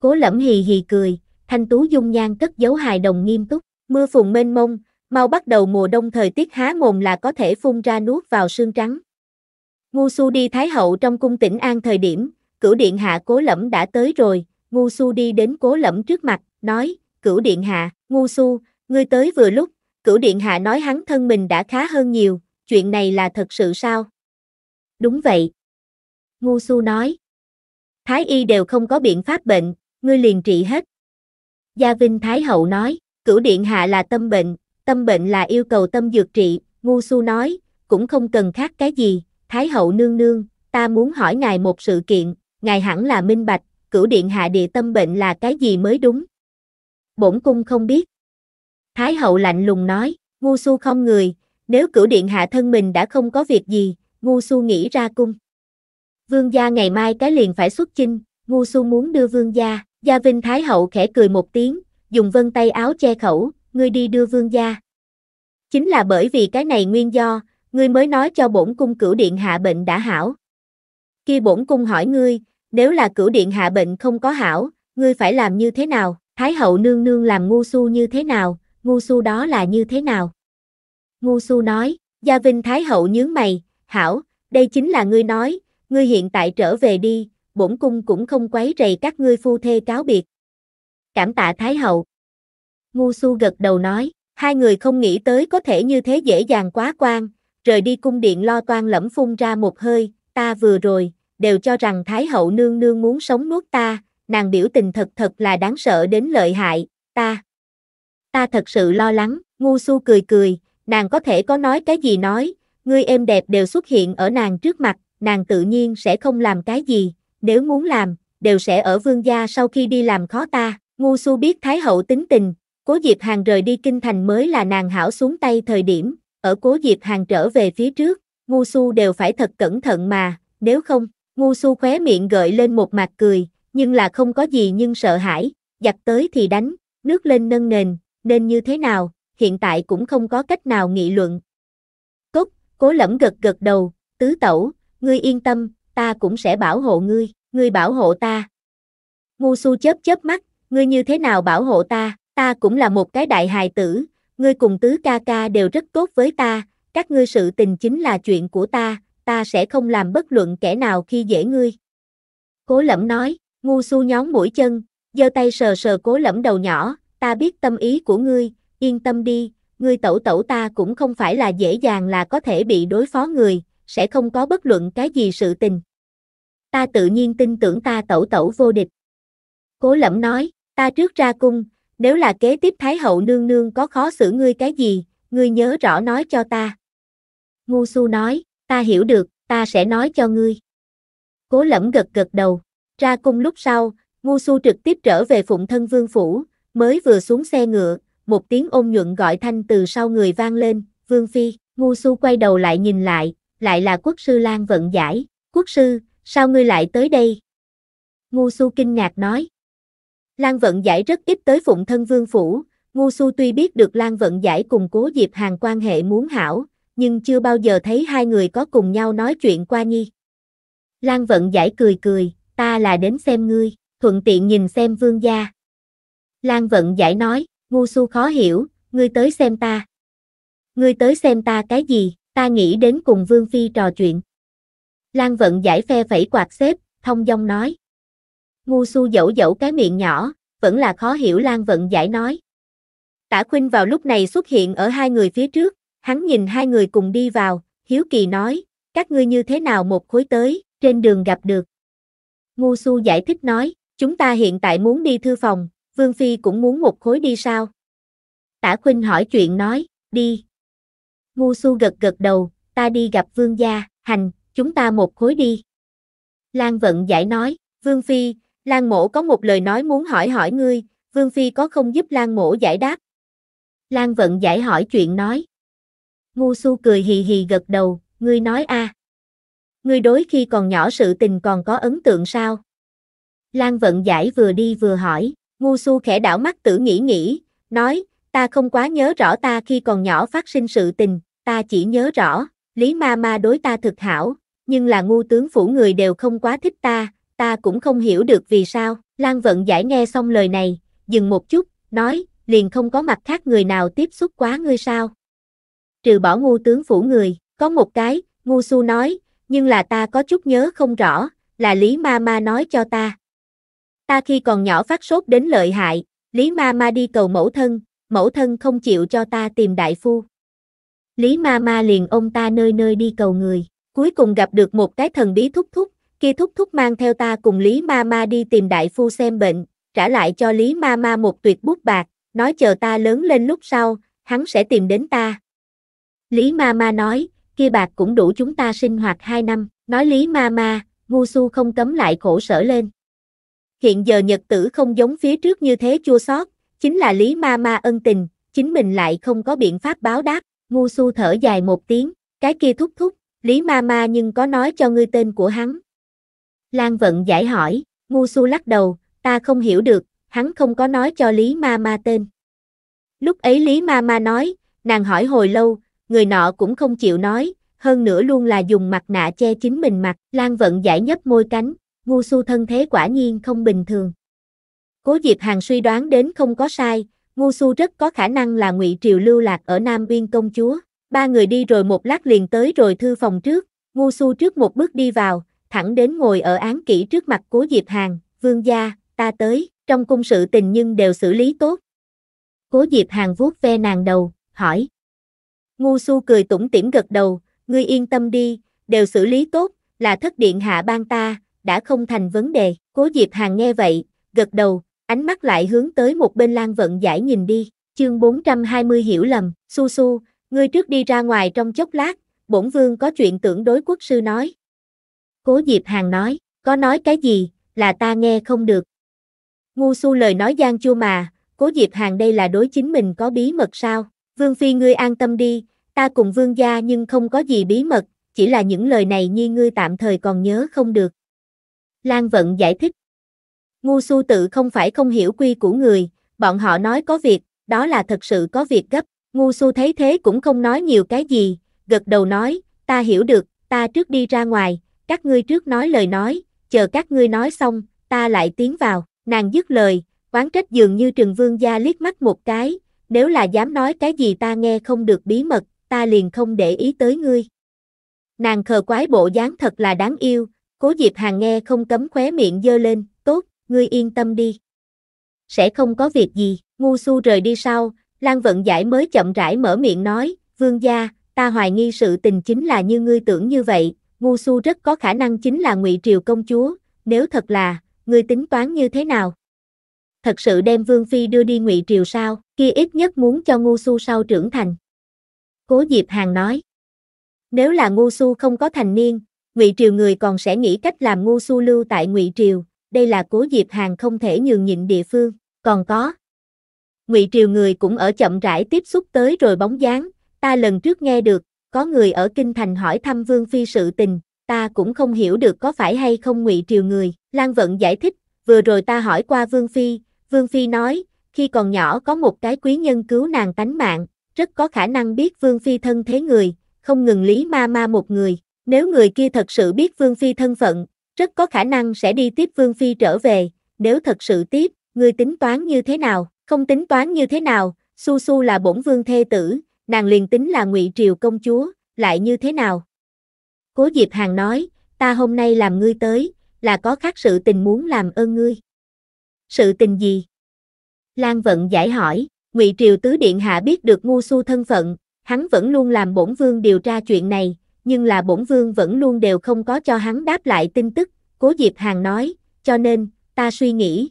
Cố lẫm hì hì cười, thanh tú dung nhan cất giấu hài đồng nghiêm túc, mưa phùn mênh mông, mau bắt đầu mùa đông thời tiết há mồm là có thể phun ra nuốt vào xương trắng. Ngu su đi Thái Hậu trong cung tỉnh An thời điểm, cửu điện hạ cố lẫm đã tới rồi, ngu su đi đến cố lẫm trước mặt, nói, cửu điện hạ, ngu su, ngươi tới vừa lúc, cửu điện hạ nói hắn thân mình đã khá hơn nhiều, chuyện này là thật sự sao? Đúng vậy. Ngu su nói. Thái y đều không có biện pháp bệnh, ngươi liền trị hết. Gia Vinh Thái Hậu nói, cửu điện hạ là tâm bệnh, tâm bệnh là yêu cầu tâm dược trị, ngu su nói, cũng không cần khác cái gì, Thái Hậu nương nương, ta muốn hỏi ngài một sự kiện, ngài hẳn là minh bạch, cửu điện hạ địa tâm bệnh là cái gì mới đúng. Bổn cung không biết. Thái Hậu lạnh lùng nói, ngu su không người, nếu cửu điện hạ thân mình đã không có việc gì, ngu xu nghĩ ra cung. Vương gia ngày mai cái liền phải xuất chinh, ngu xu muốn đưa vương gia, gia vinh thái hậu khẽ cười một tiếng, dùng vân tay áo che khẩu, ngươi đi đưa vương gia. Chính là bởi vì cái này nguyên do, ngươi mới nói cho bổn cung cửu điện hạ bệnh đã hảo. Khi bổn cung hỏi ngươi, nếu là cửu điện hạ bệnh không có hảo, ngươi phải làm như thế nào, thái hậu nương nương làm ngu su như thế nào, ngu su đó là như thế nào. Ngu su nói, Gia Vinh Thái Hậu nhướng mày, hảo, đây chính là ngươi nói, ngươi hiện tại trở về đi, bổn cung cũng không quấy rầy các ngươi phu thê cáo biệt. Cảm tạ Thái Hậu. Ngu su gật đầu nói, hai người không nghĩ tới có thể như thế dễ dàng quá quan, rời đi cung điện lo toan lẫm phun ra một hơi, ta vừa rồi, đều cho rằng Thái Hậu nương nương muốn sống nuốt ta, nàng biểu tình thật thật là đáng sợ đến lợi hại, ta. Ta thật sự lo lắng, ngu su cười cười, nàng có thể có nói cái gì nói, ngươi êm đẹp đều xuất hiện ở nàng trước mặt, nàng tự nhiên sẽ không làm cái gì, nếu muốn làm, đều sẽ ở vương gia sau khi đi làm khó ta. Ngu su biết Thái hậu tính tình, Cố Diệp Hàng rời đi kinh thành mới là nàng hảo xuống tay thời điểm, ở Cố Diệp Hàng trở về phía trước, Ngu su đều phải thật cẩn thận mà, nếu không, Ngu su khóe miệng gợi lên một mặt cười, nhưng là không có gì nhưng sợ hãi, giặt tới thì đánh, nước lên nâng nền, nên như thế nào, hiện tại cũng không có cách nào nghị luận. Cốt, cố lẫm gật gật đầu, tứ tẩu, ngươi yên tâm, ta cũng sẽ bảo hộ ngươi, ngươi bảo hộ ta. Ngu su chớp chớp mắt, ngươi như thế nào bảo hộ ta, ta cũng là một cái đại hài tử, ngươi cùng tứ ca ca đều rất tốt với ta, các ngươi sự tình chính là chuyện của ta, ta sẽ không làm bất luận kẻ nào khi dễ ngươi. Cố lẫm nói, ngu su nhón mũi chân, giơ tay sờ sờ cố lẫm đầu nhỏ, ta biết tâm ý của ngươi, yên tâm đi, ngươi tẩu tẩu ta cũng không phải là dễ dàng là có thể bị đối phó người, sẽ không có bất luận cái gì sự tình. Ta tự nhiên tin tưởng ta tẩu tẩu vô địch. Cố lẫm nói, ta trước ra cung, nếu là kế tiếp Thái hậu nương nương có khó xử ngươi cái gì, ngươi nhớ rõ nói cho ta. Ngu su nói, ta hiểu được, ta sẽ nói cho ngươi. Cố lẫm gật gật đầu, ra cung lúc sau, ngu su trực tiếp trở về phụng thân vương phủ, mới vừa xuống xe ngựa, một tiếng ôn nhuận gọi thanh từ sau người vang lên, Vương Phi, Ngu Su quay đầu lại nhìn lại, lại là quốc sư Lan Vận Giải, quốc sư, sao ngươi lại tới đây? Ngu Su kinh ngạc nói. Lan Vận Giải rất ít tới phụng thân Vương Phủ, Ngu Su tuy biết được Lan Vận Giải cùng cố Diệp Hàng quan hệ muốn hảo, nhưng chưa bao giờ thấy hai người có cùng nhau nói chuyện qua nhi. Lan Vận Giải cười cười, ta là đến xem ngươi, thuận tiện nhìn xem vương gia. Lan Vận Giải nói. Ngu su khó hiểu, ngươi tới xem ta. Ngươi tới xem ta cái gì, ta nghĩ đến cùng Vương Phi trò chuyện. Lan vận giải phe phẩy quạt xếp, thông dong nói. Ngu su dẫu dẫu cái miệng nhỏ, vẫn là khó hiểu Lan vận giải nói. Tả Khuynh vào lúc này xuất hiện ở hai người phía trước, hắn nhìn hai người cùng đi vào, hiếu kỳ nói, các ngươi như thế nào một khối tới, trên đường gặp được. Ngu su giải thích nói, chúng ta hiện tại muốn đi thư phòng, Vương Phi cũng muốn một khối đi sao? Tả Khuynh hỏi chuyện nói, đi. Ngu su gật gật đầu, ta đi gặp Vương gia, hành, chúng ta một khối đi. Lan Vận giải nói, Vương Phi, Lan Mổ có một lời nói muốn hỏi hỏi ngươi, Vương Phi có không giúp Lan Mổ giải đáp? Lan Vận giải hỏi chuyện nói. Ngu su cười hì hì gật đầu, ngươi nói a Ngươi đối khi còn nhỏ sự tình còn có ấn tượng sao? Lan Vận giải vừa đi vừa hỏi, Ngu su khẽ đảo mắt tử nghĩ nghĩ, nói, ta không quá nhớ rõ ta khi còn nhỏ phát sinh sự tình, ta chỉ nhớ rõ, Lý ma ma đối ta thực hảo, nhưng là ngu tướng phủ người đều không quá thích ta, ta cũng không hiểu được vì sao. Lan vận giải nghe xong lời này, dừng một chút, nói, liền không có mặt khác người nào tiếp xúc quá ngươi sao. Trừ bỏ ngu tướng phủ người, có một cái, ngu su nói, nhưng là ta có chút nhớ không rõ, là Lý ma ma nói cho ta. Ta khi còn nhỏ phát sốt đến lợi hại, Lý Ma Ma đi cầu mẫu thân, mẫu thân không chịu cho ta tìm đại phu. Lý Ma Ma liền ông ta nơi nơi đi cầu người, cuối cùng gặp được một cái thần bí thúc thúc, kia thúc thúc mang theo ta cùng Lý Ma Ma đi tìm đại phu xem bệnh, trả lại cho Lý Ma Ma một tuyệt bút bạc, nói chờ ta lớn lên lúc sau, hắn sẽ tìm đến ta. Lý Ma Ma nói, kia bạc cũng đủ chúng ta sinh hoạt hai năm, nói Lý Ma Ma, Ngu Su không cấm lại khổ sở lên hiện giờ nhật tử không giống phía trước như thế chua xót, chính là Lý Ma Ma ân tình, chính mình lại không có biện pháp báo đáp, ngu su thở dài một tiếng, cái kia thúc thúc, Lý Ma Ma nhưng có nói cho ngươi tên của hắn. Lan Vận giải hỏi, ngu su lắc đầu, ta không hiểu được, hắn không có nói cho Lý Ma Ma tên. Lúc ấy Lý Ma Ma nói, nàng hỏi hồi lâu, người nọ cũng không chịu nói, hơn nữa luôn là dùng mặt nạ che chính mình mặt, Lan Vận giải nhấp môi cánh, Ngu su thân thế quả nhiên không bình thường. Cố Diệp Hàng suy đoán đến không có sai, Ngu su rất có khả năng là ngụy triều lưu lạc ở Nam Uyên công chúa. Ba người đi rồi một lát liền tới rồi thư phòng trước, Ngu su trước một bước đi vào, thẳng đến ngồi ở án kỹ trước mặt Cố Diệp Hàng, vương gia, ta tới, trong cung sự tình nhưng đều xử lý tốt. Cố Diệp Hàng vuốt ve nàng đầu, hỏi. Ngu su cười tủm tỉm gật đầu, ngươi yên tâm đi, đều xử lý tốt, là thất điện hạ ban ta, đã không thành vấn đề. Cố Diệp Hàng nghe vậy, gật đầu, ánh mắt lại hướng tới một bên Lan Vận Giải nhìn đi. Chương 420 hiểu lầm, Su Su, ngươi trước đi ra ngoài trong chốc lát, bổn vương có chuyện tưởng đối quốc sư nói. Cố Diệp Hàng nói, có nói cái gì, là ta nghe không được. Ngu Su lời nói gian chua mà, Cố Diệp Hàng đây là đối chính mình có bí mật sao? Vương Phi ngươi an tâm đi, ta cùng vương gia nhưng không có gì bí mật, chỉ là những lời này nhi ngươi tạm thời còn nhớ không được. Lan Vận giải thích. Ngu su tự không phải không hiểu quy của người, bọn họ nói có việc, đó là thật sự có việc gấp. Ngu su thấy thế cũng không nói nhiều cái gì, gật đầu nói, ta hiểu được, ta trước đi ra ngoài, các ngươi trước nói lời nói, chờ các ngươi nói xong, ta lại tiến vào. Nàng dứt lời, quán trách dường như Trừng Vương gia liếc mắt một cái, nếu là dám nói cái gì ta nghe không được bí mật, ta liền không để ý tới ngươi. Nàng khờ quái bộ dáng thật là đáng yêu, Cố Diệp Hàng nghe không cấm khóe miệng dơ lên, tốt, ngươi yên tâm đi. Sẽ không có việc gì, ngu su rời đi sau, Lan Vận Giải mới chậm rãi mở miệng nói, vương gia, ta hoài nghi sự tình chính là như ngươi tưởng như vậy, ngu su rất có khả năng chính là ngụy triều công chúa, nếu thật là, ngươi tính toán như thế nào? Thật sự đem vương phi đưa đi ngụy triều sao, kia ít nhất muốn cho ngu su sau trưởng thành. Cố Diệp Hàng nói, nếu là ngu su không có thành niên, Ngụy Triều người còn sẽ nghĩ cách làm ngu su lưu tại Ngụy Triều, đây là cố Diệp Hàng không thể nhường nhịn địa phương, còn có. Ngụy Triều người cũng ở chậm rãi tiếp xúc tới rồi bóng dáng, ta lần trước nghe được, có người ở Kinh Thành hỏi thăm Vương Phi sự tình, ta cũng không hiểu được có phải hay không Ngụy Triều người, Lan Vận giải thích, vừa rồi ta hỏi qua Vương Phi, Vương Phi nói, khi còn nhỏ có một cái quý nhân cứu nàng tánh mạng, rất có khả năng biết Vương Phi thân thế người, không ngừng Lý Ma Ma một người, nếu người kia thật sự biết Vương Phi thân phận, rất có khả năng sẽ đi tiếp Vương Phi trở về, nếu thật sự tiếp, người tính toán như thế nào, không tính toán như thế nào, Su Su là bổn vương thê tử, nàng liền tính là ngụy triều công chúa, lại như thế nào? Cố Diệp Hàng nói, ta hôm nay làm ngươi tới, là có khác sự tình muốn làm ơn ngươi. Sự tình gì? Lan Vận giải hỏi, ngụy triều tứ điện hạ biết được ngu su thân phận, hắn vẫn luôn làm bổn vương điều tra chuyện này, nhưng là bổn vương vẫn luôn đều không có cho hắn đáp lại tin tức, cố Diệp hàn nói, cho nên, ta suy nghĩ.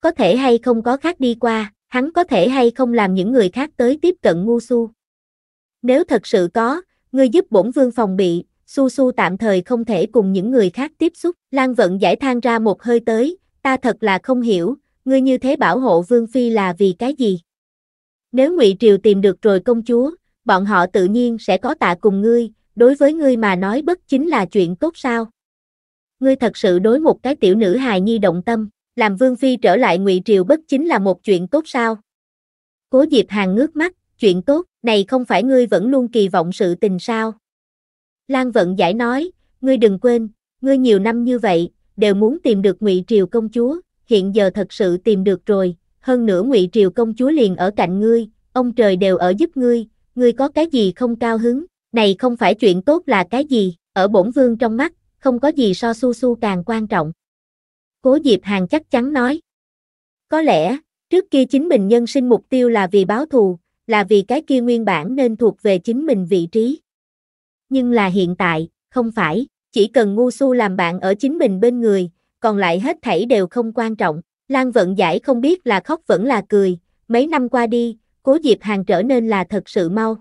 Có thể hay không có khác đi qua, hắn có thể hay không làm những người khác tới tiếp cận ngu su. Nếu thật sự có, ngươi giúp bổn vương phòng bị, su su tạm thời không thể cùng những người khác tiếp xúc. Lan vận giải than ra một hơi tới, ta thật là không hiểu, ngươi như thế bảo hộ vương phi là vì cái gì. Nếu ngụy Triều tìm được rồi công chúa, bọn họ tự nhiên sẽ có tạ cùng ngươi, đối với ngươi mà nói bất chính là chuyện tốt sao? Ngươi thật sự đối một cái tiểu nữ hài nhi động tâm, làm vương phi trở lại ngụy triều bất chính là một chuyện tốt sao? Cố Diệp Hàng ngước mắt, chuyện tốt, này không phải ngươi vẫn luôn kỳ vọng sự tình sao? Lan Vận giải nói, ngươi đừng quên, ngươi nhiều năm như vậy, đều muốn tìm được ngụy triều công chúa, hiện giờ thật sự tìm được rồi, hơn nữa ngụy triều công chúa liền ở cạnh ngươi, ông trời đều ở giúp ngươi, ngươi có cái gì không cao hứng? Này không phải chuyện tốt là cái gì, ở bổn vương trong mắt, không có gì so su su càng quan trọng. Cố Diệp Hàng chắc chắn nói. Có lẽ, trước kia chính mình nhân sinh mục tiêu là vì báo thù, là vì cái kia nguyên bản nên thuộc về chính mình vị trí. Nhưng là hiện tại, không phải, chỉ cần ngu su làm bạn ở chính mình bên người, còn lại hết thảy đều không quan trọng. Lan vận giải không biết là khóc vẫn là cười, mấy năm qua đi, cố Diệp Hàng trở nên là thật sự mau.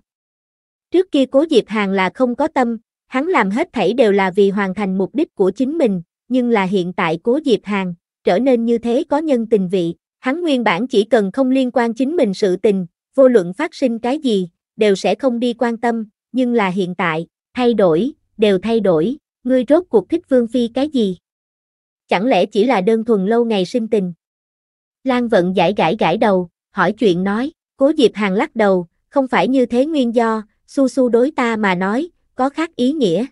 Trước kia cố Diệp Hàng là không có tâm, hắn làm hết thảy đều là vì hoàn thành mục đích của chính mình, nhưng là hiện tại cố Diệp Hàng, trở nên như thế có nhân tình vị, hắn nguyên bản chỉ cần không liên quan chính mình sự tình, vô luận phát sinh cái gì, đều sẽ không đi quan tâm, nhưng là hiện tại, thay đổi, đều thay đổi, ngươi rốt cuộc thích Vương Phi cái gì? Chẳng lẽ chỉ là đơn thuần lâu ngày sinh tình? Lan Vận giải gãi gãi đầu, hỏi chuyện nói, cố Diệp Hàng lắc đầu, không phải như thế nguyên do, su su đối ta mà nói, có khác ý nghĩa.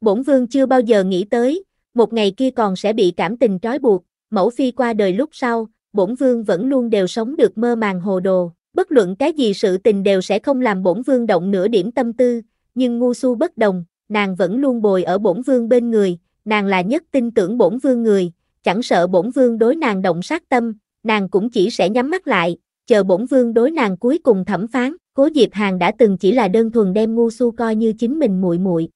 Bổn vương chưa bao giờ nghĩ tới, một ngày kia còn sẽ bị cảm tình trói buộc, mẫu phi qua đời lúc sau, bổn vương vẫn luôn đều sống được mơ màng hồ đồ, bất luận cái gì sự tình đều sẽ không làm bổn vương động nửa điểm tâm tư, nhưng ngu su bất đồng, nàng vẫn luôn bồi ở bổn vương bên người, nàng là nhất tin tưởng bổn vương người, chẳng sợ bổn vương đối nàng động sát tâm, nàng cũng chỉ sẽ nhắm mắt lại, chờ bổn vương đối nàng cuối cùng thẩm phán. Cố Diệp Hàn đã từng chỉ là đơn thuần đem ngu su coi như chính mình muội muội.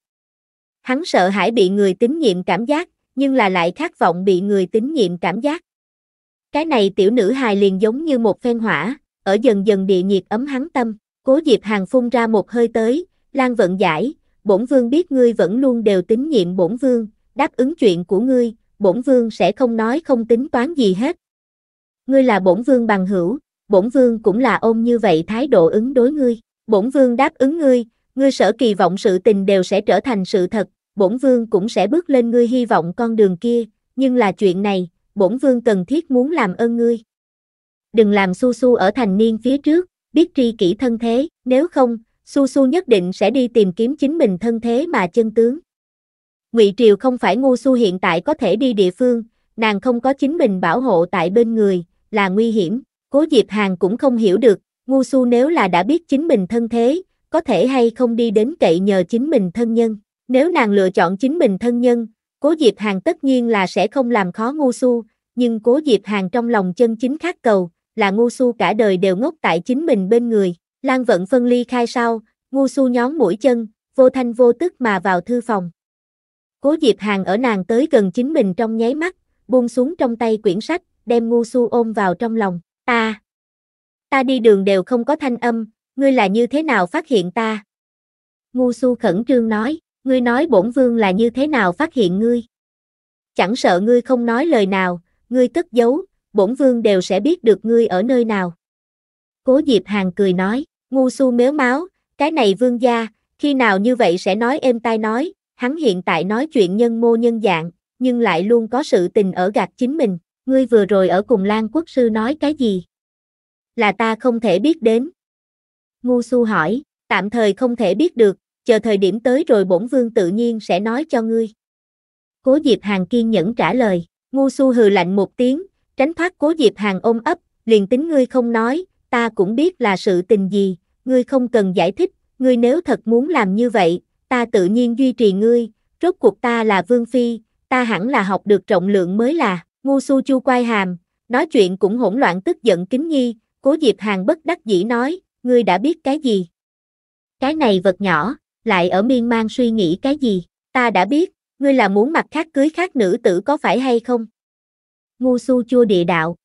Hắn sợ hãi bị người tín nhiệm cảm giác, nhưng là lại khát vọng bị người tín nhiệm cảm giác. Cái này tiểu nữ hài liền giống như một phen hỏa, ở dần dần địa nhiệt ấm hắn tâm, cố Diệp Hàn phun ra một hơi tới, Lan vận giải, bổn vương biết ngươi vẫn luôn đều tín nhiệm bổn vương, đáp ứng chuyện của ngươi, bổn vương sẽ không nói không tính toán gì hết. Ngươi là bổn vương bằng hữu, bổn vương cũng là ôm như vậy thái độ ứng đối ngươi. Bổn vương đáp ứng ngươi, ngươi sở kỳ vọng sự tình đều sẽ trở thành sự thật, bổn vương cũng sẽ bước lên ngươi hy vọng con đường kia, nhưng là chuyện này, bổn vương cần thiết muốn làm ơn ngươi. Đừng làm su su ở thành niên phía trước, biết tri kỹ thân thế, nếu không, su su nhất định sẽ đi tìm kiếm chính mình thân thế mà chân tướng. Ngụy Triều không phải ngu su hiện tại có thể đi địa phương, nàng không có chính mình bảo hộ tại bên người, là nguy hiểm, Cố Diệp Hàng cũng không hiểu được, ngu su nếu là đã biết chính mình thân thế, có thể hay không đi đến cậy nhờ chính mình thân nhân. Nếu nàng lựa chọn chính mình thân nhân, Cố Diệp Hàng tất nhiên là sẽ không làm khó ngu su, nhưng Cố Diệp Hàng trong lòng chân chính khát cầu, là ngu su cả đời đều ngốc tại chính mình bên người. Lan Vận phân ly khai sau, ngu su nhón mũi chân, vô thanh vô tức mà vào thư phòng. Cố Diệp Hàng ở nàng tới gần chính mình trong nháy mắt, buông xuống trong tay quyển sách, đem ngu su ôm vào trong lòng ta. Ta đi đường đều không có thanh âm, ngươi là như thế nào phát hiện ta? Ngu su khẩn trương nói, ngươi nói bổn vương là như thế nào phát hiện ngươi? Chẳng sợ ngươi không nói lời nào, ngươi cất giấu, bổn vương đều sẽ biết được ngươi ở nơi nào. Cố Diệp Hàng cười nói, ngu su mếu máu, cái này vương gia, khi nào như vậy sẽ nói êm tai nói, hắn hiện tại nói chuyện nhân mô nhân dạng, nhưng lại luôn có sự tình ở gạt chính mình ngươi vừa rồi ở cùng Lan Quốc Sư nói cái gì? Là ta không thể biết đến. Ngu su hỏi, tạm thời không thể biết được, chờ thời điểm tới rồi bổn vương tự nhiên sẽ nói cho ngươi. Cố Diệp Hàng kiên nhẫn trả lời, ngu su hừ lạnh một tiếng, tránh thoát Cố Diệp Hàng ôm ấp, liền tính ngươi không nói, ta cũng biết là sự tình gì, ngươi không cần giải thích, ngươi nếu thật muốn làm như vậy, ta tự nhiên duy trì ngươi, rốt cuộc ta là vương phi, ta hẳn là học được trọng lượng mới là. Ngu su chu quay hàm, nói chuyện cũng hỗn loạn tức giận kính nghi, cố Diệp Hàng bất đắc dĩ nói, ngươi đã biết cái gì? Cái này vật nhỏ, lại ở miên man suy nghĩ cái gì? Ta đã biết, ngươi là muốn mặt khác cưới khác nữ tử có phải hay không? Ngu su chua địa đạo,